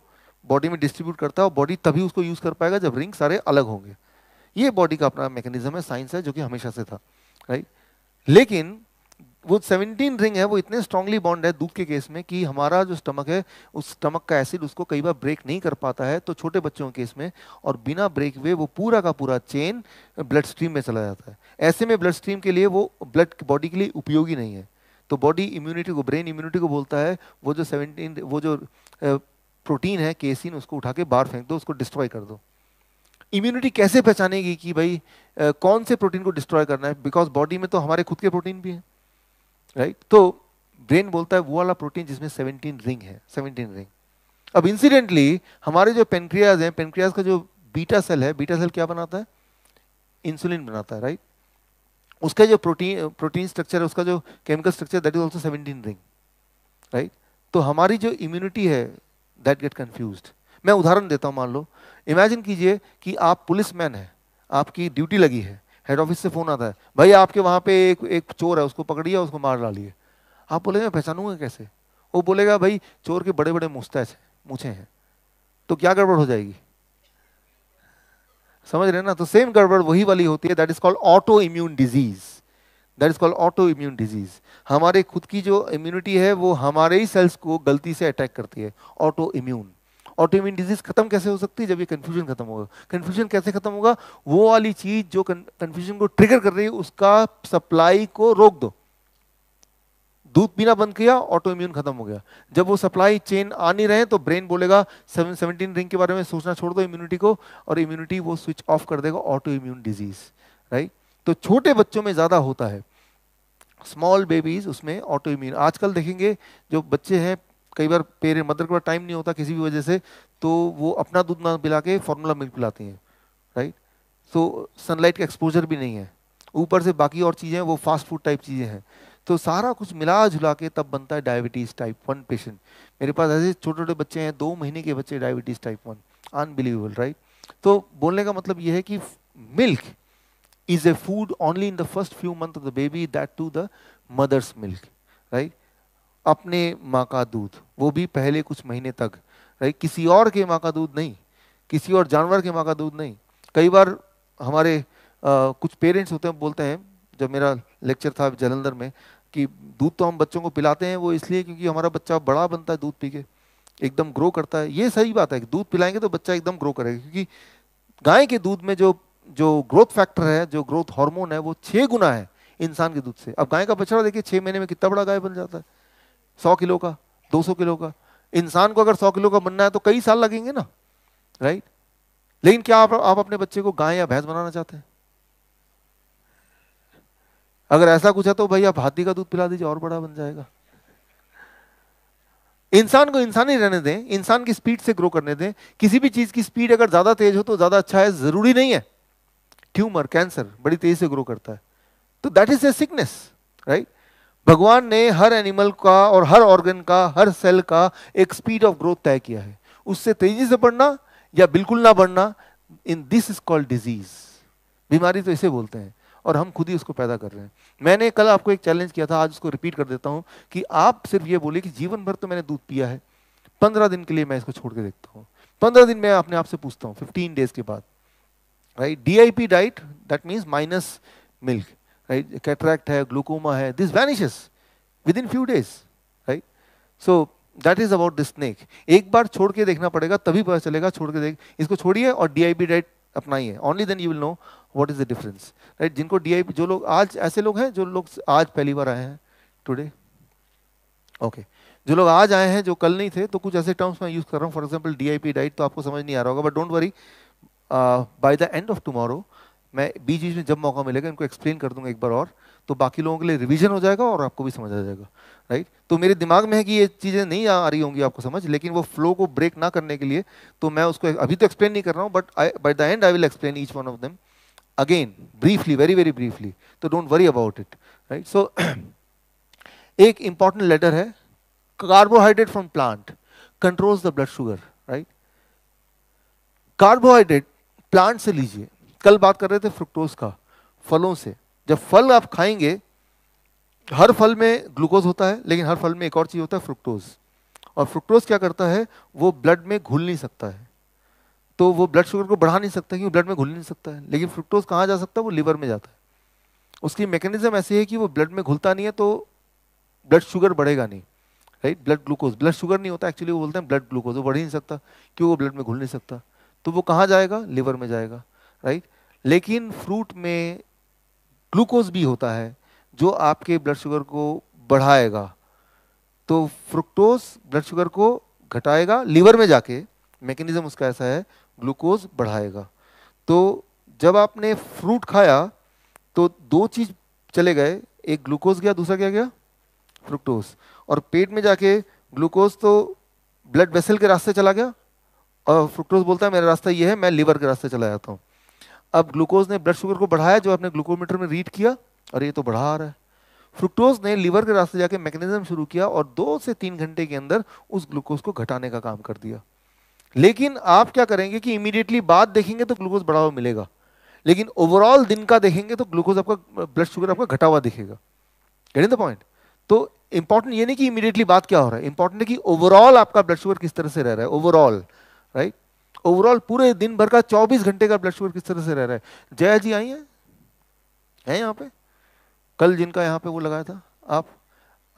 बॉडी में डिस्ट्रीब्यूट करता है और बॉडी तभी उसको यूज़ कर पाएगा जब रिंग सारे अलग होंगे ये बॉडी का अपना मैकेनिज्म है साइंस है जो कि हमेशा से था राइट लेकिन वो 17 रिंग है वो इतने स्ट्रांगली बॉन्ड है दूध के केस में कि हमारा जो स्टमक है उस स्टमक का एसिड उसको कई बार ब्रेक नहीं कर पाता है तो छोटे बच्चों के केस में और बिना ब्रेक हुए वो पूरा का पूरा चेन ब्लड स्ट्रीम में चला जाता है ऐसे में ब्लड स्ट्रीम के लिए वो ब्लड बॉडी के लिए उपयोगी नहीं है तो बॉडी इम्यूनिटी को ब्रेन इम्यूनिटी को बोलता है वो जो सेवनटीन वो जो प्रोटीन है केसिन उसको उठा के बाहर फेंक दो उसको डिस्ट्रॉय कर दो इम्यूनिटी कैसे पहचानेगी कि भाई कौन से प्रोटीन को डिस्ट्रॉय करना है बिकॉज बॉडी में तो हमारे खुद के प्रोटीन भी हैं राइट तो ब्रेन बोलता है वो वाला प्रोटीन जिसमें सेवनटीन रिंग है सेवनटीन रिंग अब इंसिडेंटली हमारे जो पेनक्रियाज हैं पेनक्रियाज का जो बीटा सेल है बीटा सेल क्या बनाता है इंसुलिन बनाता है राइट उसका जो प्रोटीन प्रोटीन स्ट्रक्चर है उसका जो chemical structure that is also seventeen ring right तो हमारी जो इम्यूनिटी है दैट गेट कन्फ्यूज मैं उदाहरण देता हूँ मान लो इमेजिन कीजिए कि आप पुलिस मैन हैं आपकी ड्यूटी लगी है हेड ऑफिस से फ़ोन आता है भाई आपके वहाँ पे एक एक चोर है उसको पकड़िए उसको मार डालिए आप मैं पहचानूंगा कैसे वो बोलेगा भाई चोर के बड़े बड़े मुस्तैच हैं मूछे हैं तो क्या गड़बड़ हो जाएगी समझ रहे ना तो सेम गड़बड़ वही वाली होती है that is called auto immune disease that is called auto immune disease हमारे खुद की जो इम्यूनिटी है वो हमारे ही सेल्स को गलती से अटैक करती है auto immune auto immune disease खत्म कैसे हो सकती है जब ये कन्फ्यूजन खत्म होगा कन्फ्यूजन कैसे खत्म होगा वो वाली चीज़ जो कन्फ्यूजन को ट्रिगर कर रही है उसका सप्लाई को रोक दो दूध पीना बंद किया ऑटो इम्यून खत्म हो गया जब वो सप्लाई चेन आ नहीं रहे तो ब्रेन बोलेगा सेवन सेवनटीन रिंग के बारे में सोचना छोड़ दो इम्यूनिटी को और इम्यूनिटी वो स्विच ऑफ कर देगा ऑटो इम्यून डिजीज़ राइट तो छोटे बच्चों में ज़्यादा होता है स्मॉल बेबीज़ उसमें ऑटो इम्यून आजकल देखेंगे जो बच्चे हैं कई बार पेरेंट मदर के पास टाइम नहीं होता किसी भी वजह से तो वो अपना दूध ना पिला के फार्मूला मिल्क पिलाती हैं राइट सो सनलाइट का एक्सपोजर भी नहीं है ऊपर से बाकी और चीज़ें वो फास्ट फूड टाइप चीज़ें हैं तो सारा कुछ मिला जुला के तब बनता है डायबिटीज़ टाइप वन पेशेंट मेरे पास ऐसे छोटे छोटे बच्चे हैं दो महीने के बच्चे diabetes type one unbelievable right तो बोलने का मतलब ये है कि milk is a food only in the first few months of the baby that to the mother's milk right अपने माँ का दूध वो भी पहले कुछ महीने तक राइट किसी और के माँ का दूध नहीं किसी और जानवर के माँ का दूध नहीं कई बार हमारे आ, कुछ पेरेंट्स होते हैं बोलते हैं जब मेरा लेक्चर था जलंधर में कि दूध तो हम बच्चों को पिलाते हैं वो इसलिए क्योंकि हमारा बच्चा बड़ा बनता है दूध पी के एकदम ग्रो करता है ये सही बात है कि दूध पिलाएंगे तो बच्चा एकदम ग्रो करेगा क्योंकि गाय के दूध में जो जो ग्रोथ फैक्टर है जो ग्रोथ हार्मोन है वो छः गुना है इंसान के दूध से अब गाय का बछड़ा देखिए छः महीने में कितना बड़ा गाय बन जाता है सौ किलो का दो सौ किलो का इंसान को अगर सौ किलो का बनना है तो कई साल लगेंगे ना राइट लेकिन क्या आप, आप अपने बच्चे को गाय या भैंस बनाना चाहते हैं अगर ऐसा कुछ है तो भाई आप हाथी का दूध पिला दीजिए और बड़ा बन जाएगा इंसान को इंसान ही रहने दें इंसान की स्पीड से ग्रो करने दें किसी भी चीज की स्पीड अगर ज्यादा तेज हो तो ज्यादा अच्छा है जरूरी नहीं है ट्यूमर कैंसर बड़ी तेजी से ग्रो करता है तो that is a sickness right भगवान ने हर एनिमल का और हर ऑर्गन का हर सेल का एक स्पीड ऑफ ग्रोथ तय किया है उससे तेजी से बढ़ना या बिल्कुल ना बढ़ना in this is called disease बीमारी तो इसे बोलते हैं और हम खुद ही उसको पैदा कर रहे हैं मैंने कल आपको एक चैलेंज किया था आज उसको रिपीट कर देता हूँ कि आप सिर्फ ये बोले कि जीवन भर तो मैंने दूध पिया है पंद्रह दिन के लिए मैं इसको छोड़ के देखता हूँ पंद्रह दिन में अपने आप से पूछता हूँ फिफ्टीन डेज के बाद right? DIP diet, that means minus milk, right? Cataract hai, glaucoma hai, this vanishes within few days, right? So that is about this snake. ek bar chhod ke dekhna padega tabhi pata chalega chhod ke dekh isko chhodiye aur DIP diet apnaiye only then you will know what is the difference right jinko dip jo log aaj aise log hain jo log aaj pehli bar aaye hain today okay. जो लोग आज आए हैं जो कल नहीं थे तो कुछ ऐसे टर्म्स मैं यूज़ कर रहा हूँ फॉर एग्जाम्पल डीआईपी डाइट तो आपको समझ नहीं आ रहा होगा but don't worry by the end of tomorrow मैं बीच बीच में जब मौका मिलेगा इनको एक्सप्लेन कर दूंगा एक बार और तो बाकी लोगों के लिए रिवीजन हो जाएगा और आपको भी समझ आ जाएगा राइट तो मेरे दिमाग में है कि ये चीज़ें नहीं आ रही होंगी आपको समझ लेकिन वो फ्लो को ब्रेक ना करने के लिए तो मैं उसको अभी तो एक्सप्लेन नहीं कर रहा हूँ but I by the end I will explain each one of them again briefly very very briefly तो don't worry about it right so एक इंपॉर्टेंट लेटर है carbohydrate from plant controls the blood sugar right carbohydrate plant से लीजिए कल बात कर रहे थे फ्रुक्टोज का फलों से जब फल आप खाएंगे हर फल में ग्लूकोज होता है लेकिन हर फल में एक और चीज़ होता है फ्रुक्टोज और फ्रुक्टोज क्या करता है वो ब्लड में घुल नहीं सकता है तो वो ब्लड शुगर को बढ़ा नहीं सकता क्योंकि ब्लड में घुल नहीं सकता है लेकिन फ्रुक्टोज कहाँ जा सकता है वो लीवर में जाता है उसकी मैकेनिज्म ऐसी है कि वो ब्लड में घुलता नहीं है तो ब्लड शुगर बढ़ेगा नहीं right blood glucose blood sugar नहीं होता एक्चुअली वो बोलते हैं ब्लड ग्लूकोज वो बढ़ ही नहीं सकता क्यों वो ब्लड में घुल नहीं सकता तो वो कहाँ जाएगा लिवर में जाएगा राइट लेकिन फ्रूट में ग्लूकोज भी होता है जो आपके ब्लड शुगर को बढ़ाएगा तो फ्रुक्टोज ब्लड शुगर को घटाएगा लीवर में जाके मैकेनिज्म उसका ऐसा है ग्लूकोज बढ़ाएगा तो जब आपने फ्रूट खाया तो दो चीज चले गए एक ग्लूकोज गया दूसरा क्या गया फ्रुक्टोज और पेट में जाके ग्लूकोज तो ब्लड वेसल के रास्ते चला गया और फ्रुक्टोज बोलता है मेरा रास्ता ये है मैं लीवर के रास्ते चला जाता हूँ अब ग्लूकोज ने ब्लड शुगर को बढ़ाया जो आपने ग्लूकोमीटर में रीड किया और ये तो बढ़ा आ रहा है फ्रुक्टोज ने लीवर के रास्ते जाके मैकेनिज्म शुरू किया और दो से तीन घंटे के अंदर उस ग्लूकोज को घटाने का काम कर दिया लेकिन आप क्या करेंगे कि इमीडिएटली बाद देखेंगे तो ग्लूकोज बढ़ा हुआ मिलेगा लेकिन ओवरऑल दिन का देखेंगे तो ग्लूकोज आपका ब्लड शुगर आपका घटा हुआ दिखेगा गेटिंग द पॉइंट तो इंपॉर्टेंट ये नहीं कि इमीडिएटली बात क्या हो रहा है इंपॉर्टेंट है कि ओवरऑल आपका ब्लड शुगर किस तरह से रह रहा है ओवरऑल राइट ओवरऑल पूरे दिन भर का 24 घंटे का ब्लड शुगर किस तरह से रह रहा है जया जी आई हैं हैं यहाँ पे कल जिनका यहाँ पे वो लगाया था आप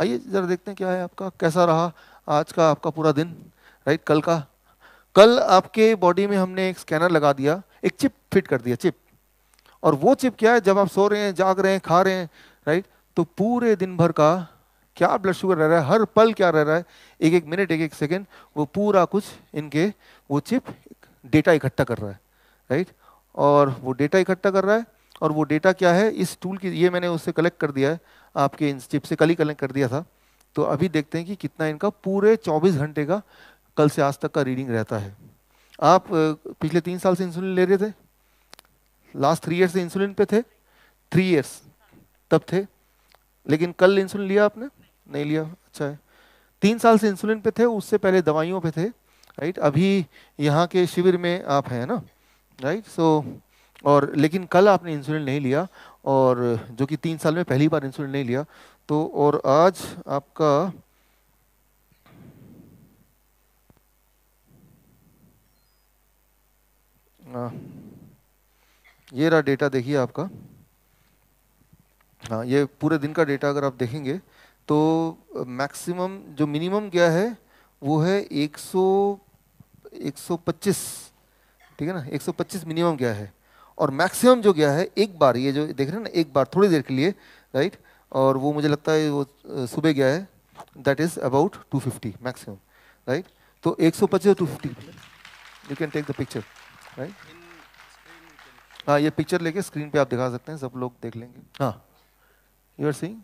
आइए जरा देखते हैं क्या है आपका कैसा रहा आज का आपका पूरा दिन राइट कल का कल आपके बॉडी में हमने एक स्कैनर लगा दिया एक चिप फिट कर दिया चिप और वो चिप क्या है जब आप सो रहे हैं जाग रहे हैं खा रहे हैं राइट तो पूरे दिन भर का क्या ब्लड शुगर रह रहा है हर पल क्या रह रहा है एक एक मिनट एक एक सेकेंड वो पूरा कुछ इनके वो चिप डेटा इकट्ठा कर रहा है राइट और वो डेटा इकट्ठा कर रहा है और वो डेटा क्या है इस टूल की ये मैंने उससे कलेक्ट कर दिया है आपके इन चिप से कल ही कलेक्ट कर दिया था तो अभी देखते हैं कि कितना इनका पूरे 24 घंटे का कल से आज तक का रीडिंग रहता है आप पिछले तीन साल से इंसुलिन ले रहे थे लास्ट थ्री ईयर्स से इंसुलिन पे थे थ्री ईयर्स तब थे लेकिन कल इंसुलिन लिया आपने नहीं लिया अच्छा है तीन साल से इंसुलिन पे थे उससे पहले दवाइयों पे थे राइट अभी यहाँ के शिविर में आप हैं ना राइट सो और लेकिन कल आपने इंसुलिन नहीं लिया और जो कि तीन साल में पहली बार इंसुलिन नहीं लिया तो और आज आपका आ, हाँ, ये रहा डेटा देखिए आपका हाँ ये पूरे दिन का डेटा अगर आप देखेंगे तो मैक्सिमम जो मिनिमम गया है वो है 100 125 ठीक है ना 125 मिनिमम गया है और मैक्सिमम जो गया है एक बार ये जो देख रहे हैं ना एक बार थोड़ी देर के लिए राइट और वो मुझे लगता है वो सुबह गया है that is about 250 maximum right तो 125 और 250 you can take the picture right हाँ ये पिक्चर लेके स्क्रीन पे आप दिखा सकते हैं सब लोग देख लेंगे हाँ यू आर सीइंग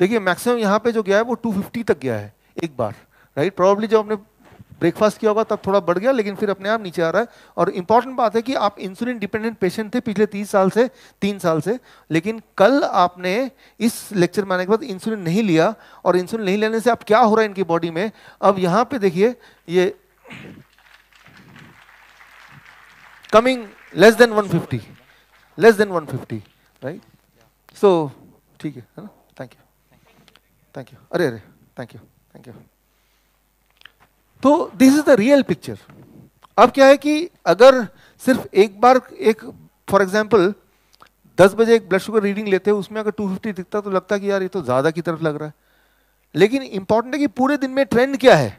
देखिए मैक्सिमम यहाँ पे जो गया है वो 250 तक गया है एक बार राइट प्रॉब्ली जब आपने ब्रेकफास्ट किया होगा तब थोड़ा बढ़ गया लेकिन फिर अपने आप नीचे आ रहा है और इंपॉर्टेंट बात है कि आप इंसुलिन डिपेंडेंट पेशेंट थे पिछले तीस साल से तीन साल से लेकिन कल आपने इस लेक्चर में आने के बाद इंसुलिन नहीं लिया और इंसुलिन नहीं लेने से आप क्या हो रहा है इनकी बॉडी में अब यहाँ पे देखिए ये coming less than fifty less than fifty right so ठीक है ना थैंक यू थैंक यू अरे अरे थैंक यू थैंक यू तो this is the real picture अब क्या है कि अगर सिर्फ एक बार एक फॉर एग्जाम्पल दस बजे एक ब्लड शुगर रीडिंग लेते हैं उसमें अगर 250 दिखता तो लगता कि यार ये तो ज़्यादा की तरफ लग रहा है लेकिन इंपॉर्टेंट है कि पूरे दिन में ट्रेंड क्या है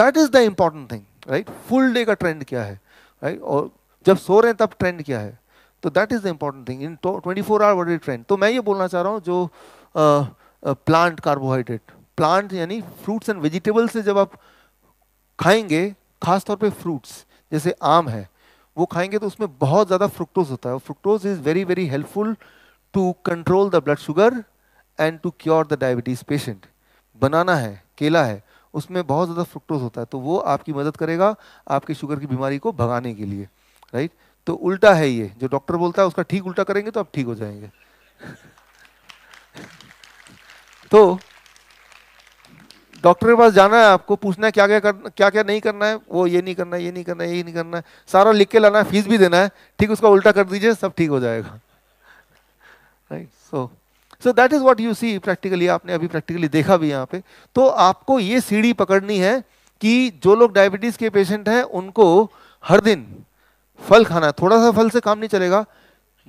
that is the important thing right full day का ट्रेंड क्या है राइट right? और जब सो रहे हैं तब ट्रेंड क्या है तो that is the important thing in twenty four hour world trend तो मैं ये बोलना चाह रहा हूँ जो uh, प्लांट कार्बोहाइड्रेट प्लांट यानी फ्रूट्स एंड वेजिटेबल्स से जब आप खाएंगे खासतौर पे फ्रूट्स जैसे आम है वो खाएंगे तो उसमें बहुत ज़्यादा फ्रुक्टोज होता है और fructose is very very helpful to control the blood sugar and to cure the diabetes patient banana है केला है उसमें बहुत ज़्यादा फ्रुक्टोज होता है तो वो आपकी मदद करेगा आपके शुगर की बीमारी को भगाने के लिए राइट तो उल्टा है ये जो डॉक्टर बोलता है उसका ठीक उल्टा करेंगे तो आप ठीक हो जाएंगे तो डॉक्टर के पास जाना है आपको पूछना है क्या क्या करना क्या क्या नहीं करना है वो ये नहीं करना है ये नहीं करना है ये नहीं करना है सारा लिख के लाना है फीस भी देना है ठीक उसका उल्टा कर दीजिए सब ठीक हो जाएगा right so so that is what you see practically आपने अभी प्रैक्टिकली देखा भी यहाँ पे तो आपको ये सीढ़ी पकड़नी है कि जो लोग डायबिटीज़ के पेशेंट हैं उनको हर दिन फल खाना है थोड़ा सा फल से काम नहीं चलेगा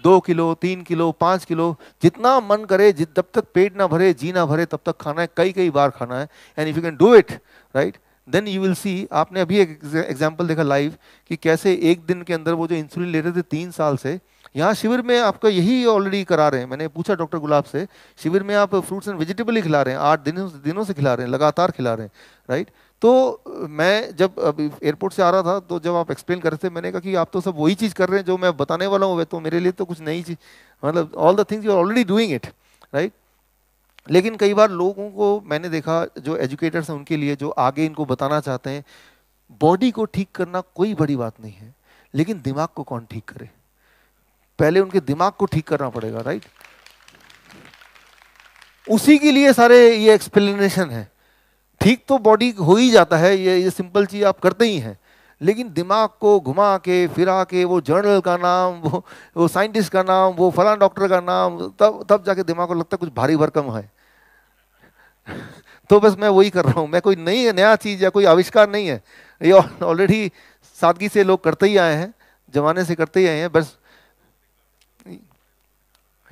दो किलो तीन किलो पाँच किलो जितना मन करे जित जब तक पेट ना भरे जी ना भरे तब तक खाना है कई कई बार खाना है and if you can do it right then you will see आपने अभी एक एग्जाम्पल देखा लाइव कि कैसे एक दिन के अंदर वो जो इंसुलिन ले रहे थे तीन साल से यहाँ शिविर में आपका यही ऑलरेडी करा रहे हैं मैंने पूछा डॉक्टर गुलाब से शिविर में आप फ्रूट्स एंड वेजिटेबल ही खिला रहे हैं आठ दिनों दिनों से खिला रहे हैं लगातार खिला रहे हैं राइट right? तो मैं जब अभी एयरपोर्ट से आ रहा था तो जब आप एक्सप्लेन कर रहे थे मैंने कहा कि आप तो सब वही चीज़ कर रहे हैं जो मैं बताने वाला हूँ तो मेरे लिए तो कुछ नई चीज़ मतलब all the things you are already doing it right लेकिन कई बार लोगों को मैंने देखा जो एजुकेटर्स हैं उनके लिए जो आगे इनको बताना चाहते हैं बॉडी को ठीक करना कोई बड़ी बात नहीं है लेकिन दिमाग को कौन ठीक करे पहले उनके दिमाग को ठीक करना पड़ेगा राइट उसी के लिए सारे ये एक्सप्लेनेशन है ठीक तो बॉडी हो ही जाता है ये ये सिंपल चीज़ आप करते ही हैं लेकिन दिमाग को घुमा के फिरा के वो जर्नल का नाम वो वो साइंटिस्ट का नाम वो फला डॉक्टर का नाम तब तब जाके दिमाग को लगता है कुछ भारी भरकम है *laughs* तो बस मैं वही कर रहा हूँ मैं कोई नई नया चीज़ या कोई आविष्कार नहीं है ये ऑलरेडी सादगी से लोग करते ही आए हैं जमाने से करते ही आए हैं बस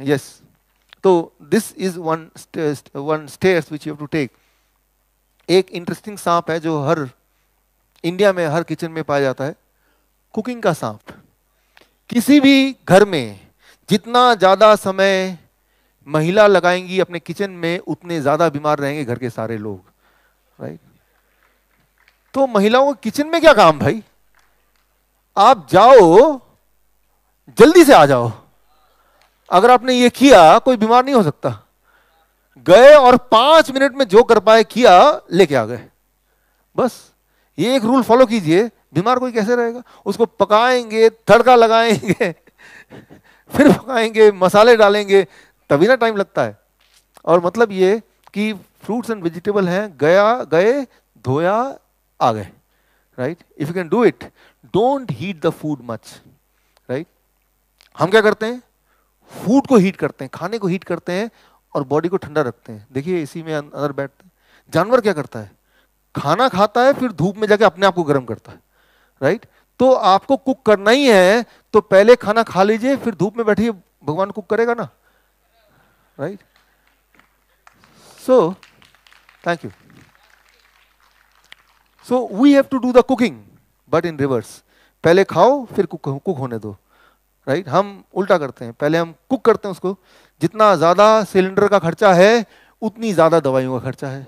यस तो this is one one stairs which you have to take एक इंटरेस्टिंग सांप है जो हर इंडिया में हर किचन में पाया जाता है कुकिंग का सांप किसी भी घर में जितना ज़्यादा समय महिला लगाएंगी अपने किचन में उतने ज़्यादा बीमार रहेंगे घर के सारे लोग राइट तो महिलाओं को किचन में क्या काम भाई आप जाओ जल्दी से आ जाओ अगर आपने ये किया कोई बीमार नहीं हो सकता गए और पांच मिनट में जो कर पाए किया लेके आ गए बस ये एक रूल फॉलो कीजिए बीमार कोई कैसे रहेगा उसको पकाएंगे तड़का लगाएंगे *laughs* फिर पकाएंगे मसाले डालेंगे तभी ना टाइम लगता है और मतलब ये कि फ्रूट्स एंड वेजिटेबल हैं गया गए धोया आ गए right if you can do it don't heat the food much right हम क्या करते हैं फूड को हीट करते हैं खाने को हीट करते हैं और बॉडी को ठंडा रखते हैं देखिए इसी में अंदर बैठते हैं जानवर क्या करता है खाना खाता है फिर धूप में जाके अपने आप को गर्म करता है राइट तो आपको कुक करना ही है तो पहले खाना खा लीजिए फिर धूप में बैठिए भगवान कुक करेगा ना right so thank you so we have to do the cooking but in reverse पहले खाओ फिर कुक कुक होने दो राइट right? हम उल्टा करते हैं पहले हम कुक करते हैं उसको जितना ज़्यादा सिलेंडर का खर्चा है उतनी ज़्यादा दवाइयों का खर्चा है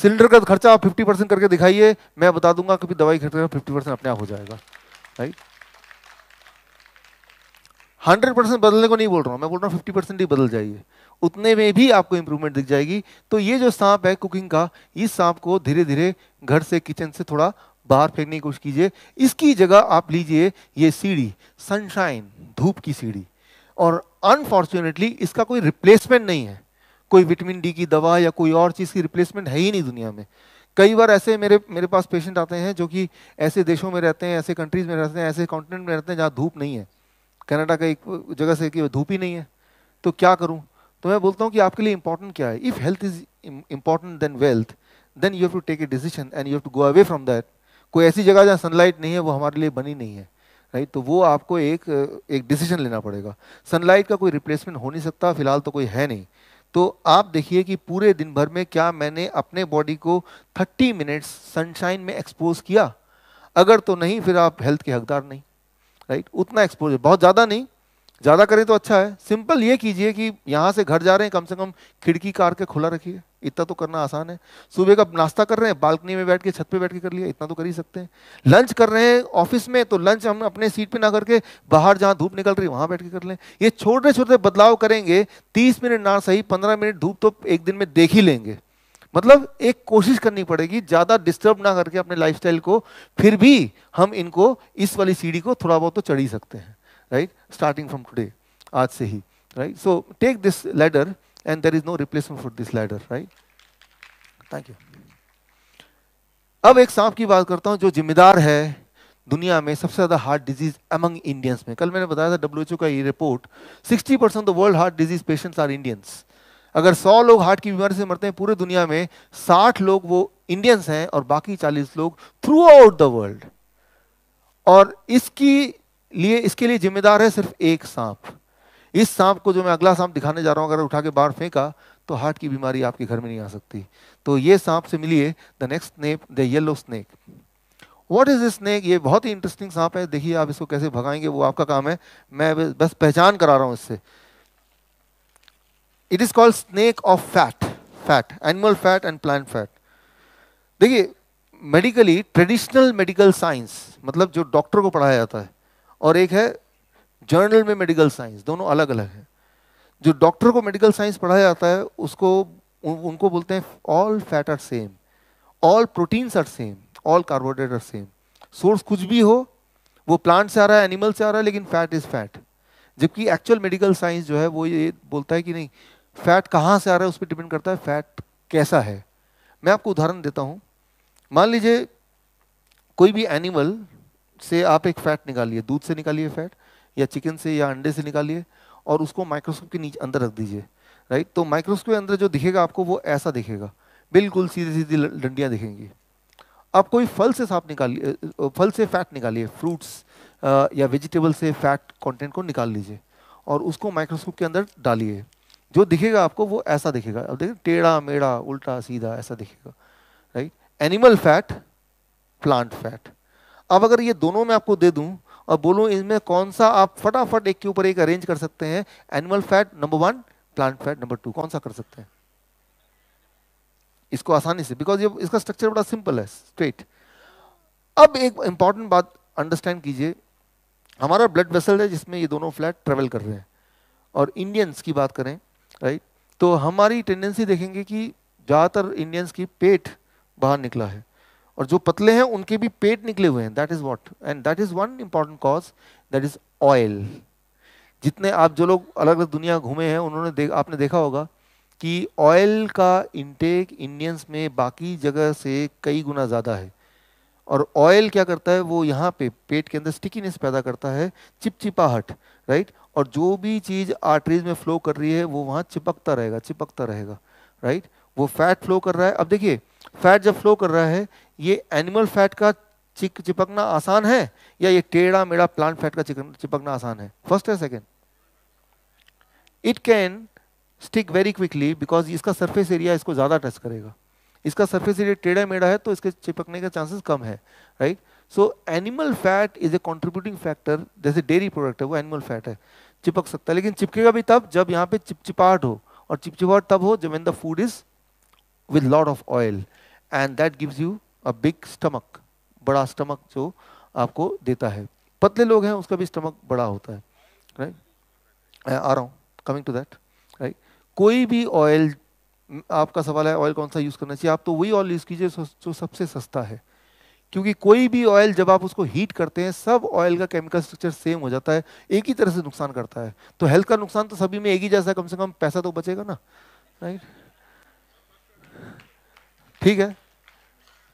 सिलेंडर का खर्चा आप फिफ्टी परसेंट करके दिखाइए मैं बता दूंगा कभी दवाई खर्च करना फिफ्टी परसेंट अपने आप हो जाएगा राइट हंड्रेड परसेंट बदलने को नहीं बोल रहा हूँ मैं बोल रहा हूँ फिफ्टी परसेंट ही बदल जाइए उतने में भी आपको इंप्रूवमेंट दिख जाएगी तो ये जो सांप है कुकिंग का इस सांप को धीरे धीरे घर से किचन से थोड़ा बाहर फेंकने की कोशिश कीजिए इसकी जगह आप लीजिए ये सीढ़ी सनशाइन धूप की सीढ़ी और अनफॉर्चुनेटली इसका कोई रिप्लेसमेंट नहीं है कोई विटामिन डी की दवा या कोई और चीज़ की रिप्लेसमेंट है ही नहीं दुनिया में कई बार ऐसे मेरे मेरे पास पेशेंट आते हैं जो कि ऐसे देशों में रहते हैं ऐसे कंट्रीज़ में रहते हैं ऐसे कॉन्टिनेंट में रहते हैं जहाँ धूप नहीं है कनाडा का एक जगह से कि धूप ही नहीं है तो क्या करूँ तो मैं बोलता हूँ कि आपके लिए इंपॉर्टेंट क्या है if health is important then wealth then you have to take a decision and you have to go away from that कोई ऐसी जगह जहाँ सनलाइट नहीं है वो हमारे लिए बनी नहीं है राइट तो वो आपको एक एक डिसीजन लेना पड़ेगा सनलाइट का कोई रिप्लेसमेंट हो नहीं सकता फिलहाल तो कोई है नहीं तो आप देखिए कि पूरे दिन भर में क्या मैंने अपने बॉडी को 30 मिनट्स सनशाइन में एक्सपोज किया अगर तो नहीं फिर आप हेल्थ के हकदार नहीं राइट उतना एक्सपोज बहुत ज़्यादा नहीं ज़्यादा करें तो अच्छा है सिंपल ये कीजिए कि यहाँ से घर जा रहे हैं कम से कम खिड़की कार के खुला रखिए इतना तो करना आसान है सुबह का नाश्ता कर रहे हैं बालकनी में बैठ के छत पे बैठ के कर लिया इतना तो कर ही सकते हैं लंच कर रहे हैं ऑफिस में तो लंच हम अपने सीट पे ना करके बाहर जहाँ धूप निकल रही है वहाँ बैठ के कर लें ये छोटे छोटे बदलाव करेंगे तीस मिनट ना सही पंद्रह मिनट धूप तो एक दिन में देख ही लेंगे मतलब एक कोशिश करनी पड़ेगी ज़्यादा डिस्टर्ब ना करके अपने लाइफ को फिर भी हम इनको इस वाली सीढ़ी को थोड़ा बहुत तो चढ़ ही सकते हैं राइट स्टार्टिंग फ्रॉम टुडे आज से ही right so take this ladder and there is no replacement for this ladder right thank you अब एक सांप की बात करता हूँ जो जिम्मेदार है दुनिया में सबसे ज़्यादा हार्ट डिजीज अमंग इंडियंस में कल मैंने बताया था डब्ल्यूएचओ का ये report 60 percent the world heart disease patients are Indians अगर 100 लोग हार्ट की बीमारी से मरते हैं पूरे दुनिया में 60 लोग वो इंडियंस हैं और बाकी 40 लोग थ्रू आउट द वर्ल्ड और इसकी लिए इसके लिए जिम्मेदार है सिर्फ एक सांप इस सांप को जो मैं अगला सांप दिखाने जा रहा हूं अगर उठा के बाहर फेंका तो हार्ट की बीमारी आपके घर में नहीं आ सकती तो ये सांप से मिलिए the next snake the yellow snake what is this snake ये बहुत ही इंटरेस्टिंग सांप है देखिए आप इसको कैसे भगाएंगे वो आपका काम है मैं बस पहचान करा रहा हूं इससे it is called snake of fat fat animal fat and plant fat देखिए मेडिकली ट्रेडिशनल मेडिकल साइंस मतलब जो डॉक्टर को पढ़ाया जाता है और एक है जर्नल में मेडिकल साइंस दोनों अलग अलग है जो डॉक्टर को मेडिकल साइंस पढ़ाया जाता है उसको उन, उनको बोलते हैं all fat are same all proteins are same all carbohydrate are same source कुछ भी हो वो प्लांट से आ रहा है एनिमल से आ रहा है लेकिन फैट इज़ फैट जबकि एक्चुअल मेडिकल साइंस जो है वो ये बोलता है कि नहीं फैट कहाँ से आ रहा है उस पर डिपेंड करता है फैट कैसा है मैं आपको उदाहरण देता हूँ मान लीजिए कोई भी एनिमल से आप एक फैट निकालिए दूध से निकालिए फैट या चिकन से या अंडे से निकालिए और उसको माइक्रोस्कोप के नीचे अंदर रख दीजिए राइट तो माइक्रोस्कोप के अंदर जो दिखेगा आपको वो ऐसा दिखेगा बिल्कुल सीधी सीधी डंडियाँ दिखेंगी आप कोई फल से साफ निकालिए फल से फैट निकालिए फ्रूट्स या वेजिटेबल से फैट कंटेंट को निकाल लीजिए और उसको माइक्रोस्कोप के अंदर डालिए जो दिखेगा आपको वो ऐसा दिखेगा अब देखिए टेढ़ा मेढ़ा उल्टा सीधा ऐसा दिखेगा right animal fat plant fat अब अगर ये दोनों में आपको दे दूँ और बोलूँ इनमें कौन सा आप फटाफट एक के ऊपर एक अरेंज कर सकते हैं animal fat number one plant fat number two कौन सा कर सकते हैं इसको आसानी से बिकॉज ये इसका स्ट्रक्चर बड़ा सिंपल है स्ट्रेट अब एक इंपॉर्टेंट बात अंडरस्टैंड कीजिए हमारा ब्लड वेसल है जिसमें ये दोनों फ्लैट ट्रेवल कर रहे हैं और इंडियंस की बात करें राइट तो हमारी टेंडेंसी देखेंगे कि ज़्यादातर इंडियंस की पेट बाहर निकला है और जो पतले हैं उनके भी पेट निकले हुए हैं that is what and that is one important cause that is oil जितने आप जो लोग अलग अलग दुनिया घूमे हैं उन्होंने दे, आपने देखा होगा कि ऑयल का इनटेक इंडियंस में बाकी जगह से कई गुना ज़्यादा है और ऑयल क्या करता है वो यहाँ पे पेट के अंदर स्टिकीनेस पैदा करता है चिपचिपाहट राइट और जो भी चीज़ आर्टरीज में फ्लो कर रही है वो वहाँ चिपकता रहेगा चिपकता रहेगा राइट वो फैट फ्लो कर रहा है अब देखिए फैट जब फ्लो कर रहा है ये एनिमल फैट का चिक चिपकना आसान है या ये टेढ़ा मेढ़ा प्लांट फैट का चिपकना आसान है फर्स्ट या second it can stick very quickly because इसका सरफेस एरिया इसको ज़्यादा टच करेगा इसका सरफेस एरिया टेढ़ा मेढ़ा है तो इसके चिपकने का चांसेस कम है right so animal fat is a contributing factor जैसे डेयरी प्रोडक्ट है वो एनिमल फैट है चिपक सकता है लेकिन चिपकेगा भी तब जब यहाँ पे चिपचिपाहट हो और चिपचिपाहट तब हो जब in the food is with lot of oil and that gives you a big stomach बड़ा स्टमक जो आपको देता है पतले लोग हैं उसका भी स्टमक बड़ा होता है राइट right? आ रहा हूँ कमिंग टू दैट राइट कोई भी ऑयल आपका सवाल है ऑयल कौन सा यूज़ करना चाहिए आप तो वही ऑयल यूज़ कीजिए जो सबसे सस्ता है क्योंकि कोई भी ऑयल जब आप उसको हीट करते हैं सब ऑयल का केमिकल स्ट्रक्चर सेम हो जाता है एक ही तरह से नुकसान करता है तो हेल्थ का नुकसान तो सभी में एक ही जैसा है कम से कम पैसा तो बचेगा ना राइट ठीक है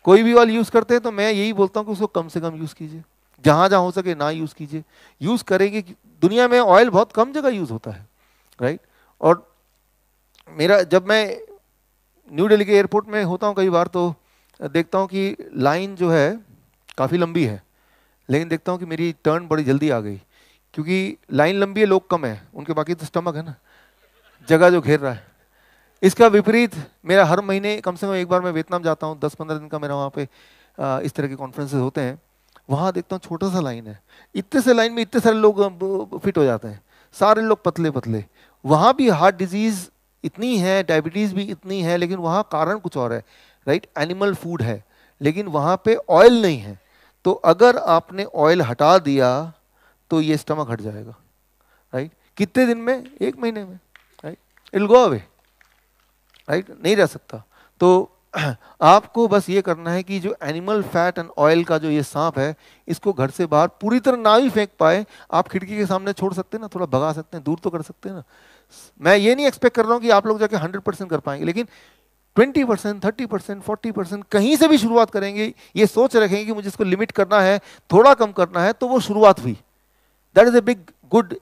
कोई भी ऑयल यूज़ करते हैं तो मैं यही बोलता हूँ कि उसको कम से कम यूज़ कीजिए जहाँ जहाँ हो सके ना यूज़ कीजिए यूज़ करेंगे दुनिया में ऑयल बहुत कम जगह यूज़ होता है राइट और मेरा जब मैं न्यू दिल्ली के एयरपोर्ट में होता हूँ कई बार तो देखता हूँ कि लाइन जो है काफ़ी लंबी है लेकिन देखता हूँ कि मेरी टर्न बड़ी जल्दी आ गई क्योंकि लाइन लंबी है लोग कम है उनके बाकी तो स्टमक है ना जगह जो घेर रहा है इसका विपरीत मेरा हर महीने कम से कम एक बार मैं वियतनाम जाता हूँ दस पंद्रह दिन का मेरा वहाँ पे इस तरह के कॉन्फ्रेंसेज होते हैं वहाँ देखता हूँ छोटा सा लाइन है इतने से लाइन में इतने सारे लोग फिट हो जाते हैं सारे लोग पतले पतले वहाँ भी हार्ट डिजीज़ इतनी है डायबिटीज़ भी इतनी है लेकिन वहाँ कारण कुछ और है राइट एनिमल फूड है लेकिन वहाँ पे ऑयल नहीं है तो अगर आपने ऑयल हटा दिया तो ये स्टमक हट जाएगा राइट कितने दिन में एक महीने में right I'll go away right नहीं रह सकता तो *clears throat* आपको बस ये करना है कि जो एनिमल फैट एंड ऑयल का जो ये सांप है इसको घर से बाहर पूरी तरह ना ही फेंक पाए आप खिड़की के सामने छोड़ सकते हैं ना थोड़ा भगा सकते हैं दूर तो कर सकते हैं ना मैं ये नहीं एक्सपेक्ट कर रहा हूँ कि आप लोग जाके हंड्रेड परसेंट कर पाएंगे लेकिन twenty percent thirty percent forty percent कहीं से भी शुरुआत करेंगे ये सोच रखेंगे कि मुझे इसको लिमिट करना है थोड़ा कम करना है तो वो शुरुआत हुई that is a big good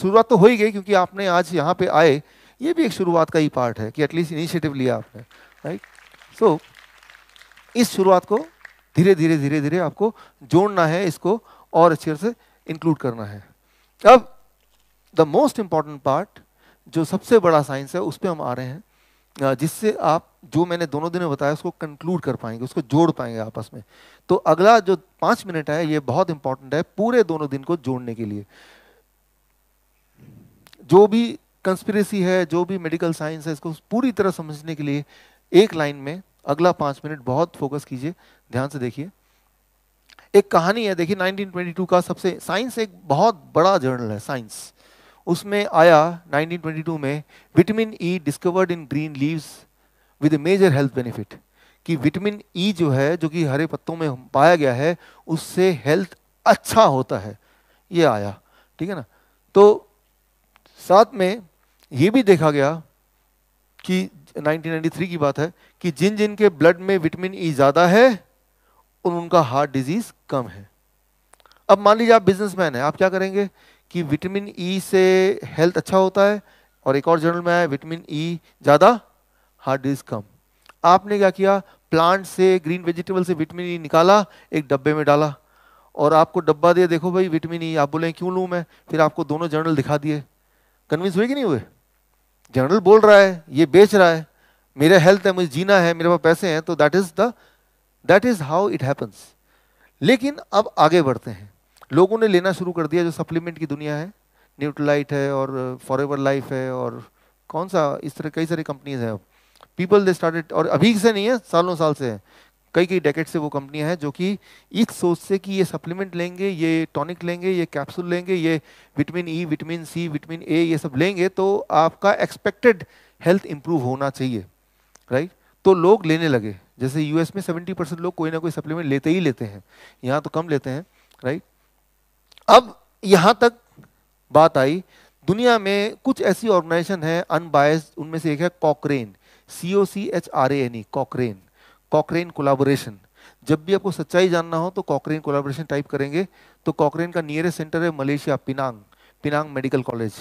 शुरुआत तो हो ही गई क्योंकि आपने आज यहाँ पे आए ये भी एक शुरुआत का ही पार्ट है कि एटलीस्ट इनिशिएटिव लिया आपने राइट सो so, इस शुरुआत को धीरे धीरे धीरे धीरे आपको जोड़ना है इसको और अच्छे से इंक्लूड करना है अब द मोस्ट इम्पॉर्टेंट पार्ट जो सबसे बड़ा साइंस है उस पर हम आ रहे हैं जिससे आप जो मैंने दोनों दिनों बताया उसको कंक्लूड कर पाएंगे उसको जोड़ पाएंगे आपस में तो अगला जो पाँच मिनट है ये बहुत इंपॉर्टेंट है पूरे दोनों दिन को जोड़ने के लिए जो भी कंस्पिरेसी है जो भी मेडिकल साइंस है इसको पूरी तरह समझने के लिए एक लाइन में अगला पांच मिनट बहुत फोकस कीजिए ध्यान से देखिए एक कहानी है देखिए 1922 का सबसे साइंस एक बहुत बड़ा जर्नल है साइंस उसमें आया 1922 में vitamin E discovered in green leaves with major health benefit कि विटामिन ई e जो है जो कि हरे पत्तों में पाया गया है उससे हेल्थ अच्छा होता है ये आया ठीक है ना तो साथ में ये भी देखा गया कि 1993 की बात है कि जिन जिन के ब्लड में विटामिन ई e ज़्यादा है उन उनका हार्ट डिजीज़ कम है अब मान लीजिए आप बिजनेसमैन हैं आप क्या करेंगे कि विटामिन ई e से हेल्थ अच्छा होता है और एक और जर्नल में आया विटामिन ई e ज़्यादा हार्ट डिजीज़ कम आपने क्या किया प्लांट से ग्रीन वेजिटेबल से विटामिन ई e निकाला एक डब्बे में डाला और आपको डब्बा दिया देखो भाई विटामिन ई e, आप बोले क्यों लूँ मैं फिर आपको दोनों जर्नल दिखा दिए कन्विंस हुए कि नहीं हुए जनरल बोल रहा है ये बेच रहा है मेरा हेल्थ है मुझे जीना है मेरे पास पैसे हैं तो that is the that is how it happens लेकिन अब आगे बढ़ते हैं लोगों ने लेना शुरू कर दिया जो सप्लीमेंट की दुनिया है न्यूट्रलाइट है और फॉर लाइफ है और कौन सा इस तरह कई सारी कंपनीज हैं अब पीपल दे स्टार्टेड और अभी से नहीं है सालों साल से है कई कई डेकेट से वो कंपनियां हैं जो कि एक सोच से कि ये सप्लीमेंट लेंगे ये टॉनिक लेंगे ये कैप्सूल लेंगे ये vitamin E vitamin C vitamin A ये सब लेंगे तो आपका एक्सपेक्टेड हेल्थ इंप्रूव होना चाहिए राइट तो लोग लेने लगे जैसे यूएस में 70 परसेंट लोग कोई ना कोई सप्लीमेंट लेते ही लेते हैं यहाँ तो कम लेते हैं राइट अब यहाँ तक बात आई दुनिया में कुछ ऐसी ऑर्गेनाइजेशन है अनबायस्ड उनमें से एक है Cochrane C O C H R A N E Cochrane Cochrane collaboration जब भी आपको सच्चाई जानना हो तो कॉकरेन कोलाबोरेशन टाइप करेंगे तो कॉकरेन का नियरेस्ट सेंटर है Malaysia Penang Penang medical college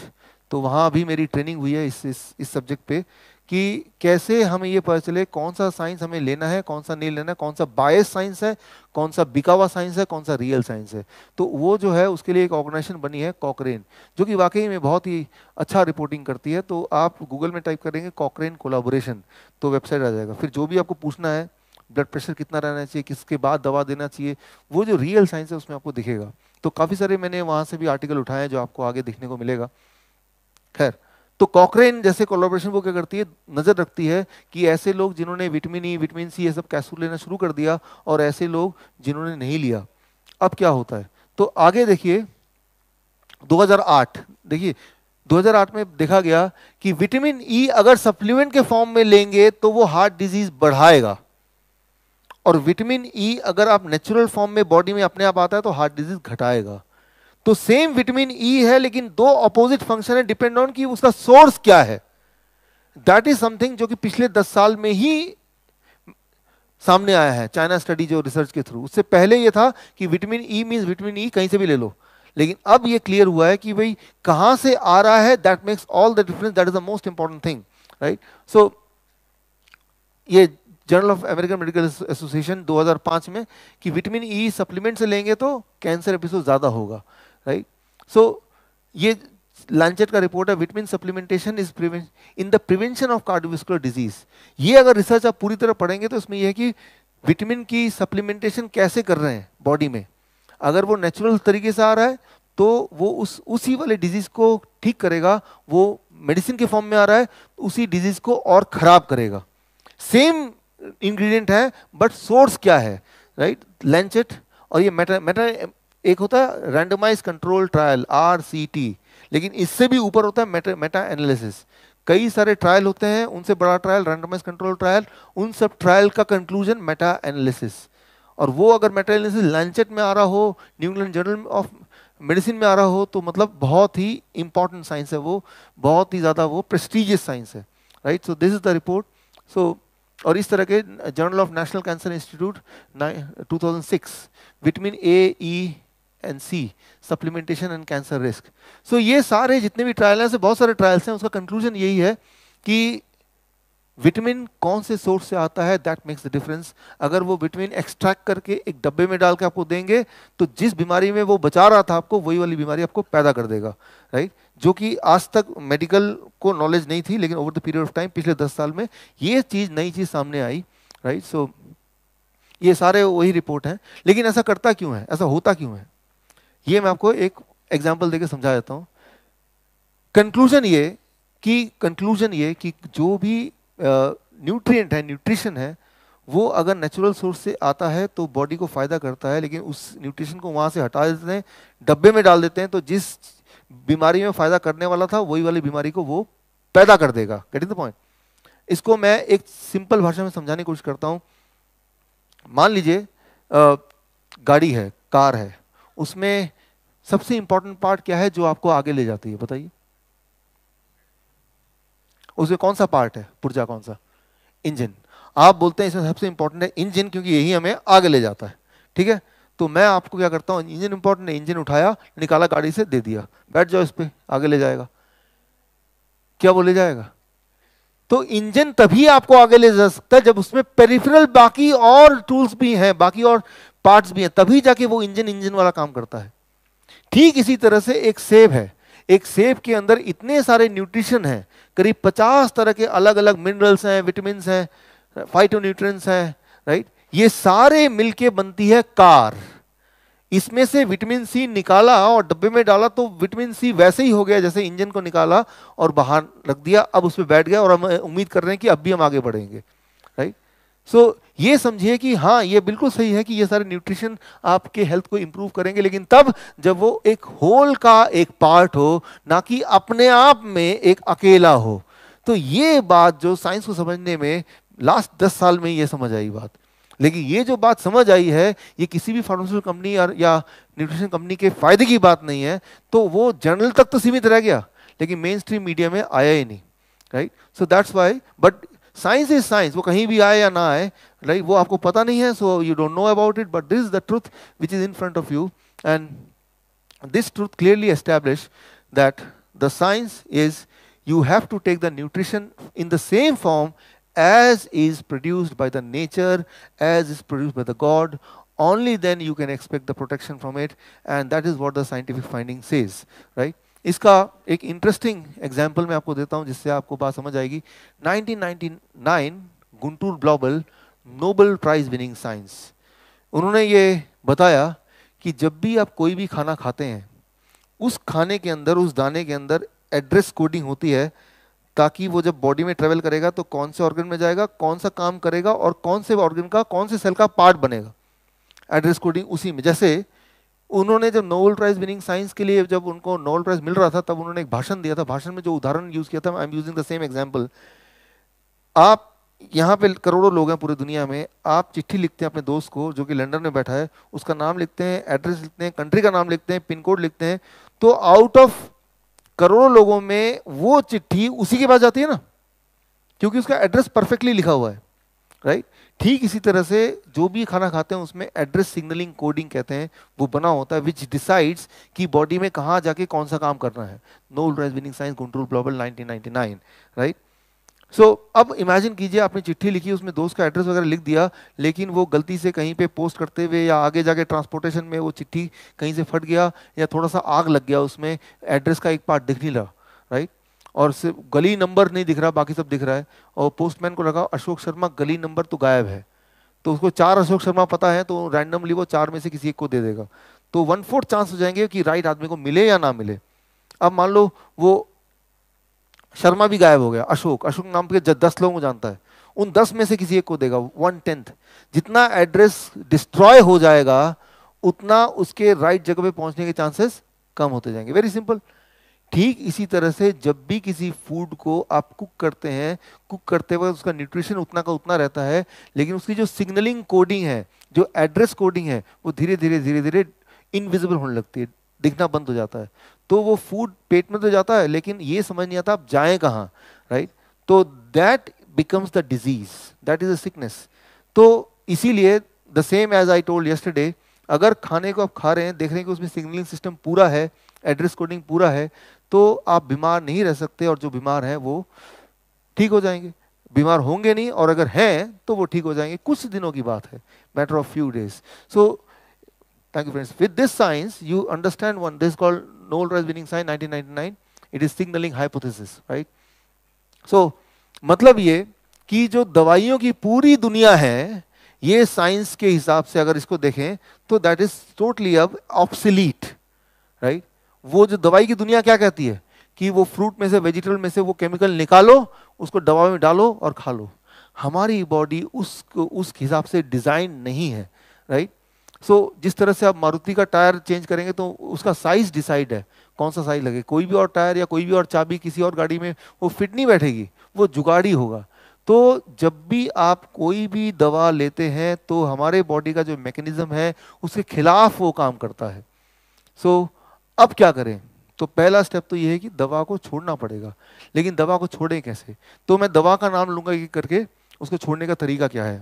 तो वहाँ भी मेरी ट्रेनिंग हुई है इस इस, इस सब्जेक्ट पे कि कैसे हमें ये पता चले कौन सा साइंस हमें लेना है कौन सा नहीं लेना है कौन सा बायस साइंस है कौन सा बिकावा साइंस है कौन सा रियल साइंस है तो वो जो है उसके लिए एक ऑर्गेनाइजेशन बनी है कॉकरेन जो कि वाकई में बहुत ही अच्छा रिपोर्टिंग करती है तो आप गूगल में टाइप करेंगे कॉकरेन कोलाबोरेशन तो वेबसाइट आ जाएगा फिर जो भी आपको पूछना है ब्लड प्रेशर कितना रहना चाहिए किसके बाद दवा देना चाहिए वो जो रियल साइंस है उसमें आपको दिखेगा तो काफ़ी सारे मैंने वहां से भी आर्टिकल उठाए जो आपको आगे देखने को मिलेगा खैर तो कॉकरेन जैसे कोलोब्रेशन वो क्या करती है नज़र रखती है कि ऐसे लोग जिन्होंने विटामिन ई विटामिन सी ये सब कैसूल लेना शुरू कर दिया और ऐसे लोग जिन्होंने नहीं लिया अब क्या होता है तो आगे देखिए 2008 देखिए 2008 में देखा गया कि विटामिन ई e अगर सप्लीमेंट के फॉर्म में लेंगे तो वो हार्ट डिजीज बढ़ाएगा और विटामिन ई e, अगर आप नेचुरल फॉर्म में बॉडी में अपने आप आता है तो हार्ट डिजीज घटाएगा तो सेम विटामिन ई e है लेकिन दो अपोजिट फंक्शन है डिपेंड ऑन कि उसका सोर्स क्या है दैट इज समथिंग जो कि पिछले दस साल में ही सामने आया है चाइना स्टडी जो रिसर्च के थ्रू उससे पहले यह था कि vitamin E means vitamin E कहीं से भी ले लो लेकिन अब यह क्लियर हुआ है कि भाई कहां से आ रहा है that makes all the difference that is the most important thing right so ये Journal of American Medical Association 2005 में कि विटामिन ई e सप्लीमेंट से लेंगे तो कैंसर एपिसोड ज़्यादा होगा राइट सो so, ये लंचेट का रिपोर्ट है vitamin supplementation is prevent in the prevention of cardiovascular disease ये अगर रिसर्च आप पूरी तरह पढ़ेंगे तो इसमें यह है कि विटामिन की सप्लीमेंटेशन कैसे कर रहे हैं बॉडी में अगर वो नेचुरल तरीके से आ रहा है तो वो उस उसी वाले डिजीज को ठीक करेगा वो मेडिसिन के फॉर्म में आ रहा है उसी डिजीज को और खराब करेगा सेम इंग्रेडिएंट है बट सोर्स क्या है राइट लेंचेट और ये मेटा मेटा एक होता है रैंडमाइज कंट्रोल ट्रायल आर लेकिन इससे भी ऊपर होता है मेटा मेटा एनालिसिस कई सारे ट्रायल होते हैं उनसे बड़ा ट्रायल रैंडमाइज कंट्रोल ट्रायल उन सब ट्रायल का कंक्लूजन मेटा एनालिसिस और वो अगर मेटा एनालिसिस लेंचेट में आ रहा हो New England journal of Medicine में आ रहा हो तो मतलब बहुत ही इंपॉर्टेंट साइंस है वो बहुत ही ज़्यादा वो प्रेस्टिजियस साइंस है right so this is the report so और इस तरह के Journal of National Cancer Institute 2006 vitamin A E and C supplementation and cancer risk so ये सारे जितने भी ट्रायल हैं से बहुत सारे ट्रायल्स हैं उसका कंक्लूजन यही है कि विटामिन कौन से सोर्स से आता है दैट मेक्स द डिफरेंस अगर वो विटामिन एक्सट्रैक्ट करके एक डब्बे में डाल के आपको देंगे तो जिस बीमारी में वो बचा रहा था आपको वही वाली बीमारी आपको पैदा कर देगा राइट जो कि आज तक मेडिकल को नॉलेज नहीं थी लेकिन over the period of time पिछले दस साल में ये चीज़ नई चीज़ सामने आई राइट सो ये सारे वही रिपोर्ट हैं लेकिन ऐसा करता क्यों है ऐसा होता क्यों है ये मैं आपको एक एग्जाम्पल देकर समझा देता हूँ कंक्लूजन ये कि कंक्लूजन ये कि जो भी न्यूट्रिएंट है न्यूट्रिशन है वो अगर नेचुरल सोर्स से आता है तो बॉडी को फ़ायदा करता है लेकिन उस न्यूट्रिशन को वहाँ से हटा देते हैं डब्बे में डाल देते हैं तो जिस बीमारी में फायदा करने वाला था वही वाली बीमारी को वो पैदा कर देगा गेट द पॉइंट इसको मैं एक सिंपल भाषा में समझाने की कोशिश करता हूँ मान लीजिए गाड़ी है कार है उसमें सबसे इंपॉर्टेंट पार्ट क्या है जो आपको आगे ले जाती है बताइए उसमें कौन सा पार्ट है पुर्जा कौन सा इंजन आप बोलते हैं इसमें सबसे इंपॉर्टेंट है इंजन क्योंकि यही हमें आगे ले जाता है ठीक है तो मैं आपको क्या करता हूँ इंजन इंपॉर्टेंट है इंजन उठाया निकाला गाड़ी से दे दिया बैठ जाओ इस पर आगे ले जाएगा क्या वो ले जाएगा तो इंजन तभी आपको आगे ले जा सकता है जब उसमें पेरिफेरल बाकी और टूल्स भी हैं बाकी और पार्ट्स भी हैं तभी जाके वो इंजन इंजन वाला काम करता है ठीक इसी तरह से एक सेब है एक सेब के अंदर इतने सारे न्यूट्रिशन हैं करीब 50 तरह के अलग अलग मिनरल्स हैं विटामिन हैं फाइटो न्यूट्रंस हैं राइट ये सारे मिलके बनती है कार इसमें से विटामिन सी निकाला और डब्बे में डाला तो विटामिन सी वैसे ही हो गया जैसे इंजन को निकाला और बाहर रख दिया अब उसमें बैठ गया और हम उम्मीद कर रहे हैं कि अब भी हम आगे बढ़ेंगे राइट सो so, ये समझिए कि हाँ ये बिल्कुल सही है कि ये सारे न्यूट्रिशन आपके हेल्थ को इम्प्रूव करेंगे लेकिन तब जब वो एक होल का एक पार्ट हो ना कि अपने आप में एक अकेला हो तो ये बात जो साइंस को समझने में लास्ट दस साल में ये समझ आई बात लेकिन ये जो बात समझ आई है ये किसी भी फार्मास्यूटिकल कंपनी या न्यूट्रिशन कंपनी के फायदे की बात नहीं है तो वो जनरल तक तो सीमित रह गया लेकिन मेन स्ट्रीम मीडिया में आया ही नहीं right so that's why but science is science वो कहीं भी आए या ना आए राइट वो आपको पता नहीं है so you don't know about it but this is the truth which is in front of you and this truth clearly establish that the science is you have to take the nutrition in the same form as is produced by the nature, as is produced by the God, only then you can expect the protection from it and that is what the scientific finding says, right? इसका एक interesting example मैं आपको देता हूं जिससे आपको बात समझ आएगी 1999 Gunter Blobel Nobel prize winning science उन्होंने ये बताया कि जब भी आप कोई भी खाना खाते हैं उस खाने के अंदर उस दाने के अंदर एड्रेस कोडिंग होती है ताकि वो जब बॉडी में ट्रेवल करेगा तो कौन से ऑर्गन में जाएगा कौन सा काम करेगा और कौन से ऑर्गन का कौन से सेल का पार्ट बनेगा एड्रेस कोडिंग उसी में जैसे उन्होंने जब नोबल प्राइज विनिंग साइंस के लिए जब उनको नोबल प्राइज मिल रहा था तब उन्होंने एक भाषण दिया था भाषण में जो उदाहरण यूज किया था I am using the same example आप यहाँ पे करोड़ों लोग हैं पूरी दुनिया में आप चिट्ठी लिखते हैं अपने दोस्त को जो कि लंदन में बैठा है उसका नाम लिखते हैं एड्रेस लिखते हैं कंट्री का नाम लिखते हैं पिन कोड लिखते हैं तो आउट ऑफ करोड़ों लोगों में वो चिट्ठी उसी के पास जाती है ना क्योंकि उसका एड्रेस परफेक्टली लिखा हुआ है राइट ठीक इसी तरह से जो भी खाना खाते हैं उसमें एड्रेस सिग्नलिंग कोडिंग कहते हैं वो बना होता है विच डिसाइड्स कि बॉडी में कहाँ जाके कौन सा काम करना है no prize winning science Gunter Blobel 1999 right right? So so, अब इमेजिन कीजिए आपने चिट्ठी लिखी उसमें दोस्त का एड्रेस वगैरह लिख दिया लेकिन वो गलती से कहीं पे पोस्ट करते हुए या आगे जाके ट्रांसपोर्टेशन में वो चिट्ठी कहीं से फट गया या थोड़ा सा आग लग गया उसमें एड्रेस का एक पार्ट दिख नहीं रहा राइट और सिर्फ गली नंबर नहीं दिख रहा बाकी सब दिख रहा है और पोस्टमैन को लगा अशोक शर्मा गली नंबर तो गायब है तो उसको चार अशोक शर्मा पता है तो रैंडमली वो चार में से किसी एक को दे देगा तो वन फोर्थ चांस हो जाएंगे कि राइट आदमी को मिले या ना मिले अब मान लो वो शर्मा भी गायब हो गया अशोक अशोक नाम के दस लोगों को जानता है उन दस में से किसी एक को देगा वन टेंथ जितना एड्रेस डिस्ट्रॉय हो जाएगा उतना उसके राइट जगह पे पहुंचने के चांसेस कम होते जाएंगे वेरी सिंपल ठीक इसी तरह से जब भी किसी फूड को आप कुक करते हैं कुक करते वक्त उसका न्यूट्रिशन उतना का उतना रहता है लेकिन उसकी जो सिग्नलिंग कोडिंग है जो एड्रेस कोडिंग है वो धीरे धीरे धीरे धीरे इनविजिबल होने लगती है दिखना बंद हो जाता है तो वो फूड पेट में तो जाता है लेकिन ये समझ नहीं आता आप जाएं कहाँ राइट तो that becomes the disease that is a sickness तो इसीलिए the same as I told yesterday अगर खाने को आप खा रहे हैं देख रहे हैं कि उसमें सिग्नलिंग सिस्टम पूरा है एड्रेस कोडिंग पूरा है तो आप बीमार नहीं रह सकते और जो बीमार हैं वो ठीक हो जाएंगे बीमार होंगे नहीं और अगर हैं तो वो ठीक हो जाएंगे कुछ दिनों की बात है matter of few days so Thank you, friends. With this science, you understand one. This is called Nobel Prize winning sign 1999. It is signaling hypothesis, right? So, मतलब ये कि जो दवाइयों की पूरी दुनिया है ये साइंस के हिसाब से अगर इसको देखें तो दैट इज टोटली अब ऑप्सिलीट राइट वो जो दवाई की दुनिया क्या कहती है कि वो फ्रूट में से वेजिटेबल में से वो केमिकल निकालो उसको दवा में डालो और खा लो हमारी बॉडी उसको उस हिसाब से डिजाइन नहीं है राइट सो so, जिस तरह से आप मारुति का टायर चेंज करेंगे तो उसका साइज डिसाइड है कौन सा साइज लगे कोई भी और टायर या कोई भी और चाबी किसी और गाड़ी में वो फिट नहीं बैठेगी वो जुगाड़ी होगा तो जब भी आप कोई भी दवा लेते हैं तो हमारे बॉडी का जो मैकेनिज्म है उसके खिलाफ वो काम करता है सो so, अब क्या करें तो पहला स्टेप तो ये है कि दवा को छोड़ना पड़ेगा लेकिन दवा को छोड़ें कैसे तो मैं दवा का नाम लूँगा करके उसको छोड़ने का तरीका क्या है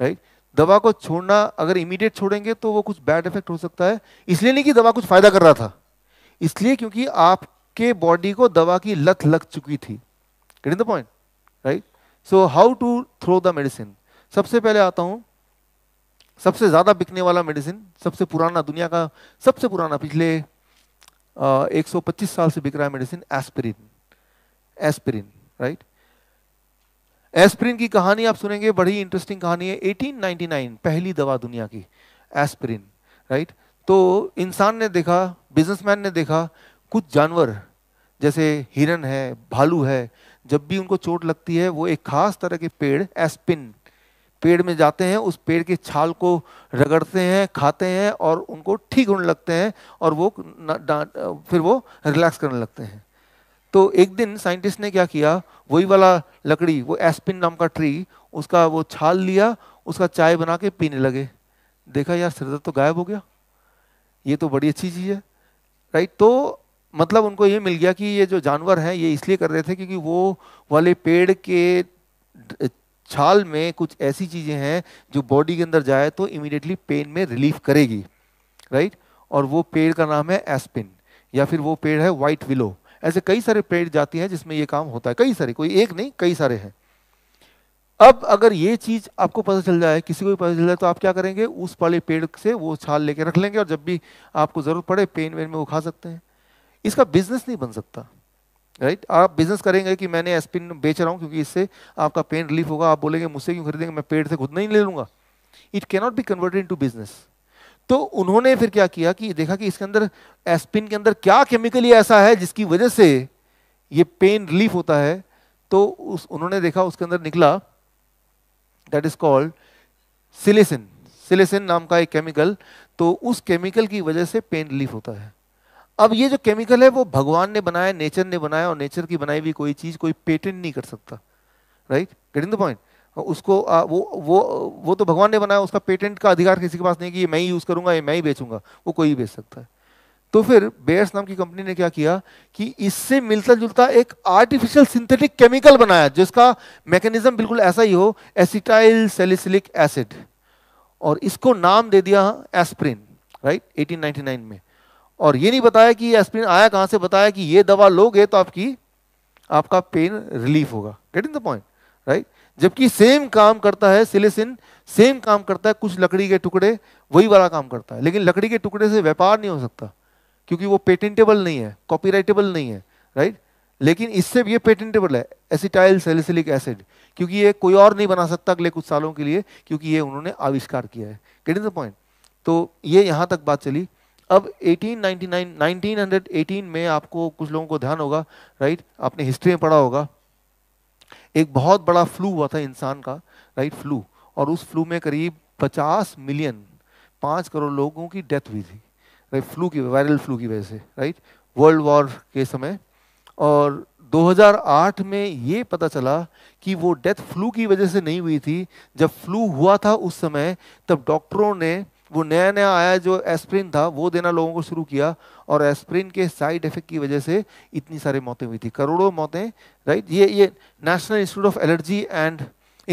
राइट right? दवा को छोड़ना अगर इमीडिएट छोड़ेंगे तो वो कुछ बैड इफेक्ट हो सकता है इसलिए नहीं कि दवा कुछ फ़ायदा कर रहा था इसलिए क्योंकि आपके बॉडी को दवा की लत लग चुकी थी getting the point right so how to throw the medicine सबसे पहले आता हूँ सबसे ज़्यादा बिकने वाला मेडिसिन सबसे पुराना दुनिया का सबसे पुराना पिछले एक 125 साल से बिक रहा है medicine aspirin aspirin right aspirin की कहानी आप सुनेंगे बड़ी इंटरेस्टिंग कहानी है 1899 पहली दवा दुनिया की एस्प्रिन राइट तो इंसान ने देखा बिजनेसमैन ने देखा कुछ जानवर जैसे हिरन है भालू है जब भी उनको चोट लगती है वो एक खास तरह के पेड़ एस्पिन पेड़ में जाते हैं उस पेड़ के छाल को रगड़ते हैं खाते हैं और उनको ठीक होने लगते हैं और वो फिर वो रिलैक्स करने लगते हैं तो एक दिन साइंटिस्ट ने क्या किया वही वाला लकड़ी वो एस्पिन नाम का ट्री उसका वो छाल लिया उसका चाय बना के पीने लगे देखा यार सिरदर्द तो गायब हो गया ये तो बड़ी अच्छी चीज़ है राइट तो मतलब उनको ये मिल गया कि ये जो जानवर हैं ये इसलिए कर रहे थे क्योंकि वो वाले पेड़ के छाल में कुछ ऐसी चीज़ें हैं जो बॉडी के अंदर जाए तो इमिडिएटली पेन में रिलीफ करेगी राइट और वो पेड़ का नाम है एस्पिन या फिर वो पेड़ है वाइट विलो ऐसे कई सारे पेड़ जाती हैं जिसमें ये काम होता है कई सारे कोई एक नहीं कई सारे हैं अब अगर ये चीज आपको पता चल जाए किसी को भी पता चल जाए तो आप क्या करेंगे उस वाले पेड़ से वो छाल लेके रख लेंगे और जब भी आपको जरूरत पड़े पेन वेन में वो खा सकते हैं इसका बिजनेस नहीं बन सकता राइट आप बिजनेस करेंगे कि मैंने एस्पिन बेच रहा हूँ क्योंकि इससे आपका पेन रिलीफ होगा आप बोलेंगे मुझसे क्यों खरीदेंगे मैं पेड़ से खुद नहीं ले लूंगा it cannot be converted into business तो उन्होंने फिर क्या किया कि देखा कि इसके अंदर एस्पिन के अंदर क्या केमिकली ऐसा है जिसकी वजह से ये पेन रिलीफ होता है तो उस उन्होंने देखा उसके अंदर निकला that is called salicin salicin नाम का एक केमिकल तो उस केमिकल की वजह से पेन रिलीफ होता है अब ये जो केमिकल है वो भगवान ने बनाया नेचर ने बनाया और नेचर की बनाई हुई कोई चीज़ कोई पेटेंट नहीं कर सकता राइट गेटिंग द पॉइंट उसको आ, वो वो वो तो भगवान ने बनाया उसका पेटेंट का अधिकार किसी के पास नहीं कि ये मैं ही यूज़ करूंगा ये मैं ही बेचूंगा वो कोई ही बेच सकता है तो फिर बेयर्स नाम की कंपनी ने क्या किया कि इससे मिलता जुलता एक आर्टिफिशियल सिंथेटिक केमिकल बनाया जिसका मैकेनिज्म बिल्कुल ऐसा ही हो एसिटाइल सेलिसिलिक एसिड और इसको नाम दे दिया एस्प्रिन राइट 1899 में और ये नहीं बताया कि एस्प्रिन आया कहां से बताया कि ये दवा लोगे तो आपकी आपका पेन रिलीफ होगा get in the point right जबकि सेम काम करता है सिलेसिन सेम काम करता है कुछ लकड़ी के टुकड़े वही वाला काम करता है लेकिन लकड़ी के टुकड़े से व्यापार नहीं हो सकता क्योंकि वो पेटेंटेबल नहीं है कॉपीराइटेबल नहीं है राइट लेकिन इससे भी ये पेटेंटेबल है एसिटाइल सेलिसिलिक एसिड क्योंकि ये कोई और नहीं बना सकता अगले कुछ सालों के लिए क्योंकि ये उन्होंने आविष्कार किया है गेट द पॉइंट तो ये यहाँ तक बात चली अब 1899 1918 में आपको कुछ लोगों को ध्यान होगा राइट आपने हिस्ट्री में पढ़ा होगा एक बहुत बड़ा फ्लू हुआ था इंसान का राइट फ्लू और उस फ्लू में करीब 50 मिलियन पाँच करोड़ लोगों की डेथ हुई थी राइट फ्लू की वायरल फ्लू की वजह से राइट वर्ल्ड वॉर के समय और 2008 में ये पता चला कि वो डेथ फ्लू की वजह से नहीं हुई थी जब फ्लू हुआ था उस समय तब डॉक्टरों ने वो नया नया आया जो एस्प्रिन था वो देना लोगों को शुरू किया और एस्प्रिन के साइड इफेक्ट की वजह से इतनी सारी मौतें हुई थी करोड़ों मौतें राइट ये ये National Institute of Allergy and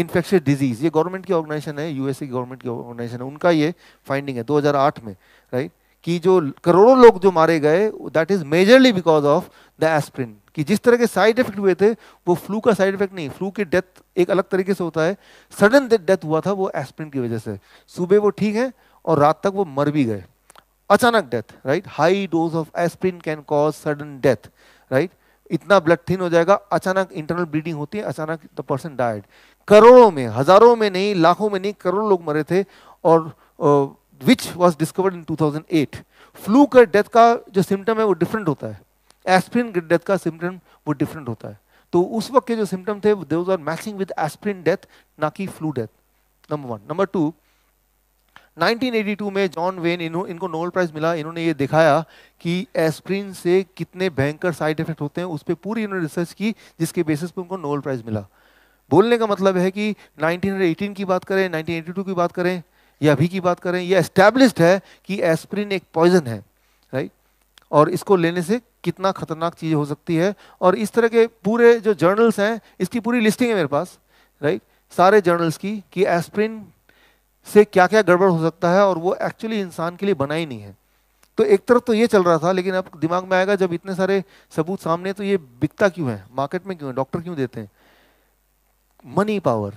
Infection Disease ये गवर्नमेंट की ऑर्गेनाइजेशन है यूएसए की गवर्नमेंट की ऑर्गेनाइजेशन है उनका ये फाइंडिंग है 2008 में राइट कि जो करोड़ों लोग जो मारे गए that is majorly because of the aspirin कि जिस तरह के साइड इफेक्ट हुए थे वो फ्लू का साइड इफेक्ट नहीं फ्लू की डेथ एक अलग तरीके से होता है सडन डेथ हुआ था वो एस्प्रिन की वजह से सुबह वो ठीक है और रात तक वो मर भी गए अचानक death right high dose of aspirin can cause sudden death right इतना ब्लड थिन हो जाएगा अचानक इंटरनल ब्लीडिंग होती है अचानक द पर्सन डाइड करोड़ों में हजारों में नहीं लाखों में नहीं करोड़ों लोग मरे थे और which was discovered in 2008 flu का डेथ का जो सिम्टम है वो डिफरेंट होता है एस्प्रिन डेथ का सिम्टम वो डिफरेंट होता है तो उस वक्त के जो सिम्टम थे are matching with aspirin death ना कि flu death number one number two 1982 में जॉन वेन इनको नोबल प्राइज़ मिला इन्होंने ये दिखाया कि एस्प्रिन से कितने भयंकर साइड इफेक्ट होते हैं उस पर पूरी इन्होंने रिसर्च की जिसके बेसिस पर उनको नोबल प्राइज़ मिला बोलने का मतलब है कि 1918 की बात करें 1982 की बात करें या अभी की बात करें यह एस्टैब्लिश है कि एस्प्रिन एक पॉइजन है राइट और इसको लेने से कितना खतरनाक चीज़ हो सकती है और इस तरह के पूरे जो जर्नल्स हैं इसकी पूरी लिस्टिंग है मेरे पास राइट सारे जर्नल्स की कि एस्प्रिन से क्या क्या गड़बड़ हो सकता है और वो एक्चुअली इंसान के लिए बना ही नहीं है तो एक तरफ तो ये चल रहा था लेकिन अब दिमाग में आएगा जब इतने सारे सबूत सामने तो ये बिकता क्यों है मार्केट में क्यों है डॉक्टर क्यों देते हैं मनी पावर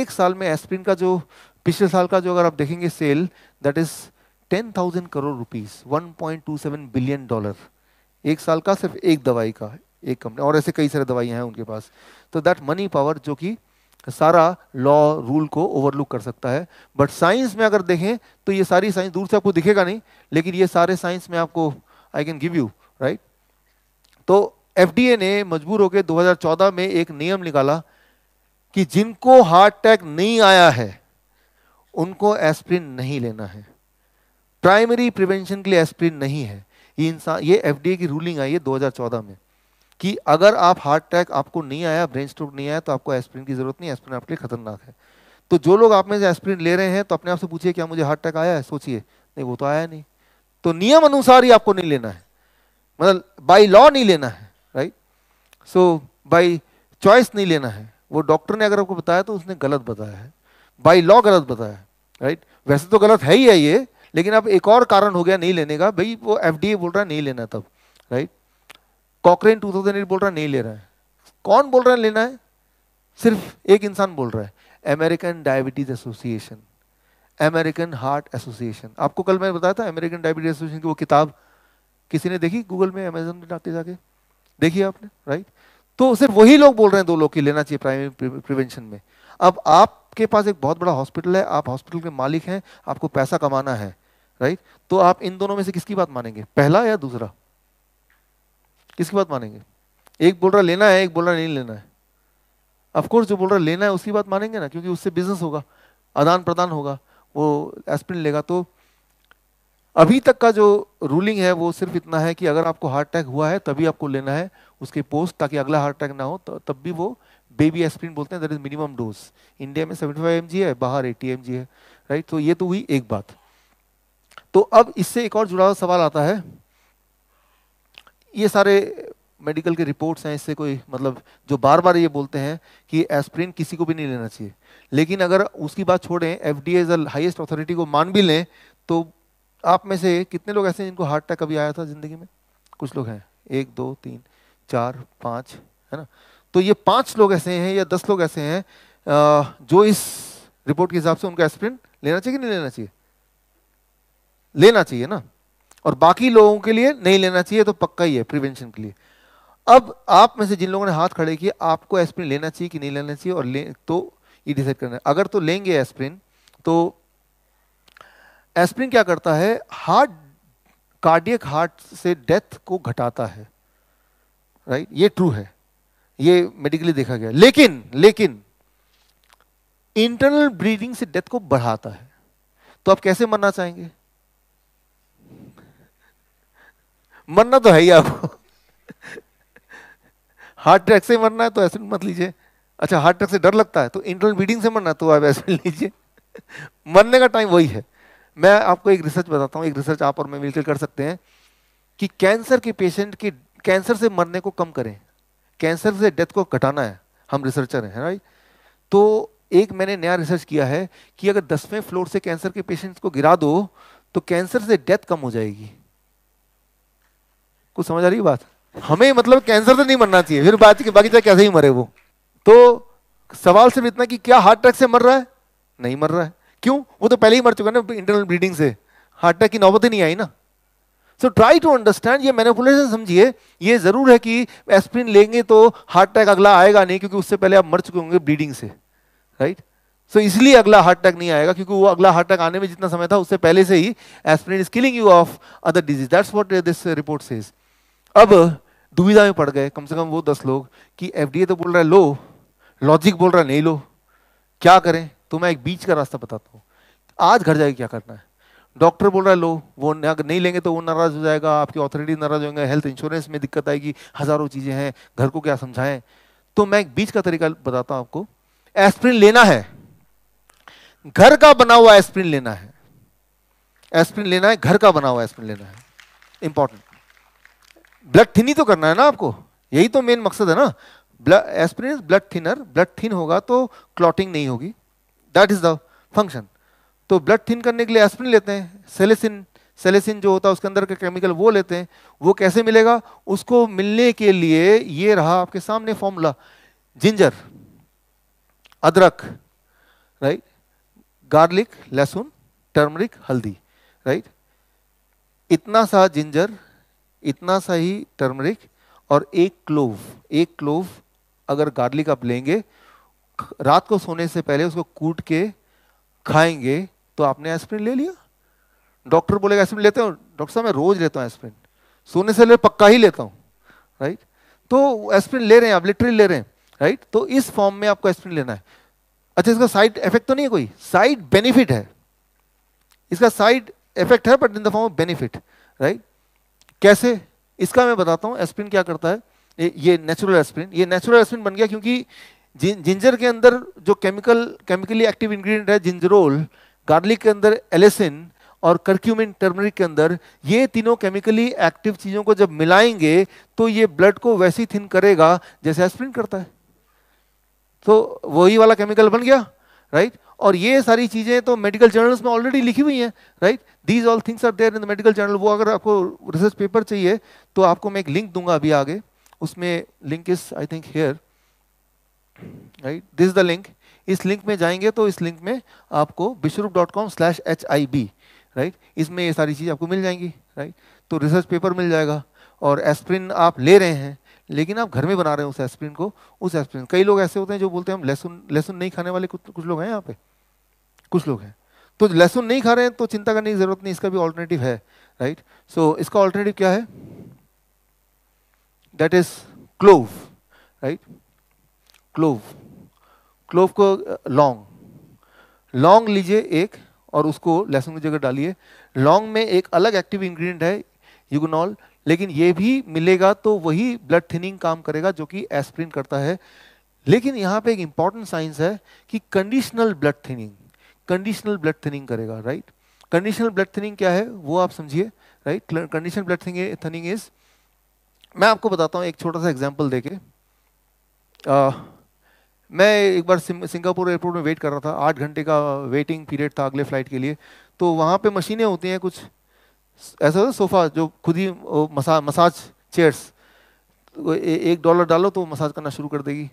एक साल में एस्प्रिन का जो पिछले साल का जो अगर आप देखेंगे sale that is ten thousand crore rupees one point two seven billion dollar एक साल का सिर्फ एक दवाई का एक कंपनी और ऐसे कई सारे दवाइयां हैं उनके पास तो दैट मनी पावर जो कि सारा लॉ रूल को ओवरलुक कर सकता है बट साइंस में अगर देखें तो ये सारी साइंस दूर से आपको दिखेगा नहीं लेकिन ये सारे साइंस में आपको I can give you right तो एफ ने मजबूर होकर 2014 में एक नियम निकाला कि जिनको हार्ट अटैक नहीं आया है उनको एस्प्रिन नहीं लेना है प्राइमरी प्रिवेंशन के लिए एस्प्रिन नहीं है ये इंसान ये एफ की रूलिंग आई है 2014 में कि अगर आप हार्ट अटैक आपको नहीं आया ब्रेन स्ट्रोक नहीं आया तो आपको एस्प्रिन की जरूरत नहीं एस्प्रिन आपके लिए खतरनाक है तो जो लोग आप में से एस्प्रिन ले रहे हैं तो अपने आप से पूछिए क्या मुझे हार्ट अटैक आया है सोचिए नहीं वो तो आया नहीं तो नियम अनुसार ही आपको नहीं लेना है मतलब बाई लॉ नहीं लेना है राइट सो बाई चॉइस नहीं लेना है वो डॉक्टर ने अगर आपको बताया तो उसने गलत बताया है बाई लॉ गलत बताया है राइट वैसे तो गलत है ही है ये लेकिन अब एक और कारण हो गया नहीं लेने का भाई वो एफ बोल रहा है नहीं लेना तब राइट कॉकरेन टू एट बोल रहा नहीं ले रहा है कौन बोल रहा है लेना है सिर्फ एक इंसान बोल रहा है American Diabetes Association American Heart Association आपको कल मैंने बताया था अमेरिकन डायबिटीज एसोसिएशन की वो किताब किसी ने देखी गूगल में अमेजोन में के जाके देखिए आपने राइट तो सिर्फ वही लोग बोल रहे हैं दो लोग की लेना चाहिए प्राइमरी प्रिवेंशन में अब आपके पास एक बहुत बड़ा हॉस्पिटल है आप हॉस्पिटल के मालिक हैं आपको पैसा कमाना है राइट तो आप इन दोनों में से किसकी बात मानेंगे पहला या दूसरा किसकी बात मानेंगे एक बोल रहा लेना है एक बोल रहा नहीं लेना है अफकोर्स जो बोल रहा लेना है उसकी बात मानेंगे ना क्योंकि उससे बिजनेस होगा आदान प्रदान होगा वो एस्पिरिन लेगा तो अभी तक का जो रूलिंग है वो सिर्फ इतना है कि अगर आपको हार्ट अटैक हुआ है तभी आपको लेना है उसके पोस्ट ताकि अगला हार्ट अटैक ना हो तो तब भी वो बेबी एस्पिरिन बोलते हैं that is minimum dose India में सेवेंटी फाइव है बाहर एटी एम है राइट तो ये तो हुई एक बात तो अब इससे एक और जुड़ा हुआ सवाल आता है ये सारे मेडिकल के रिपोर्ट्स हैं इससे कोई मतलब जो बार बार ये बोलते हैं कि एस्प्रिन किसी को भी नहीं लेना चाहिए लेकिन अगर उसकी बात छोड़ें F D as highest authority को मान भी लें तो आप में से कितने लोग ऐसे हैं जिनको हार्ट अटैक कभी आया था ज़िंदगी में कुछ लोग हैं एक दो तीन चार पाँच है ना तो ये पाँच लोग ऐसे हैं या दस लोग ऐसे हैं जो इस रिपोर्ट के हिसाब से उनका एस्प्रिन लेना चाहिए कि नहीं लेना चाहिए लेना चाहिए ना और बाकी लोगों के लिए नहीं लेना चाहिए तो पक्का ही है प्रिवेंशन के लिए अब आप में से जिन लोगों ने हाथ खड़े किए आपको एस्प्रिन लेना चाहिए कि नहीं लेना चाहिए और ले तो ये डिसाइड करना है अगर तो लेंगे एस्प्रिन तो एस्प्रिन क्या करता है हार्ट कार्डियक हार्ट से डेथ को घटाता है राइट ये ट्रू है ये मेडिकली देखा गया लेकिन लेकिन इंटरनल ब्रीदिंग से डेथ को बढ़ाता है तो आप कैसे मरना चाहेंगे मरना तो है ही आपको हार्ट अटैक से मरना है तो एसिड मत लीजिए अच्छा हार्ट अटैक से डर लगता है तो इंटरनल ब्लीडिंग से मरना तो आप एसिड *laughs* लीजिए मरने का टाइम वही है मैं आपको एक रिसर्च बताता हूँ एक रिसर्च आप और मैं मिलकर कर सकते हैं कि कैंसर के पेशेंट की कैंसर से मरने को कम करें कैंसर से डेथ को घटाना है हम रिसर्चर हैं राइट तो एक मैंने नया रिसर्च किया है कि अगर दसवें फ्लोर से कैंसर के पेशेंट्स को गिरा दो तो कैंसर से डेथ कम हो जाएगी कुछ समझ आ रही बात हमें मतलब कैंसर तो नहीं मरना चाहिए फिर बात की बाकी कैसे ही मरे वो तो सवाल सिर्फ इतना कि क्या हार्ट अटैक से मर रहा है नहीं मर रहा है क्यों वो तो पहले ही मर चुका है ना इंटरनल ब्लीडिंग से हार्ट अटैक की नौबत ही नहीं आई ना सो ट्राई टू अंडरस्टैंड ये मैनिपुलेशन समझिए ये जरूर है कि एस्प्रिन लेंगे तो हार्ट अटैक अगला आएगा नहीं क्योंकि उससे पहले आप मर चुके होंगे ब्लीडिंग से राइट सो so, इसलिए अगला हार्ट अटैक नहीं आएगा क्योंकि वो अगला हार्ट अटैक आने में जितना समय था उससे पहले से ही aspirin is killing you of other disease that's what this report says अब दुविधा में पड़ गए कम से कम वो दस लोग कि एफडीए तो बोल रहा है लो लॉजिक बोल रहा है नहीं लो क्या करें तो मैं एक बीच का रास्ता बताता हूँ आज घर जाके क्या करना है डॉक्टर बोल रहा है लो वो नहीं लेंगे तो वो नाराज़ हो जाएगा आपकी ऑथोरिटी नाराज़ होंगे हेल्थ इंश्योरेंस में दिक्कत आएगी हज़ारों चीज़ें हैं घर को क्या समझाएं तो मैं एक बीच का तरीका बताता हूँ आपको एस्प्रिन लेना है घर का बना हुआ एस्प्रिन लेना है एस्प्रिन लेना है घर का बना हुआ एस्प्रिन लेना है इंपॉर्टेंट ब्लड थिन तो करना है ना आपको यही तो मेन मकसद है ना blood aspirin blood thinner blood thin होगा तो क्लॉटिंग नहीं होगी दैट इज द फंक्शन तो ब्लड थिन करने के लिए एस्पिरिन लेते हैं सेलेसिन सेलेसिन जो होता है उसके अंदर का केमिकल वो लेते हैं वो कैसे मिलेगा उसको मिलने के लिए ये रहा आपके सामने फॉर्मूला जिंजर अदरक राइट गार्लिक लहसुन टर्मरिक हल्दी राइट इतना सा जिंजर इतना सा ही टर्मरिक और एक क्लोव एक क्लोव अगर गार्लिक आप लेंगे रात को सोने से पहले उसको कूट के खाएंगे तो आपने एस्प्रिन ले लिया डॉक्टर बोलेगा एस्प्रिन लेते हो डॉक्टर साहब मैं रोज लेता हूँ एस्प्रिन सोने से ले पक्का ही लेता हूँ राइट तो एस्प्रिन ले रहे हैं आप लिटरली ले रहे हैं राइट तो इस फॉर्म में आपको एस्प्रिन लेना है अच्छा इसका साइड इफेक्ट तो नहीं है कोई साइड बेनिफिट है इसका साइड इफेक्ट है but in the form of benefit right कैसे इसका मैं बताता हूँ एस्प्रिन क्या करता है ये नेचुरल एस्प्रिन ये नेचुरल एस्प्रिन बन गया क्योंकि जिंजर के अंदर जो केमिकल केमिकली एक्टिव इंग्रेडिएंट है जिंजरोल गार्लिक के अंदर एलेसिन और कर्क्यूमिन टर्मरिक के अंदर ये तीनों केमिकली एक्टिव चीज़ों को जब मिलाएंगे तो ये ब्लड को वैसे थिन करेगा जैसे एस्प्रिन करता है तो वही वाला केमिकल बन गया राइट और ये सारी चीज़ें तो मेडिकल जर्नल्स में ऑलरेडी लिखी हुई हैं right these all things are there in the medical journal वो अगर आपको रिसर्च पेपर चाहिए तो आपको मैं एक लिंक दूंगा अभी आगे उसमें link is I think here right this is the link इस लिंक में जाएंगे तो इस लिंक में आपको Biswaroop dot com slash H I B right इसमें ये सारी चीज़ आपको मिल जाएंगी राइट तो रिसर्च पेपर मिल जाएगा और एस्प्रिन आप ले रहे हैं लेकिन आप घर में बना रहे हैं उस एस्प्रिन को उस एस्प्रिन कई लोग ऐसे होते हैं जो बोलते हैं हम लहसुन लहसुन नहीं खाने वाले कुछ कुछ लोग हैं यहाँ पे कुछ लोग हैं तो लहसुन नहीं खा रहे हैं तो चिंता करने की ज़रूरत नहीं इसका भी ऑल्टरनेटिव है राइट सो so, इसका ऑल्टरनेटिव क्या है that is clove right clove clove को लौंग uh, लौंग लीजिए एक और उसको लहसुन की जगह डालिए लौंग में एक अलग एक्टिव इंग्रेडिएंट है यूगनॉल लेकिन ये भी मिलेगा तो वही ब्लड थिनिंग काम करेगा जो कि एस्प्रिन करता है लेकिन यहाँ पे एक इम्पॉर्टेंट साइंस है कि conditional blood thinning conditional blood thinning करेगा राइट कंडीशनल ब्लड थिनिंग क्या है वो आप समझिए right conditional blood thinning is मैं आपको बताता हूँ एक छोटा सा एग्जाम्पल देके आ, मैं एक बार सिंगापुर एयरपोर्ट में वेट कर रहा था आठ घंटे का वेटिंग पीरियड था अगले फ्लाइट के लिए तो वहाँ पे मशीनें होती हैं कुछ ऐसा सोफ़ा जो खुद ही मसाज मसाज चेयर्स एक डॉलर डालो तो मसाज करना शुरू कर देगी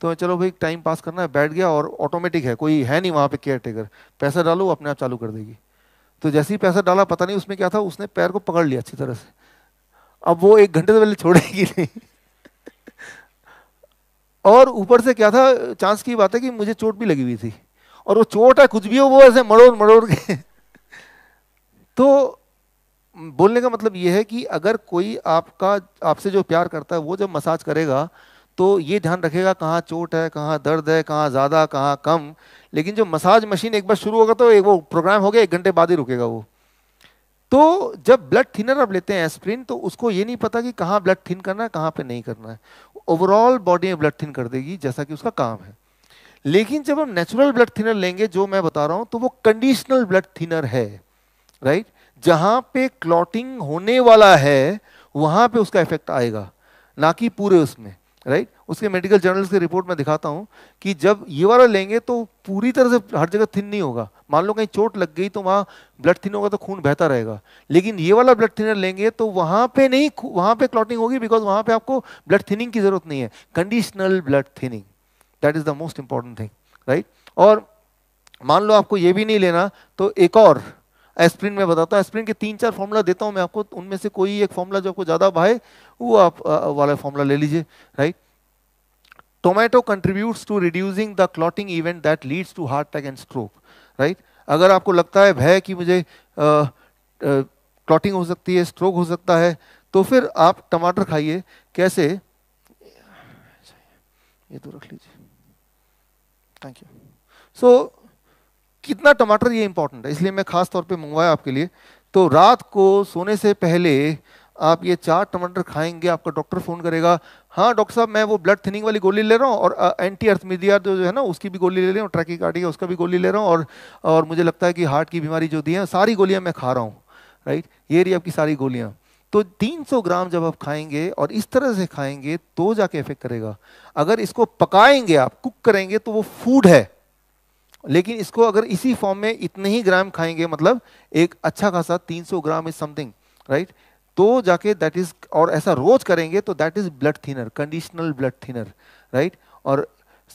तो चलो भाई टाइम पास करना है बैठ गया और ऑटोमेटिक है कोई है नहीं वहाँ पे केयर टेकर पैसा डालो अपने आप चालू कर देगी तो जैसे ही पैसा डाला पता नहीं उसमें क्या था उसने पैर को पकड़ लिया अच्छी तरह से अब वो एक घंटे से तो पहले छोड़ेगी नहीं और ऊपर से क्या था चांस की बात है कि मुझे चोट भी लगी हुई थी और वो चोट है कुछ भी हो वो ऐसे मड़ोड़ मड़ोड़ के तो बोलने का मतलब यह है कि अगर कोई आपका आपसे जो प्यार करता है वो जब मसाज करेगा तो ये ध्यान रखेगा कहाँ चोट है कहाँ दर्द है कहाँ ज़्यादा कहाँ कम लेकिन जो मसाज मशीन एक बार शुरू होगा तो एक वो प्रोग्राम हो गया एक घंटे बाद ही रुकेगा वो तो जब ब्लड थिनर आप लेते हैं एस्प्रिन तो उसको ये नहीं पता कि कहाँ ब्लड थिन करना है कहाँ पे नहीं करना है ओवरऑल बॉडी में ब्लड थिन कर देगी जैसा कि उसका काम है लेकिन जब हम नेचुरल ब्लड थिनर लेंगे जो मैं बता रहा हूँ तो वो कंडीशनल ब्लड थिनर है राइट जहाँ पे क्लॉटिंग होने वाला है वहाँ पे उसका इफेक्ट आएगा ना कि पूरे उसमें राइट उसके मेडिकल जर्नल्स की रिपोर्ट में दिखाता हूँ कि जब ये वाला लेंगे तो पूरी तरह से हर जगह थिन नहीं होगा मान लो कहीं चोट लग गई तो वहाँ ब्लड थिन होगा तो खून बहता रहेगा लेकिन ये वाला ब्लड थिनर लेंगे तो वहाँ पे नहीं वहाँ पे क्लॉटिंग होगी बिकॉज वहाँ पे आपको ब्लड थिनिंग की जरूरत नहीं है conditional blood thinning that is the most important thing right और मान लो आपको ये भी नहीं लेना तो एक और एस्प्रिन में बताता हूँ एस्प्रिन के तीन चार फॉर्मूला देता हूँ मैं आपको उनमें से कोई एक फॉर्मूला जो आपको ज़्यादा भाए वो आप वाला फॉर्मूला ले लीजिए right tomato contributes to reducing the clotting event that leads to heart attack and stroke right अगर आपको लगता है भय कि मुझे क्लॉटिंग हो सकती है स्ट्रोक हो सकता है तो फिर आप टमाटर खाइए कैसे ये तो रख लीजिए थैंक यू सो कितना टमाटर ये इंपॉर्टेंट है इसलिए मैं खास तौर पे मंगवाया आपके लिए तो रात को सोने से पहले आप ये चार टमाटर खाएंगे आपका डॉक्टर फ़ोन करेगा हाँ डॉक्टर साहब मैं वो ब्लड थिनिंग वाली गोली ले रहा हूँ और आ, एंटी अर्थमीडिया जो है ना उसकी भी गोली ले रही हूँ ट्रैकिंग कार्डी उसका भी गोली ले रहा हूँ और और मुझे लगता है कि हार्ट की बीमारी जो दी है सारी गोलियाँ मैं खा रहा हूँ राइट ये रही आपकी सारी गोलियाँ तो 300 ग्राम जब आप खाएंगे और इस तरह से खाएंगे तो जाके इफेक्ट करेगा अगर इसको पकाएंगे आप कुक करेंगे तो वो फूड है लेकिन इसको अगर इसी फॉर्म में इतने ही ग्राम खाएंगे मतलब एक अच्छा खासा 300 ग्राम इज समथिंग राइट तो जाके दैट इज और ऐसा रोज करेंगे तो that is blood thinner conditional blood thinner right और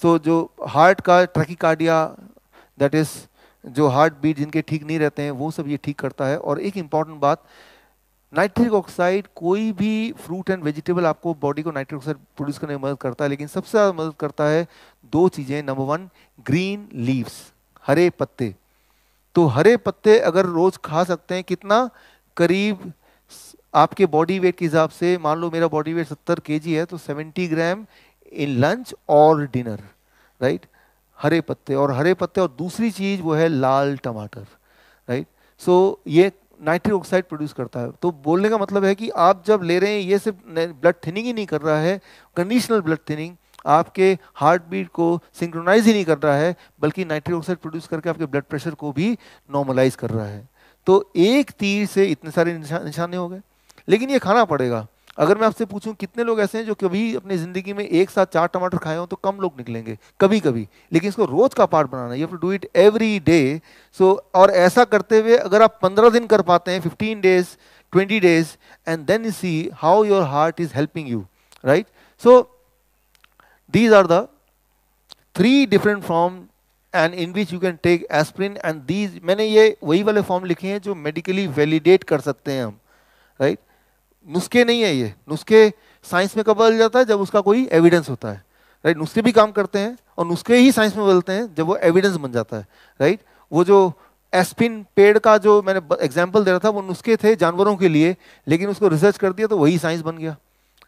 सो so, जो हार्ट का ट्रकिकार्डिया दैट इज जो हार्ट बीट जिनके ठीक नहीं रहते हैं वो सब ये ठीक करता है और एक इंपॉर्टेंट बात नाइट्रिक ऑक्साइड कोई भी फ्रूट एंड वेजिटेबल आपको बॉडी को नाइट्रिक ऑक्साइड प्रोड्यूस करने में मदद करता है लेकिन सबसे ज़्यादा मदद करता है दो चीज़ें नंबर वन ग्रीन लीव्स हरे पत्ते तो हरे पत्ते अगर रोज़ खा सकते हैं कितना करीब आपके बॉडी वेट के हिसाब से मान लो मेरा बॉडी वेट सत्तर के है तो सेवेंटी ग्राम इन लंच और डिनर राइट हरे पत्ते और हरे पत्ते और दूसरी चीज़ वो है लाल टमाटर राइट सो so, ये नाइट्रिक ऑक्साइड प्रोड्यूस करता है तो बोलने का मतलब है कि आप जब ले रहे हैं ये सिर्फ ब्लड थिनिंग ही नहीं कर रहा है कंडीशनल ब्लड थिनिंग आपके हार्ट बीट को सिंक्रोनाइज ही नहीं कर रहा है बल्कि नाइट्रिक ऑक्साइड प्रोड्यूस करके आपके ब्लड प्रेशर को भी नॉर्मलाइज कर रहा है तो एक तीर से इतने सारे निशाने हो गए लेकिन ये खाना पड़ेगा अगर मैं आपसे पूछूं कितने लोग ऐसे हैं जो कभी अपनी ज़िंदगी में एक साथ चार टमाटर खाए हों तो कम लोग निकलेंगे कभी कभी लेकिन इसको रोज़ का पार्ट बनाना you to do it every day so और ऐसा करते हुए अगर आप पंद्रह दिन कर पाते हैं fifteen days twenty days and then see how your heart is helping you right so these are the three different form and in which you can take aspirin and these मैंने ये वही वाले फॉर्म लिखे हैं जो medically validate कर सकते हैं हम राइट right? नुस्खे नहीं है ये नुस्खे साइंस में कब बदल जाता है जब उसका कोई एविडेंस होता है राइट नुस्खे भी काम करते हैं और नुस्खे ही साइंस में बदलते हैं जब वो एविडेंस बन जाता है राइट वो जो एस्पिन पेड़ का जो मैंने एग्जाम्पल दे रहा था वो नुस्खे थे जानवरों के लिए लेकिन उसको रिसर्च कर दिया तो वही साइंस बन गया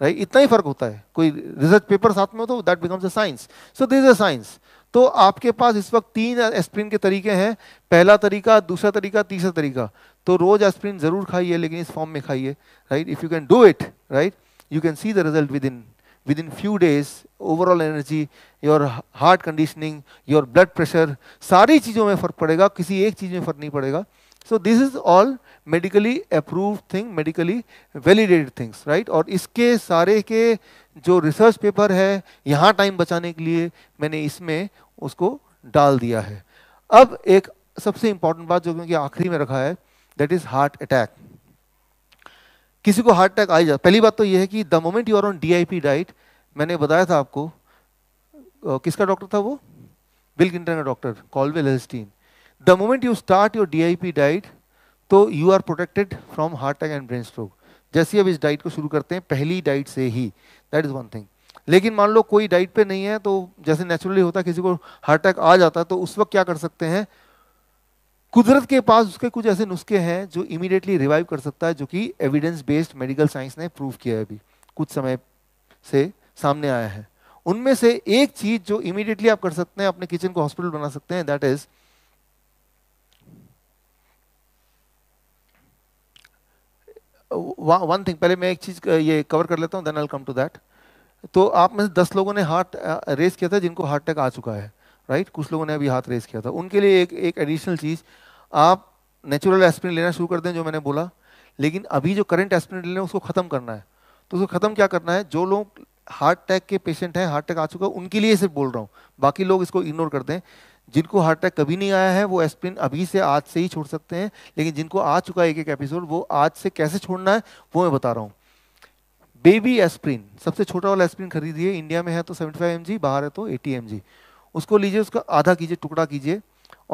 राइट इतना ही फर्क होता है कोई रिसर्च पेपर साथ में हो तो that becomes a science so this a science तो आपके पास इस वक्त तीन एस्प्रिन के तरीके हैं पहला तरीका दूसरा तरीका तीसरा तरीका तो रोज एस्प्रिन ज़रूर खाइए लेकिन इस फॉर्म में खाइए right if you can do it right you can see the result within within few days overall energy your heart conditioning your blood pressure सारी चीज़ों में फ़र्क पड़ेगा किसी एक चीज़ में फ़र्क नहीं पड़ेगा so this is all medically approve thing medically validated things right और इसके सारे के जो रिसर्च पेपर है यहाँ टाइम बचाने के लिए मैंने इसमें उसको डाल दिया है अब एक सबसे इम्पॉर्टेंट बात जो क्योंकि आखिरी में रखा है दैट इज हार्ट अटैक किसी को हार्ट अटैक आ जाए पहली बात तो यह है कि the moment you are on DIP diet मैंने बताया था आपको किसका डॉक्टर था वो बिल किंटन का doctor Caldwell Esselstyn the moment you start your DIP diet तो you are protected from heart attack and brain stroke जैसे अब इस डाइट को शुरू करते हैं पहली डाइट से ही दैट इज़ वन थिंग लेकिन मान लो कोई डाइट पे नहीं है तो जैसे नेचुरली होता है किसी को हार्ट अटैक आ जाता है तो उस वक्त क्या कर सकते हैं कुदरत के पास उसके कुछ ऐसे नुस्खे हैं जो इमीडिएटली रिवाइव कर सकता है जो कि एविडेंस बेस्ड मेडिकल साइंस ने प्रूव किया है अभी कुछ समय से सामने आया है उनमें से एक चीज जो इमीडिएटली आप कर सकते हैं अपने किचन को हॉस्पिटल बना सकते हैं दैट इज वन थिंग पहले मैं एक चीज ये कवर कर लेता हूँ then I come to that तो आप में से दस लोगों ने हार्ट रेस किया था जिनको हार्ट अटैक आ चुका है राइट right? कुछ लोगों ने अभी हाथ रेस किया था उनके लिए एक एक एडिशनल चीज़ आप नेचुरल एस्पिरिन लेना शुरू कर दें जो मैंने बोला लेकिन अभी जो करंट एस्पिरिन ले रहे हैं उसको ख़त्म करना है तो उसको ख़त्म क्या करना है जो लोग हार्ट अटैक के पेशेंट हैं हार्ट अटैक आ चुका है उनके लिए सिर्फ बोल रहा हूँ बाकी लोग इसको इग्नोर कर दें जिनको हार्ट अटैक कभी नहीं आया है वो एस्पिरिन अभी से आज से ही छोड़ सकते हैं लेकिन जिनको आ चुका है एक एक एपिसोड वो आज से कैसे छोड़ना है वो मैं बता रहा हूँ बेबी एस्प्रिन सबसे छोटा वाला एस्प्रिन खरीदिए इंडिया में है तो 75 फाइव बाहर है तो 80 एम उसको लीजिए उसका आधा कीजिए टुकड़ा कीजिए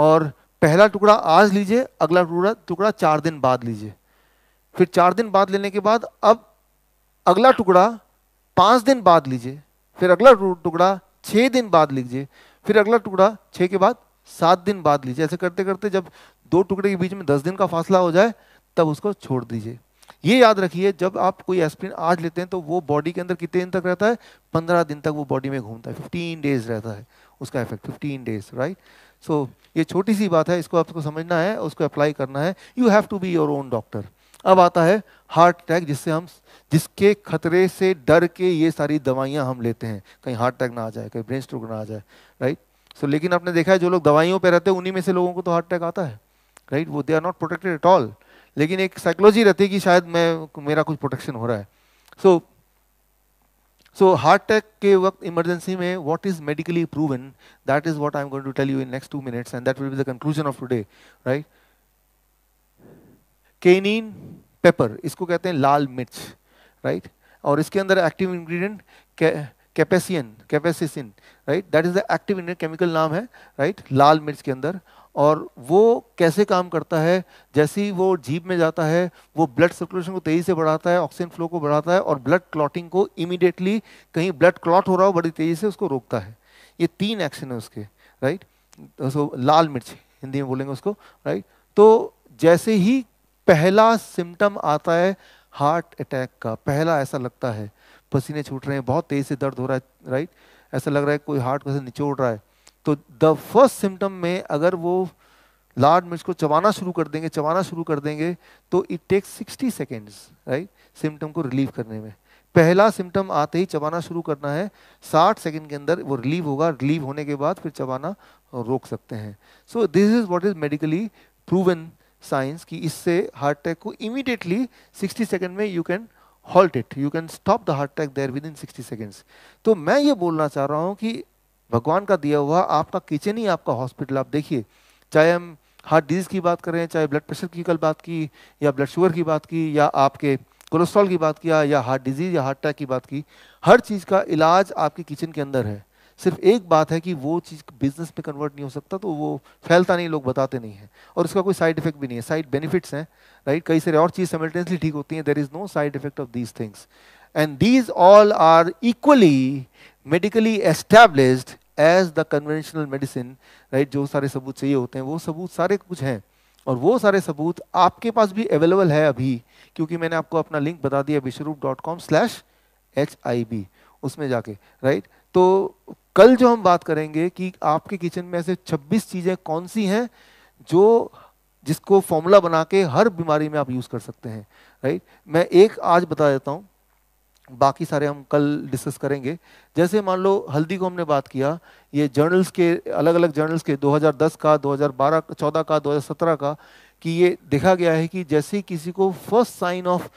और पहला टुकड़ा आज लीजिए अगला टुकड़ा टुकड़ा चार दिन बाद लीजिए फिर चार दिन बाद लेने के बाद अब अगला टुकड़ा पाँच दिन बाद लीजिए फिर अगला टुकड़ा छः दिन बाद लीजिए फिर अगला टुकड़ा छः के बाद सात दिन बाद लीजिए ऐसे करते करते जब दो टुकड़े के बीच में दस दिन का फासला हो जाए तब उसको छोड़ दीजिए ये याद रखिए जब आप कोई एस्प्रिन आज लेते हैं तो वो बॉडी के अंदर कितने दिन तक रहता है पंद्रह दिन तक वो बॉडी में घूमता है फिफ्टीन डेज रहता है उसका effect fifteen days right so so, ये छोटी सी बात है इसको आपको समझना है उसको अप्लाई करना है you have to be your own doctor अब आता है हार्ट अटैक जिससे हम जिसके खतरे से डर के ये सारी दवाइयाँ हम लेते हैं कहीं हार्ट अटैक ना आ जाए कहीं ब्रेन स्ट्रोक ना आ जाए राइट सो so, लेकिन आपने देखा है जो लोग दवाइयों पर रहते हैं उन्हीं में से लोगों को तो हार्ट अटैक आता है राइट वो they are not protected at all लेकिन एक साइकोलॉजी रहती है कि शायद मैं मेरा कुछ प्रोटेक्शन हो रहा है so so, so heart attack के वक्त इमरजेंसी में what is medically proven that is what I am going to tell you in next two minutes and that will be the conclusion of today right cayenne pepper इसको कहते हैं लाल मिर्च right और इसके अंदर active ingredient capsaicin capsaicin right that is the active ingredient chemical नाम है राइट लाल मिर्च के अंदर और वो कैसे काम करता है जैसे ही वो जीप में जाता है वो ब्लड सर्कुलेशन को तेज़ी से बढ़ाता है ऑक्सीजन फ्लो को बढ़ाता है और ब्लड क्लॉटिंग को इमीडिएटली कहीं ब्लड क्लॉट हो रहा हो बड़ी तेज़ी से उसको रोकता है ये तीन एक्शन है उसके राइट तो लाल मिर्च हिंदी में बोलेंगे उसको राइट तो जैसे ही पहला सिम्टम आता है हार्ट अटैक का पहला ऐसा लगता है पसीने छूट रहे हैं बहुत तेज़ से दर्द हो रहा है राइट ऐसा लग रहा है कोई हार्ट को निचोड़ रहा है तो द फर्स्ट सिम्टम में अगर वो लार्ड मिर्च को चबाना शुरू कर देंगे चबाना शुरू कर देंगे तो it takes sixty seconds right symptom को रिलीव करने में पहला सिम्टम आते ही चबाना शुरू करना है साठ सेकेंड के अंदर वो रिलीव होगा रिलीव होने के बाद फिर चबाना रोक सकते हैं so this is what is medically proven science कि इससे हार्ट अटैक को इमीडिएटली 60 सेकेंड में you can halt it you can stop the heart attack there within 60 seconds तो मैं ये बोलना चाह रहा हूँ कि भगवान का दिया हुआ आपका किचन ही आपका हॉस्पिटल आप देखिए चाहे हम हार्ट डिजीज़ की बात करें चाहे ब्लड प्रेशर की कल बात की या ब्लड शुगर की बात की या आपके कोलेस्ट्रॉल की बात किया या हार्ट डिजीज़ या हार्ट अटैक की बात की हर चीज़ का इलाज आपके किचन के अंदर है सिर्फ एक बात है कि वो चीज़ बिजनेस में कन्वर्ट नहीं हो सकता तो वो फैलता नहीं लोग बताते नहीं हैं और उसका कोई साइड इफेक्ट भी नहीं है साइड बेनिफिट्स हैं राइट कई सारे और चीज़ समल्टेनियसली ठीक होती हैं there is no side effect of these things and these all are equally medically established as the conventional medicine right जो सारे सबूत चाहिए होते हैं वो सबूत सारे कुछ हैं और वो सारे सबूत आपके पास भी अवेलेबल है अभी क्योंकि मैंने आपको अपना लिंक बता दिया Biswaroop dot com slash H I B उसमें जाके राइट तो कल जो हम बात करेंगे कि आपके किचन में ऐसे 26 चीज़ें कौन सी हैं जो जिसको फॉर्मूला बना के हर बीमारी में आप यूज़ कर सकते हैं राइट मैं एक आज बता देता हूँ बाकी सारे हम कल डिस्कस करेंगे जैसे मान लो हल्दी को हमने बात किया ये जर्नल्स के अलग अलग जर्नल्स के 2010 का 2012 14 का 2017 का कि ये देखा गया है कि जैसे किसी को first sign of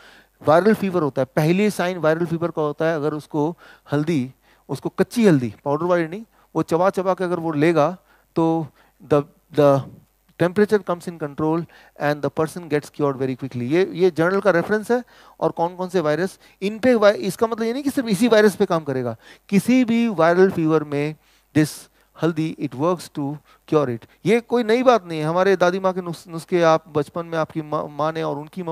viral fever होता है पहले साइन वायरल फीवर का होता है अगर उसको हल्दी उसको कच्ची हल्दी पाउडर वाली नहीं वो चबा चबा के अगर वो लेगा तो the the temperature comes in control and the person gets cure very quickly ये ये जर्नल का रेफरेंस है और कौन कौन से वायरस इन पे वाय, इसका मतलब ये नहीं कि सिर्फ इसी वायरस पे काम करेगा किसी भी वायरल फीवर में this haldi it works to cure it ये कोई नई बात नहीं है हमारे दादी माँ के नुस्खे आप बचपन में आपकी माँ ने और उनकी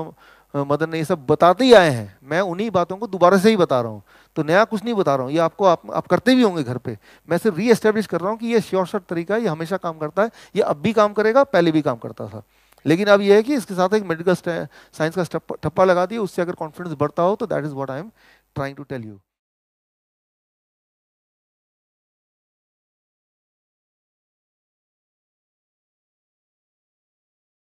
मदन ने ये सब बताते ही आए हैं मैं उन्हीं बातों को दोबारा से ही बता रहा हूँ तो नया कुछ नहीं बता रहा हूँ ये आपको आप, आप करते भी होंगे घर पे मैं सिर्फ री एस्टेब्लिश कर रहा हूँ कि ये श्योर शॉर्ट तरीका ये हमेशा काम करता है ये अब भी काम करेगा पहले भी काम करता था लेकिन अब यह है कि इसके साथ एक मेडिकल साइंस का ठप्पा लगा दिया उससे अगर कॉन्फिडेंस बढ़ता हो तो that is what I am trying to tell you